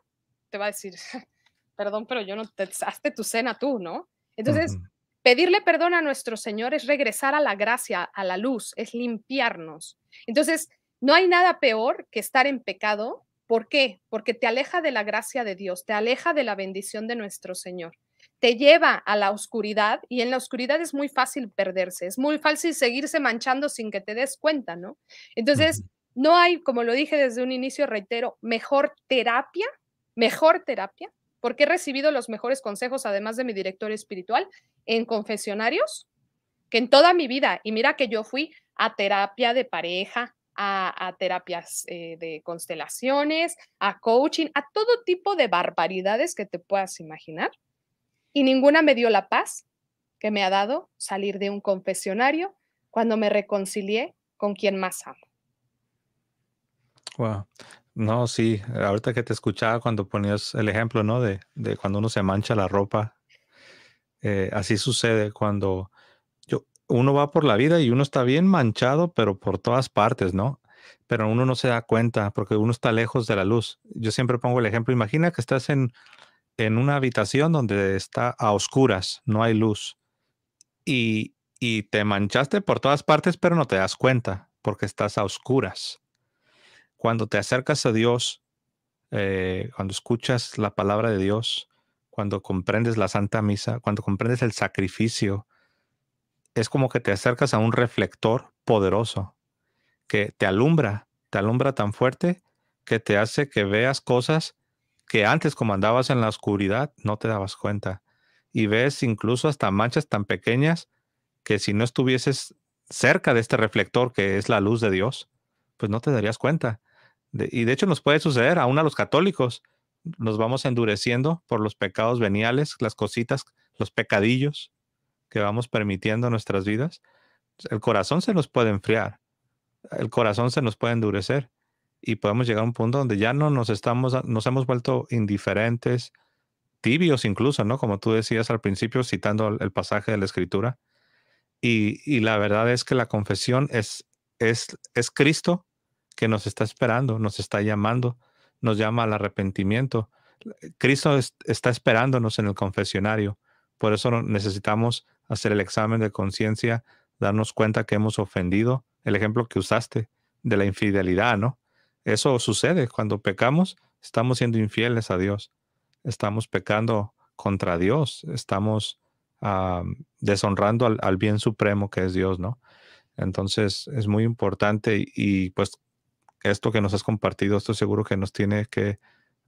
te va a decir, perdón, pero yo no te hazte tu cena tú, ¿no? Entonces, pedirle perdón a nuestro Señor es regresar a la gracia, a la luz, es limpiarnos. Entonces, no hay nada peor que estar en pecado. ¿Por qué? Porque te aleja de la gracia de Dios, te aleja de la bendición de nuestro Señor te lleva a la oscuridad y en la oscuridad es muy fácil perderse, es muy fácil seguirse manchando sin que te des cuenta, ¿no? Entonces, no hay, como lo dije desde un inicio, reitero, mejor terapia, mejor terapia, porque he recibido los mejores consejos, además de mi director espiritual, en confesionarios, que en toda mi vida, y mira que yo fui a terapia de pareja, a, terapias eh, de constelaciones, a coaching, a todo tipo de barbaridades que te puedas imaginar y ninguna me dio la paz que me ha dado salir de un confesionario cuando me reconcilié con quien más amo. Wow. No, sí, ahorita que te escuchaba cuando ponías el ejemplo, ¿no? De, cuando uno se mancha la ropa. Eh, así sucede cuando yo, uno va por la vida y uno está bien manchado, pero por todas partes, ¿no? Pero uno no se da cuenta porque uno está lejos de la luz. Yo siempre pongo el ejemplo, imagina que estás en, en una habitación donde está a oscuras, no hay luz. Y, y te manchaste por todas partes, pero no te das cuenta porque estás a oscuras. Cuando te acercas a Dios, eh, cuando escuchas la palabra de Dios, cuando comprendes la Santa Misa, cuando comprendes el sacrificio, es como que te acercas a un reflector poderoso que te alumbra, te alumbra tan fuerte que te hace que veas cosas que antes como andabas en la oscuridad no te dabas cuenta. Y ves incluso hasta manchas tan pequeñas que si no estuvieses cerca de este reflector que es la luz de Dios, pues no te darías cuenta. y de hecho nos puede suceder aún a los católicos. Nos vamos endureciendo por los pecados veniales, las cositas, los pecadillos que vamos permitiendo en nuestras vidas. El corazón se nos puede enfriar, el corazón se nos puede endurecer y podemos llegar a un punto donde ya no nos estamos, nos hemos vuelto indiferentes, tibios incluso, ¿no? Como tú decías al principio, citando el pasaje de la escritura. Y, la verdad es que la confesión es, es, es Cristo que nos está esperando, nos está llamando, nos llama al arrepentimiento. Cristo está esperándonos en el confesionario. Por eso necesitamos hacer el examen de conciencia, darnos cuenta que hemos ofendido. El ejemplo que usaste de la infidelidad, ¿no? Eso sucede cuando pecamos, estamos siendo infieles a Dios, estamos pecando contra Dios, estamos ah, deshonrando al, bien supremo que es Dios, ¿no? Entonces es muy importante y, pues esto que nos has compartido, esto seguro que nos tiene que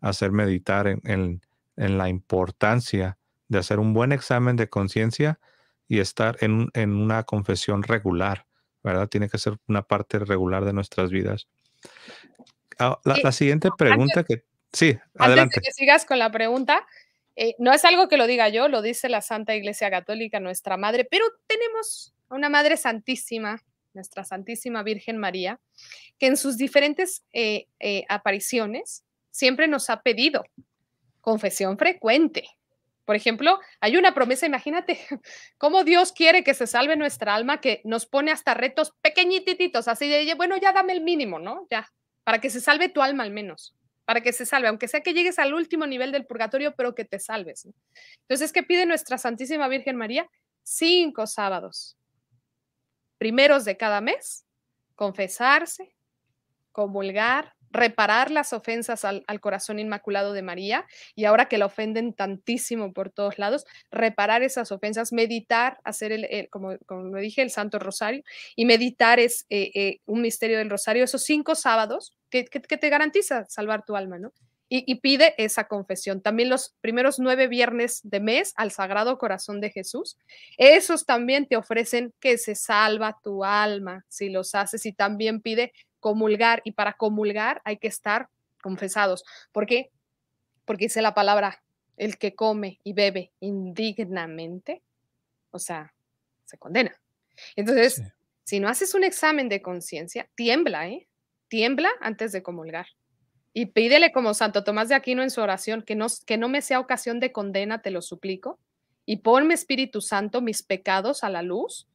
hacer meditar en, la importancia de hacer un buen examen de conciencia y estar en, una confesión regular, ¿verdad? Tiene que ser una parte regular de nuestras vidas. Ah, eh, la, siguiente pregunta que... Sí, adelante. que sigas con la pregunta, eh, no es algo que lo diga yo, lo dice la Santa Iglesia Católica, nuestra madre, pero tenemos a una Madre Santísima, nuestra Santísima Virgen María, que en sus diferentes eh, apariciones siempre nos ha pedido confesión frecuente, por ejemplo, hay una promesa, imagínate cómo Dios quiere que se salve nuestra alma, que nos pone hasta retos pequeñititos, así de, bueno, ya dame el mínimo, ¿no? Ya, para que se salve tu alma al menos, para que se salve, aunque sea que llegues al último nivel del purgatorio, pero que te salves. Entonces, ¿qué pide nuestra Santísima Virgen María? Cinco sábados, primeros de cada mes, confesarse, comulgar, reparar las ofensas al, corazón inmaculado de María y ahora que la ofenden tantísimo por todos lados, reparar esas ofensas, meditar, hacer, el, como, lo dije, el Santo Rosario y meditar es eh, eh, un misterio del Rosario, esos cinco sábados que, te garantiza salvar tu alma, ¿no? Y, y, pide esa confesión. También los primeros nueve viernes de mes al Sagrado Corazón de Jesús, esos también te ofrecen que se salva tu alma si los haces y también pide comulgar y para comulgar hay que estar confesados. ¿Por qué? Porque dice la palabra, el que come y bebe indignamente, o sea, se condena. Entonces, si no haces un examen de conciencia, tiembla, ¿eh? Tiembla antes de comulgar. Y pídele como Santo Tomás de Aquino en su oración, que no, que no me sea ocasión de condena, te lo suplico, y ponme Espíritu Santo mis pecados a la luz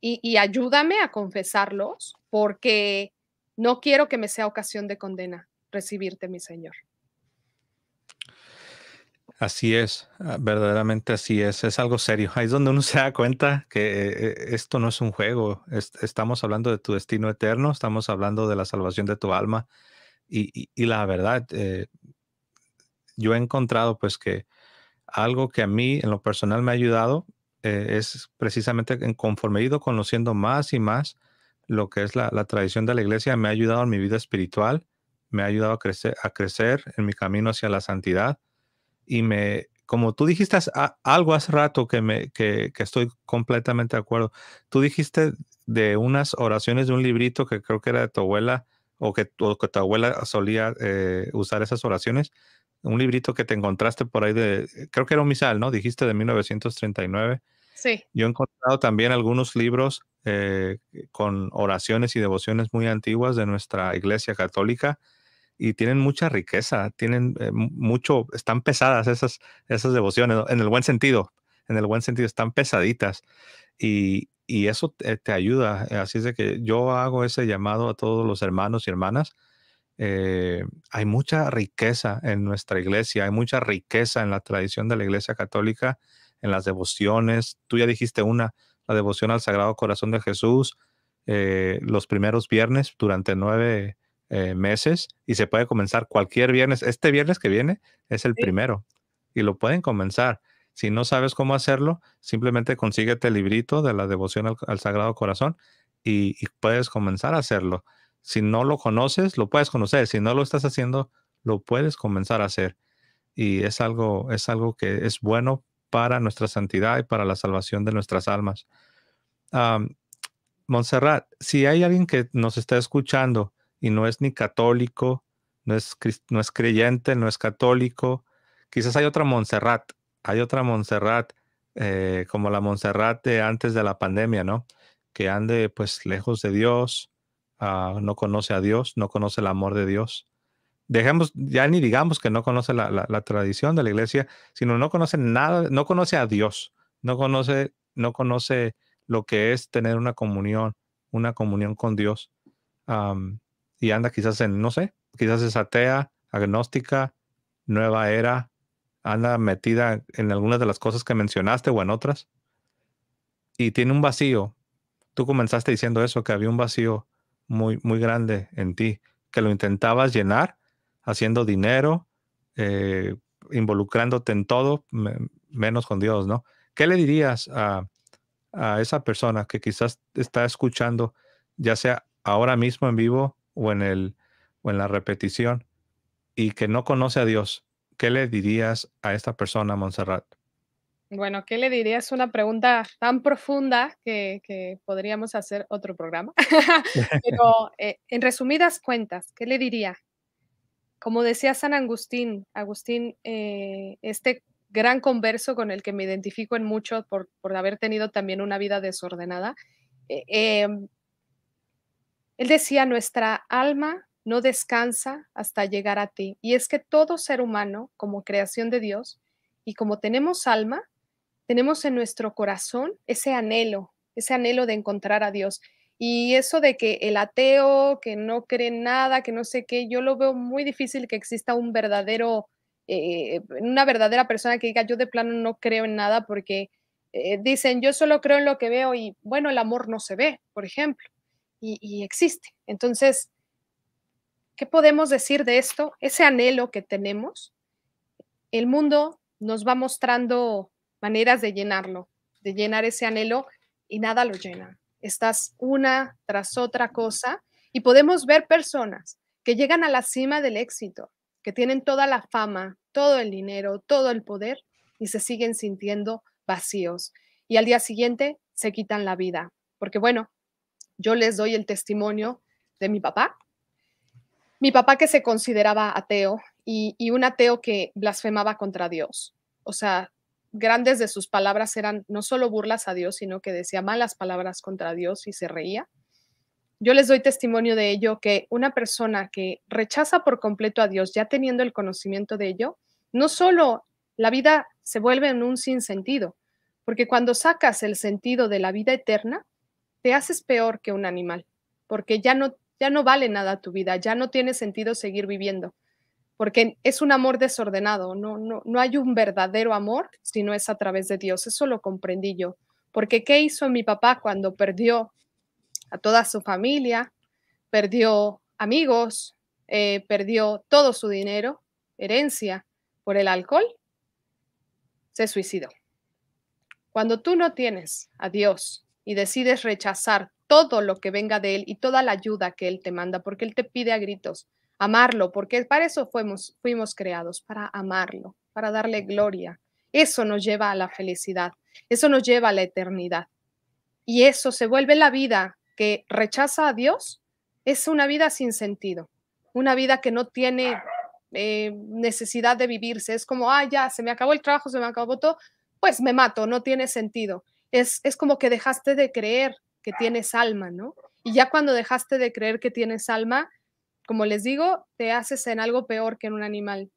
y, y ayúdame a confesarlos, porque no quiero que me sea ocasión de condena recibirte, mi Señor. Así es, ah, verdaderamente así es, es algo serio. Ahí es donde uno se da cuenta que eh, eh, esto no es un juego, estamos hablando de tu destino eterno, estamos hablando de la salvación de tu alma y, la verdad, eh, yo he encontrado pues que algo que a mí en lo personal me ha ayudado es precisamente en conforme he ido conociendo más y más lo que es la, tradición de la iglesia me ha ayudado en mi vida espiritual, me ha ayudado a crecer, a crecer en mi camino hacia la santidad. Y me, como tú dijiste algo hace rato que, me, que, estoy completamente de acuerdo, tú dijiste de unas oraciones de un librito que creo que era de tu abuela o que, o que tu abuela solía eh, usar esas oraciones, un librito que te encontraste por ahí de, creo que era un misal, ¿no? Dijiste de 1939 yo he encontrado también algunos libros eh, con oraciones y devociones muy antiguas de nuestra iglesia católica y tienen mucha riqueza, tienen eh, mucho, están pesadas esas, esas devociones, en el buen sentido, en el buen sentido, están pesaditas y, eso te, ayuda. Eh, así es de que yo hago ese llamado a todos los hermanos y hermanas. hay mucha riqueza en nuestra iglesia, hay mucha riqueza en la tradición de la iglesia católica en las devociones. Tú ya dijiste una, la devoción al Sagrado Corazón de Jesús, eh, los primeros viernes durante nueve eh, meses y se puede comenzar cualquier viernes. Este viernes que viene es el primero y lo pueden comenzar. Si no sabes cómo hacerlo, simplemente consíguete el librito de la devoción al, Sagrado Corazón y, y, puedes comenzar a hacerlo. Si no lo conoces, lo puedes conocer. Si no lo estás haciendo, lo puedes comenzar a hacer. Y es algo, es algo que es bueno para nuestra santidad y para la salvación de nuestras almas. Montserrat, si hay alguien que nos está escuchando y no es ni católico, no es, no es creyente, no es católico, quizás hay otra Montserrat, hay otra Montserrat eh, como la Montserrat de antes de la pandemia, ¿no? Que ande pues lejos de Dios, ah, no conoce a Dios, no conoce el amor de Dios dejemos, ya ni digamos que no conoce la, tradición de la iglesia, sino no conoce nada, no conoce a Dios, no conoce, no conoce lo que es tener una comunión, una comunión con Dios. y anda quizás en, no sé, quizás es atea, agnóstica, nueva era, anda metida en algunas de las cosas que mencionaste o en otras. Y tiene un vacío. Tú comenzaste diciendo eso, que había un vacío muy, muy grande en ti, que lo intentabas llenar, haciendo dinero, eh, involucrándote en todo, menos con Dios, ¿no? ¿Qué le dirías a, esa persona que quizás está escuchando, ya sea ahora mismo en vivo o en, el, o en la repetición, y que no conoce a Dios? ¿Qué le dirías a esta persona, Montserrat? Bueno, ¿qué le dirías? Es una pregunta tan profunda que, podríamos hacer otro programa. Pero eh, en resumidas cuentas, ¿qué le diría? como decía San Agustín, Agustín, eh, este gran converso con el que me identifico en mucho por, haber tenido también una vida desordenada, eh, em, él decía, nuestra alma no descansa hasta llegar a ti. Y es que todo ser humano, como creación de Dios, y como tenemos alma, tenemos en nuestro corazón ese anhelo, ese anhelo de encontrar a Dios. Y eso de que el ateo, que no cree nada, que no sé qué, yo lo veo muy difícil que exista un verdadero, eh, una verdadera persona que diga yo de plano no creo en nada porque eh, dicen yo solo creo en lo que veo y bueno, el amor no se ve, por ejemplo, y, y existe. Entonces, ¿qué podemos decir de esto? Ese anhelo que tenemos, el mundo nos va mostrando maneras de llenarlo, de llenar ese anhelo y nada lo llena estás una tras otra cosa y podemos ver personas que llegan a la cima del éxito, que tienen toda la fama, todo el dinero, todo el poder y se siguen sintiendo vacíos. Y al día siguiente se quitan la vida. Porque bueno, yo les doy el testimonio de mi papá. Mi papá que se consideraba ateo y, un ateo que blasfemaba contra Dios. O sea, grandes de sus palabras eran no solo burlas a Dios, sino que decía malas palabras contra Dios y se reía. Yo les doy testimonio de ello que una persona que rechaza por completo a Dios, ya teniendo el conocimiento de ello, no solo la vida se vuelve en un sinsentido, porque cuando sacas el sentido de la vida eterna, te haces peor que un animal, porque ya no, ya no vale nada tu vida, ya no tiene sentido seguir viviendo porque es un amor desordenado, no, no, hay un verdadero amor si no es a través de Dios, eso lo comprendí yo, porque ¿qué hizo mi papá cuando perdió a toda su familia, perdió amigos, eh, perdió todo su dinero, herencia, por el alcohol? Se suicidó. Cuando tú no tienes a Dios y decides rechazar todo lo que venga de Él y toda la ayuda que Él te manda, porque Él te pide a gritos, amarlo, porque para eso fuimos, fuimos creados, para amarlo, para darle gloria. Eso nos lleva a la felicidad, eso nos lleva a la eternidad. Y eso se vuelve la vida que rechaza a Dios, es una vida sin sentido, una vida que no tiene eh, necesidad de vivirse. Es como, ah, ya, se me acabó el trabajo, se me acabó todo, pues me mato, no tiene sentido. Es, es como que dejaste de creer que tienes alma, ¿no? Y ya cuando dejaste de creer que tienes alma, como les digo, te haces en algo peor que en un animal,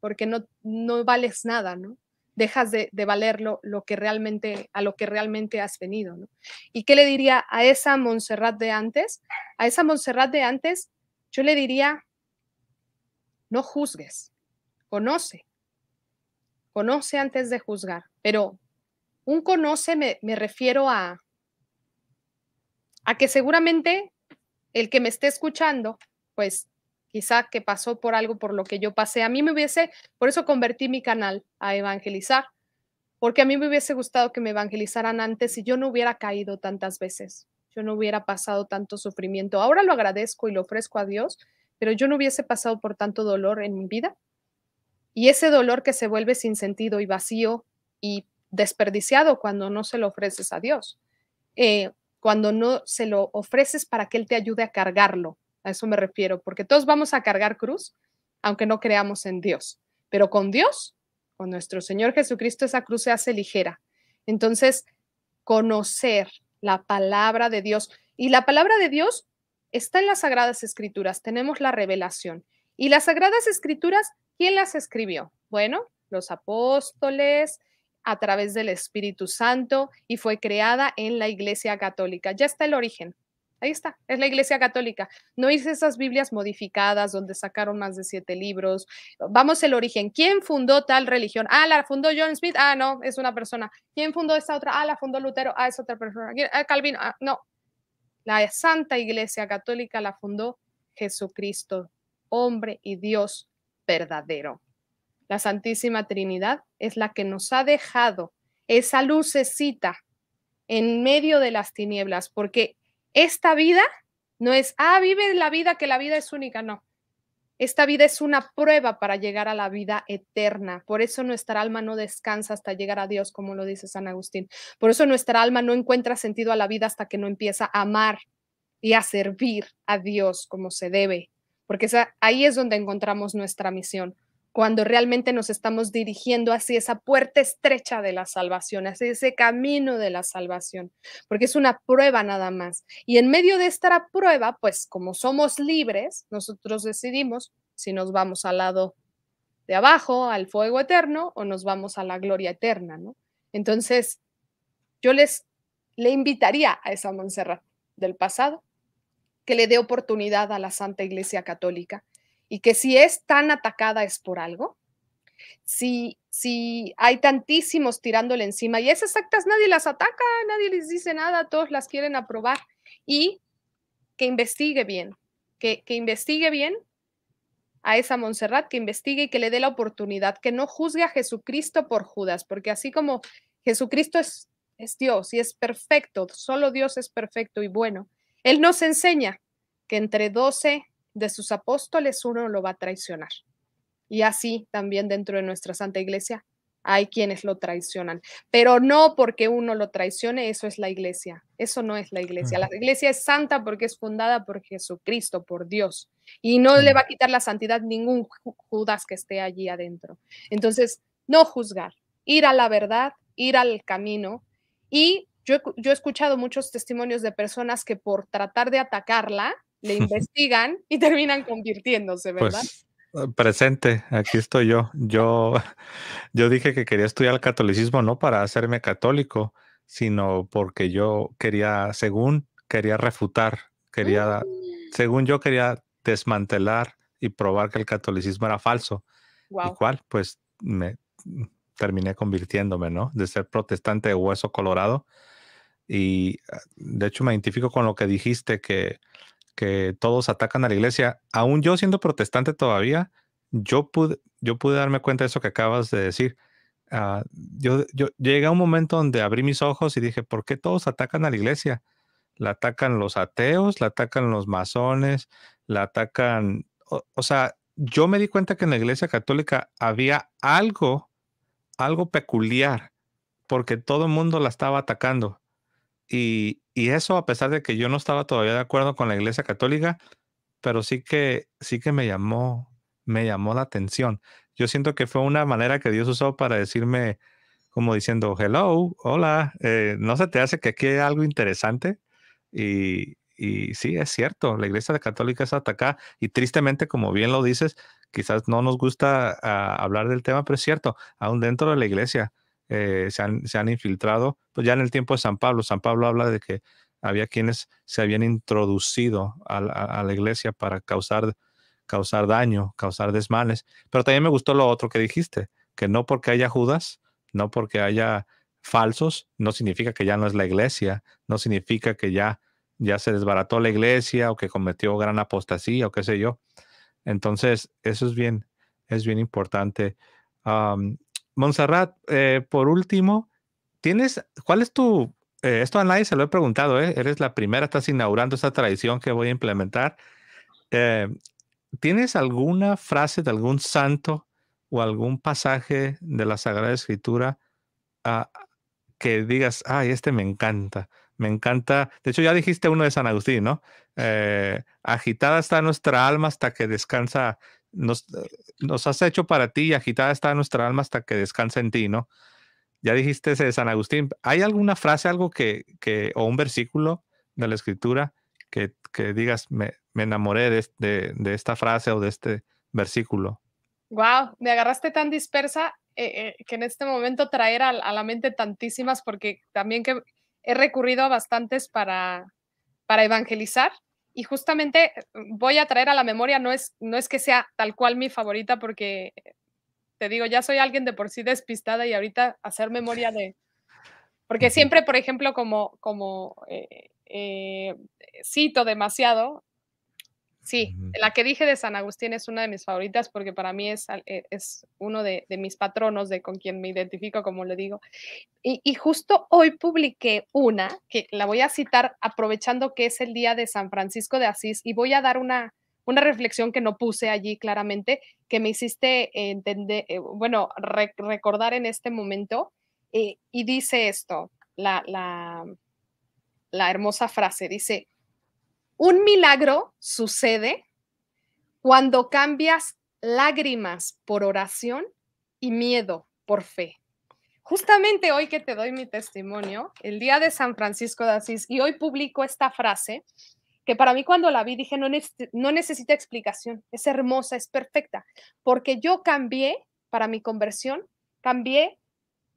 porque no, no vales nada, ¿no? Dejas de, valer lo, que realmente, a lo que realmente has venido, ¿no? ¿Y qué le diría a esa Montserrat de antes? A esa Montserrat de antes, yo le diría, no juzgues, conoce, conoce antes de juzgar, pero un conoce me, refiero a, a que seguramente el que me esté escuchando pues quizá que pasó por algo por lo que yo pasé. A mí me hubiese, por eso convertí mi canal a evangelizar, porque a mí me hubiese gustado que me evangelizaran antes y yo no hubiera caído tantas veces, yo no hubiera pasado tanto sufrimiento. Ahora lo agradezco y lo ofrezco a Dios, pero yo no hubiese pasado por tanto dolor en mi vida. Y ese dolor que se vuelve sin sentido y vacío y desperdiciado cuando no se lo ofreces a Dios, eh, cuando no se lo ofreces para que Él te ayude a cargarlo, a eso me refiero, porque todos vamos a cargar cruz, aunque no creamos en Dios. Pero con Dios, con nuestro Señor Jesucristo, esa cruz se hace ligera. Entonces, conocer la palabra de Dios. Y la palabra de Dios está en las Sagradas Escrituras, tenemos la revelación. Y las Sagradas Escrituras, ¿quién las escribió? Bueno, los apóstoles, a través del Espíritu Santo, y fue creada en la Iglesia Católica. Ya está el origen, Ahí está, es la Iglesia Católica. No hice esas Biblias modificadas donde sacaron más de siete libros. Vamos el origen. ¿Quién fundó tal religión? Ah, la fundó John Smith. Ah, no, es una persona. ¿Quién fundó esta otra? Ah, la fundó Lutero. Ah, es otra persona. Ah, Calvino. Ah, no. La Santa Iglesia Católica la fundó Jesucristo, hombre y Dios verdadero. La Santísima Trinidad es la que nos ha dejado esa lucecita en medio de las tinieblas, porque esta vida no es, ah, vive la vida, que la vida es única, no. Esta vida es una prueba para llegar a la vida eterna. Por eso nuestra alma no descansa hasta llegar a Dios, como lo dice San Agustín. Por eso nuestra alma no encuentra sentido a la vida hasta que no empieza a amar y a servir a Dios como se debe. Porque ahí es donde encontramos nuestra misión, cuando realmente nos estamos dirigiendo hacia esa puerta estrecha de la salvación, hacia ese camino de la salvación, porque es una prueba nada más. Y en medio de esta prueba, pues como somos libres, nosotros decidimos si nos vamos al lado de abajo, al fuego eterno, o nos vamos a la gloria eterna, ¿no? Entonces, yo les le invitaría a esa Montserrat del pasado que le dé oportunidad a la Santa Iglesia Católica y que si es tan atacada es por algo. Si, si hay tantísimos tirándole encima y esas actas nadie las ataca, nadie les dice nada, todos las quieren aprobar y que investigue bien, que, que investigue bien a esa Montserrat, que investigue y que le dé la oportunidad, que no juzgue a Jesucristo por Judas, porque así como Jesucristo es, es Dios y es perfecto, solo Dios es perfecto y bueno, Él nos enseña que entre 12 de sus apóstoles uno lo va a traicionar. Y así también dentro de nuestra Santa Iglesia hay quienes lo traicionan, pero no porque uno lo traicione, eso es la iglesia, eso no es la iglesia. La iglesia es santa porque es fundada por Jesucristo, por Dios, y no le va a quitar la santidad ningún Judas que esté allí adentro. Entonces, no juzgar, ir a la verdad, ir al camino. Y yo, yo he escuchado muchos testimonios de personas que por tratar de atacarla, le investigan y terminan convirtiéndose, ¿verdad? Pues, eh, presente, aquí estoy yo. yo. Yo dije que quería estudiar el catolicismo no para hacerme católico, sino porque yo quería, según, quería refutar, quería, mm. según yo quería desmantelar y probar que el catolicismo era falso. Wow. pues me mm, terminé convirtiéndome, ¿no? De ser protestante de hueso colorado. Y ah, de hecho me identifico con lo que dijiste, que que todos atacan a la iglesia, aún yo siendo protestante todavía, yo pude, yo pude darme cuenta de eso que acabas de decir. Ah, yo, llegué a un momento donde abrí mis ojos y dije, ¿por qué todos atacan a la iglesia? La atacan los ateos, la atacan los masones, la atacan... o sea, yo me di cuenta que en la iglesia católica había algo, algo peculiar, porque todo el mundo la estaba atacando. Y, eso a pesar de que yo no estaba todavía de acuerdo con la Iglesia Católica, pero sí que, sí que me llamó, me llamó la atención. Yo siento que fue una manera que Dios usó para decirme, como diciendo, hello, hola, eh, ¿no se te hace que aquí hay algo interesante? Y, y sí, es cierto, la Iglesia Católica es acá. y tristemente, como bien lo dices, quizás no nos gusta ah, hablar del tema, pero es cierto, aún dentro de la Iglesia eh, se, han, infiltrado. Pues ya en el tiempo de San Pablo, San Pablo habla de que había quienes se habían introducido a la, iglesia para causar, causar daño, causar desmanes. Pero también me gustó lo otro que dijiste, que no porque haya Judas, no porque haya falsos, no significa que ya no es la iglesia, no significa que ya, ya se desbarató la iglesia o que cometió gran apostasía o qué sé yo. Entonces, eso es bien, es bien importante. Monserrat, eh, por último, ¿tienes, cuál es tu, eh, esto a nadie se lo he preguntado, eh, eres la primera, estás inaugurando esta tradición que voy a implementar. Eh, ¿Tienes alguna frase de algún santo o algún pasaje de la Sagrada Escritura ah, que digas, ay, este me encanta, me encanta. De hecho, ya dijiste uno de San Agustín, ¿no? agitada está nuestra alma hasta que descansa nos, eh, nos has hecho para ti y agitada está nuestra alma hasta que descansa en ti, ¿no? Ya dijiste ese de San Agustín. ¿Hay alguna frase, algo que, que o un versículo de la escritura que, que digas, me, me enamoré de, de, esta frase o de este versículo? Wow, me agarraste tan dispersa eh, eh, que en este momento traer a, a la mente tantísimas porque también que he recurrido a bastantes para, para evangelizar y justamente eh, voy a traer a la memoria, no es, no es que sea tal cual mi favorita, porque eh, te digo, ya soy alguien de por sí despistada y ahorita hacer memoria de... Porque siempre, por ejemplo, como, como eh, cito demasiado, Sí, la que dije de San Agustín es una de mis favoritas porque para mí es, e, es uno de, mis patronos, de con quien me identifico, como le digo. Y, justo hoy publiqué una, que la voy a citar aprovechando que es el día de San Francisco de Asís, y voy a dar una, una reflexión que no puse allí claramente, que me hiciste entender, eh, bueno, recordar en este momento, eh, y dice esto, la, la hermosa frase, dice, un milagro sucede cuando cambias lágrimas por oración y miedo por fe. Justamente hoy que te doy mi testimonio, el día de San Francisco de Asís, y hoy publico esta frase que para mí cuando la vi dije, no, no necesita explicación, es hermosa, es perfecta, porque yo cambié para mi conversión, cambié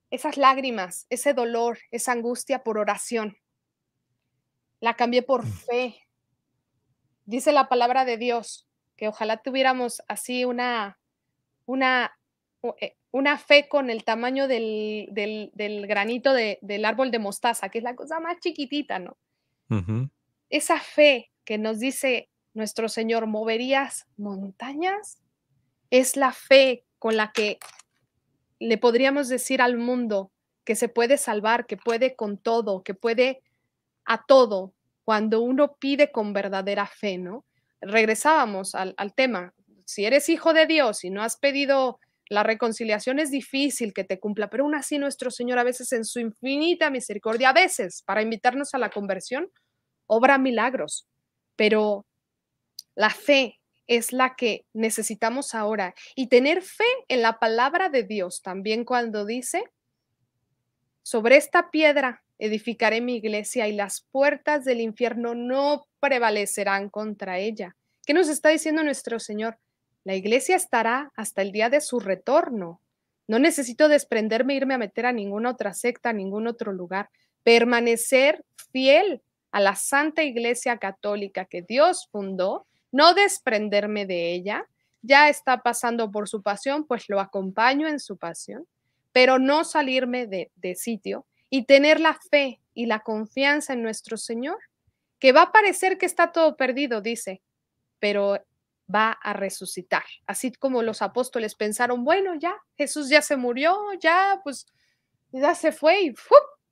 esas lágrimas, ese dolor, esa angustia por oración. La cambié por mm. fe, dice la palabra de Dios, que ojalá tuviéramos así una, una, eh, una fe con el tamaño del, del, granito del árbol de mostaza, que es la cosa más chiquitita, ¿no? Esa fe que nos dice nuestro Señor, ¿moverías montañas? Es la fe con la que le podríamos decir al mundo que se puede salvar, que puede con todo, que puede a todo, cuando uno pide con verdadera fe, ¿no? Regresábamos al, tema, si eres hijo de Dios y no has pedido la reconciliación, es difícil que te cumpla, pero aún así nuestro Señor a veces en su infinita misericordia, a veces para invitarnos a la conversión, obra milagros, pero la fe es la que necesitamos ahora y tener fe en la palabra de Dios también cuando dice, sobre esta piedra edificaré mi iglesia y las puertas del infierno no prevalecerán contra ella. ¿Qué nos está diciendo nuestro Señor? La iglesia estará hasta el día de su retorno. No necesito desprenderme, e irme a meter a ninguna otra secta, a ningún otro lugar. Permanecer fiel a la Santa Iglesia Católica que Dios fundó, no desprenderme de ella. Ya está pasando por su pasión, pues lo acompaño en su pasión, pero no salirme de, de sitio, y tener la fe y la confianza en nuestro Señor, que va a parecer que está todo perdido, dice, pero va a resucitar. Así como los apóstoles pensaron, bueno, ya, Jesús ya se murió, ya, pues, ya se fue y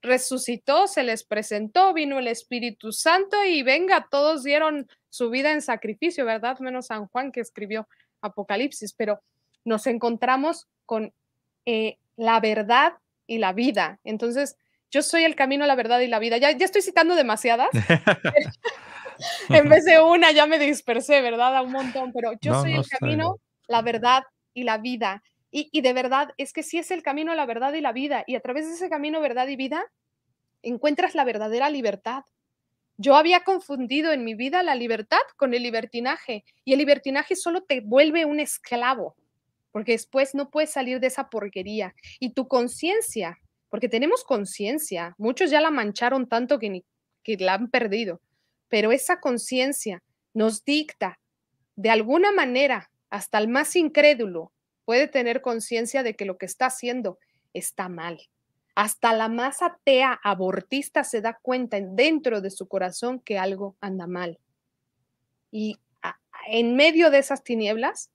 resucitó, se les presentó, vino el Espíritu Santo y venga, todos dieron su vida en sacrificio, ¿verdad? Menos San Juan que escribió Apocalipsis, pero nos encontramos con eh, la verdad y la vida. Entonces, yo soy el camino, la verdad y la vida. Ya, ya estoy citando demasiadas. en vez de una ya me dispersé, ¿verdad? A un montón, pero yo soy el camino, la verdad y la vida. Y, de verdad, es que sí es el camino, a la verdad y la vida. Y a través de ese camino, verdad y vida, encuentras la verdadera libertad. Yo había confundido en mi vida la libertad con el libertinaje. Y el libertinaje solo te vuelve un esclavo, porque después no puedes salir de esa porquería. Y tu conciencia porque tenemos conciencia. Muchos ya la mancharon tanto que, que la han perdido, pero esa conciencia nos dicta de alguna manera, hasta el más incrédulo puede tener conciencia de que lo que está haciendo está mal. Hasta la más atea abortista se da cuenta dentro de su corazón que algo anda mal. Y en medio de esas tinieblas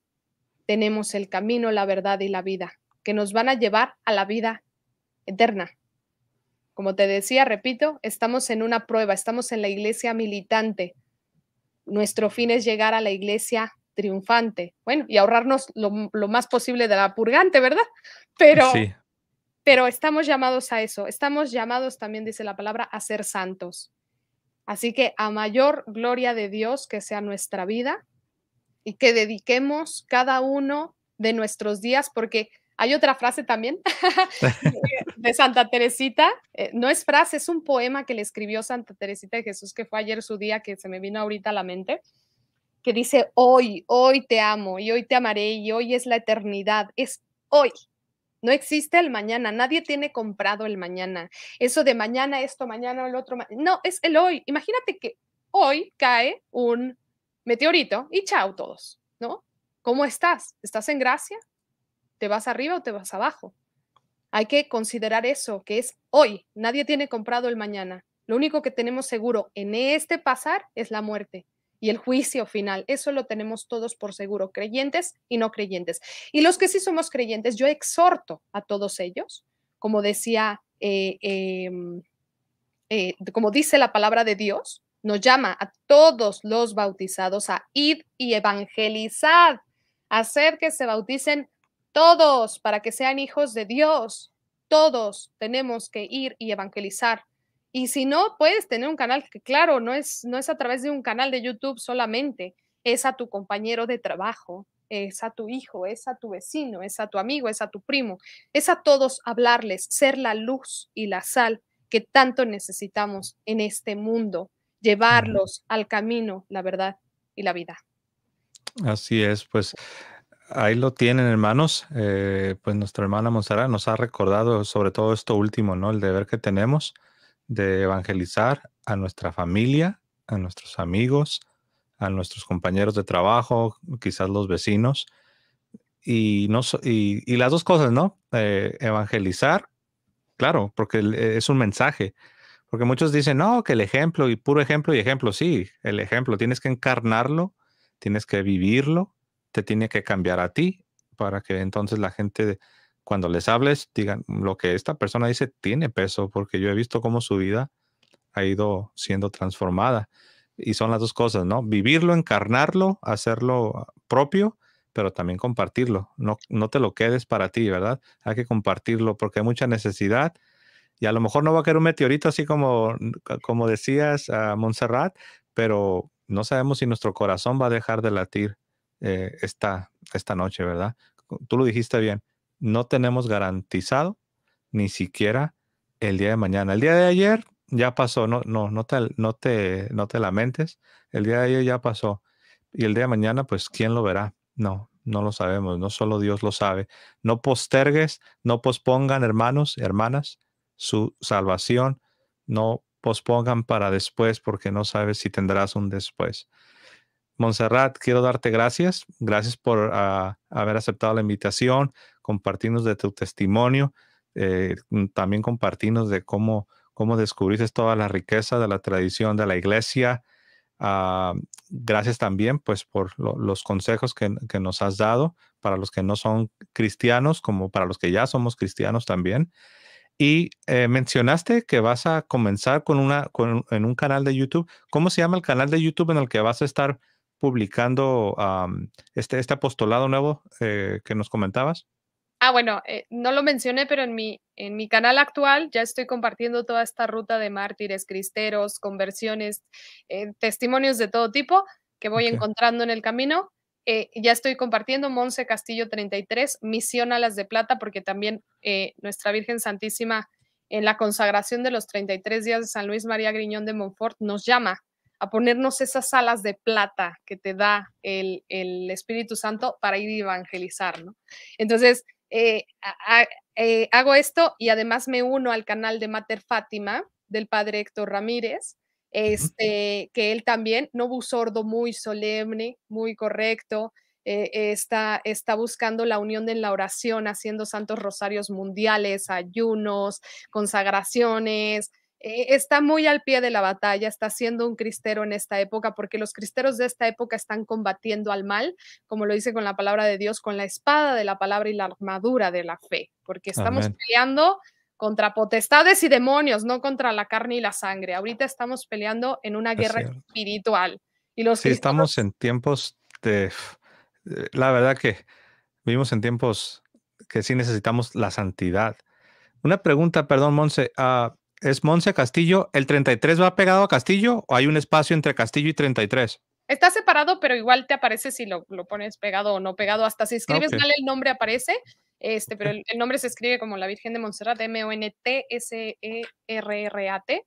tenemos el camino, la verdad y la vida, que nos van a llevar a la vida eterna. Como te decía, repito, estamos en una prueba, estamos en la iglesia militante. Nuestro fin es llegar a la iglesia triunfante. Bueno, y ahorrarnos lo, más posible de la purgante, ¿verdad? Pero, pero estamos llamados a eso. Estamos llamados, también dice la palabra, a ser santos. Así que a mayor gloria de Dios que sea nuestra vida y que dediquemos cada uno de nuestros días, porque hay otra frase también de Santa Teresita. Eh, no es frase, es un poema que le escribió Santa Teresita de Jesús, que fue ayer su día, que se me vino ahorita a la mente, que dice, hoy, hoy te amo y hoy te amaré y hoy es la eternidad, es hoy. No existe el mañana, nadie tiene comprado el mañana. Eso de mañana, esto, mañana, el otro. No, es el hoy. Imagínate que hoy cae un meteorito y chao todos, ¿no? ¿Cómo estás? ¿Estás en gracia? ¿Te vas arriba o te vas abajo? Hay que considerar eso, que es hoy. Nadie tiene comprado el mañana. Lo único que tenemos seguro en este pasar es la muerte y el juicio final. Eso lo tenemos todos por seguro, creyentes y no creyentes. Y los que sí somos creyentes, yo exhorto a todos ellos, como decía, eh, em, eh, como dice la palabra de Dios, nos llama a todos los bautizados a ir y evangelizar, hacer que se bauticen todos, para que sean hijos de Dios, todos tenemos que ir y evangelizar. Y si no, puedes tener un canal que, claro, no es, no es a través de un canal de YouTube solamente, es a tu compañero de trabajo, es a tu hijo, es a tu vecino, es a tu amigo, es a tu primo, es a todos hablarles, ser la luz y la sal que tanto necesitamos en este mundo, llevarlos al camino, la verdad y la vida. Así es, pues Ahí lo tienen, hermanos. Eh, pues nuestra hermana Monserrat nos ha recordado sobre todo esto último, ¿no? El deber que tenemos de evangelizar a nuestra familia, a nuestros amigos, a nuestros compañeros de trabajo, quizás los vecinos. Y, no, y, las dos cosas, ¿no? Eh, evangelizar, claro, porque eh, es un mensaje. Porque muchos dicen, no, que el ejemplo y puro ejemplo y ejemplo, sí, el ejemplo, tienes que encarnarlo, tienes que vivirlo tiene que cambiar a ti para que entonces la gente cuando les hables digan mm, lo que esta persona dice tiene peso porque yo he visto cómo su vida ha ido siendo transformada y son las dos cosas, ¿no? Vivirlo, encarnarlo, hacerlo propio, pero también compartirlo. No, no te lo quedes para ti, ¿verdad? Hay que compartirlo porque hay mucha necesidad y a lo mejor no va a caer un meteorito así como, como decías a Montserrat, pero no sabemos si nuestro corazón va a dejar de latir eh, esta, esta noche, ¿verdad? Tú lo dijiste bien, no tenemos garantizado ni siquiera el día de mañana. El día de ayer ya pasó, no, no, no, te, no, te, no te lamentes, el día de ayer ya pasó. Y el día de mañana, pues, ¿quién lo verá? No, no lo sabemos, no solo Dios lo sabe. No postergues, no pospongan, hermanos, hermanas, su salvación, no pospongan para después porque no sabes si tendrás un después. Montserrat, quiero darte gracias. Gracias por ah, haber aceptado la invitación, compartirnos de tu testimonio, eh, también compartirnos de cómo, cómo descubriste toda la riqueza de la tradición de la iglesia. Ah, gracias también pues por los consejos que, nos has dado para los que no son cristianos como para los que ya somos cristianos también. Y eh, mencionaste que vas a comenzar con una, en un canal de YouTube. ¿Cómo se llama el canal de YouTube en el que vas a estar publicando este, este apostolado nuevo eh, que nos comentabas? Ah, bueno, eh, no lo mencioné, pero en mi, en mi canal actual ya estoy compartiendo toda esta ruta de mártires, cristeros, conversiones, eh, testimonios de todo tipo que voy encontrando en el camino. ya estoy compartiendo Monse Castillo 33, Misión a las de Plata, porque también nuestra Virgen Santísima en la consagración de los 33 días de San Luis María Griñón de Montfort nos llama a ponernos esas alas de plata que te da el, Espíritu Santo para ir a evangelizar, ¿no? Entonces, eh, eh, hago esto y además me uno al canal de Mater Fátima del padre Héctor Ramírez, este, que él también, no sordo, muy solemne, muy correcto, eh, está, está, buscando la unión en la oración, haciendo santos rosarios mundiales, ayunos, consagraciones, eh, está muy al pie de la batalla, está siendo un cristero en esta época, porque los cristeros de esta época están combatiendo al mal, como lo dice con la palabra de Dios, con la espada de la palabra y la armadura de la fe, porque estamos peleando contra potestades y demonios, no contra la carne y la sangre. Ahorita estamos peleando en una guerra espiritual. Y los estamos en tiempos de... Eh, la verdad que vivimos en tiempos que sí necesitamos la santidad. Una pregunta, perdón, Monse. a... Ah, ¿Es Monse Castillo? ¿El 33 va pegado a Castillo o hay un espacio entre Castillo y 33? Está separado, pero igual te aparece si lo, pones pegado o no pegado. Hasta si escribes mal el nombre aparece, este, pero eh. el, nombre se escribe como la Virgen de Montserrat, M-O-N-T-S-E-R-R-A-T. E r r a t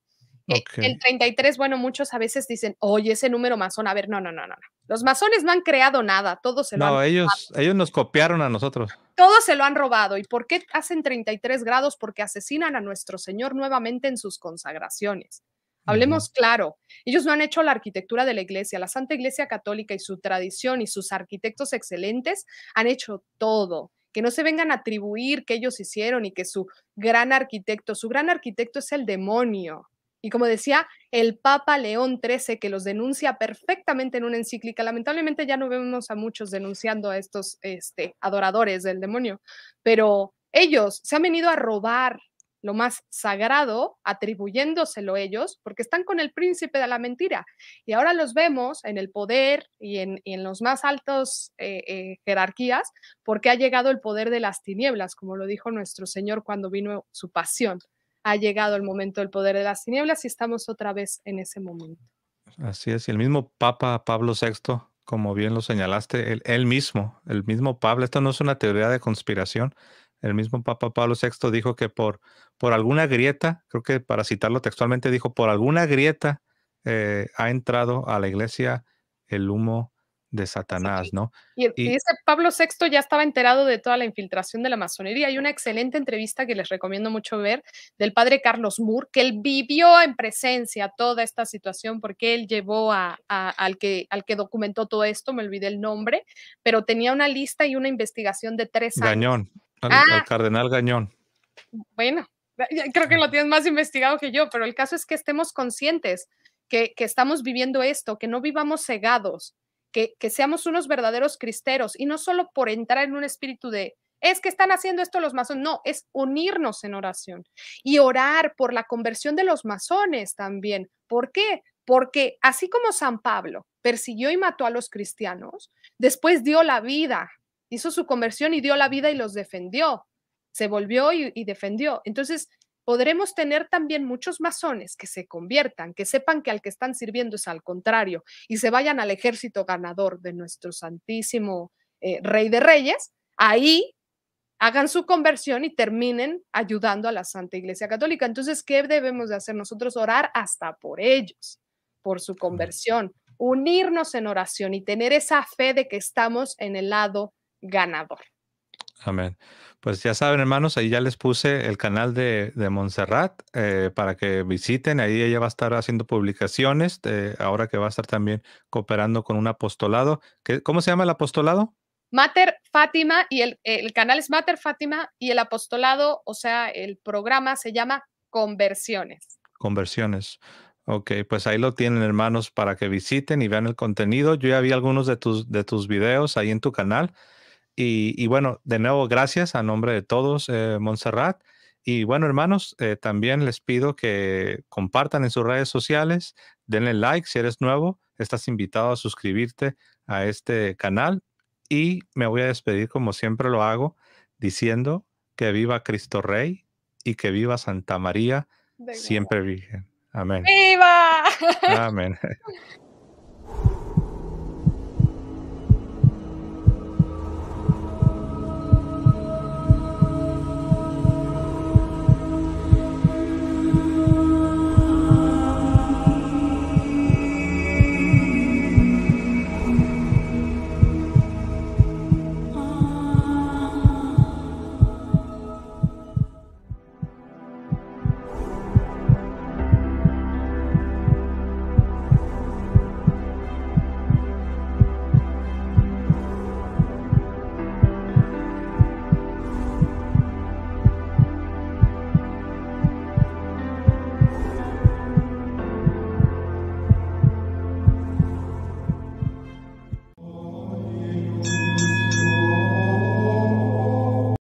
eh, el 33, bueno, muchos a veces dicen, oye, ese número masón, a ver, no, no, no, no. Los masones no han creado nada, todos se lo han robado. ellos, ellos nos copiaron a nosotros. Todos se lo han robado. ¿Y por qué hacen 33 grados? Porque asesinan a nuestro Señor nuevamente en sus consagraciones. Hablemos claro, ellos no han hecho la arquitectura de la iglesia, la Santa Iglesia Católica y su tradición y sus arquitectos excelentes han hecho todo que no se vengan a atribuir que ellos hicieron y que su gran arquitecto, su gran arquitecto es el demonio. Y como decía el Papa León XIII, que los denuncia perfectamente en una encíclica, lamentablemente ya no vemos a muchos denunciando a estos este, adoradores del demonio, pero ellos se han venido a robar lo más sagrado, atribuyéndoselo ellos, porque están con el príncipe de la mentira. Y ahora los vemos en el poder y en, los más altos eh, eh, jerarquías, porque ha llegado el poder de las tinieblas, como lo dijo nuestro Señor cuando vino su pasión ha llegado el momento del poder de las tinieblas y estamos otra vez en ese momento. Así es, y el mismo Papa Pablo VI, como bien lo señalaste, él, mismo, el mismo Pablo, esto no es una teoría de conspiración, el mismo Papa Pablo VI dijo que por, por alguna grieta, creo que para citarlo textualmente, dijo, por alguna grieta eh, ha entrado a la iglesia el humo de Satanás, ¿no? E y, ese Pablo VI ya estaba enterado de toda la infiltración de la masonería. Hay una excelente entrevista que les recomiendo mucho ver del padre Carlos Moore, que él vivió en presencia toda esta situación porque él llevó al, que, al que documentó todo esto, me olvidé el nombre, pero tenía una lista y una investigación de tres años. Gañón, el ah. cardenal Gañón. Bueno, creo que lo tienes más investigado que yo, pero el caso es que estemos conscientes que, que estamos viviendo esto, que no vivamos cegados que, seamos unos verdaderos cristeros y no solo por entrar en un espíritu de, es que están haciendo esto los masones. No, es unirnos en oración y orar por la conversión de los masones también. ¿Por qué? Porque así como San Pablo persiguió y mató a los cristianos, después dio la vida, hizo su conversión y dio la vida y los defendió. Se volvió y, y defendió. Entonces, podremos tener también muchos masones que se conviertan, que sepan que al que están sirviendo es al contrario y se vayan al ejército ganador de nuestro santísimo eh, Rey de Reyes, ahí hagan su conversión y terminen ayudando a la Santa Iglesia Católica. Entonces, ¿qué debemos de hacer nosotros? Orar hasta por ellos, por su conversión, unirnos en oración y tener esa fe de que estamos en el lado ganador. Amén. Pues ya saben, hermanos, ahí ya les puse el canal de, de Montserrat eh, para que visiten. Ahí ella va a estar haciendo publicaciones, eh, ahora que va a estar también cooperando con un apostolado. ¿Cómo se llama el apostolado? Mater Fátima y el, el canal es Mater Fátima y el apostolado, o sea, el programa se llama Conversiones. Conversiones. Ok, pues ahí lo tienen, hermanos, para que visiten y vean el contenido. Yo ya vi algunos de tus, de tus videos ahí en tu canal. Y, bueno, de nuevo, gracias a nombre de todos, eh, Montserrat. Y bueno, hermanos, eh, también les pido que compartan en sus redes sociales, denle like si eres nuevo, estás invitado a suscribirte a este canal. Y me voy a despedir como siempre lo hago, diciendo que viva Cristo Rey y que viva Santa María, siempre Virgen. Amén. ¡Viva! Amén.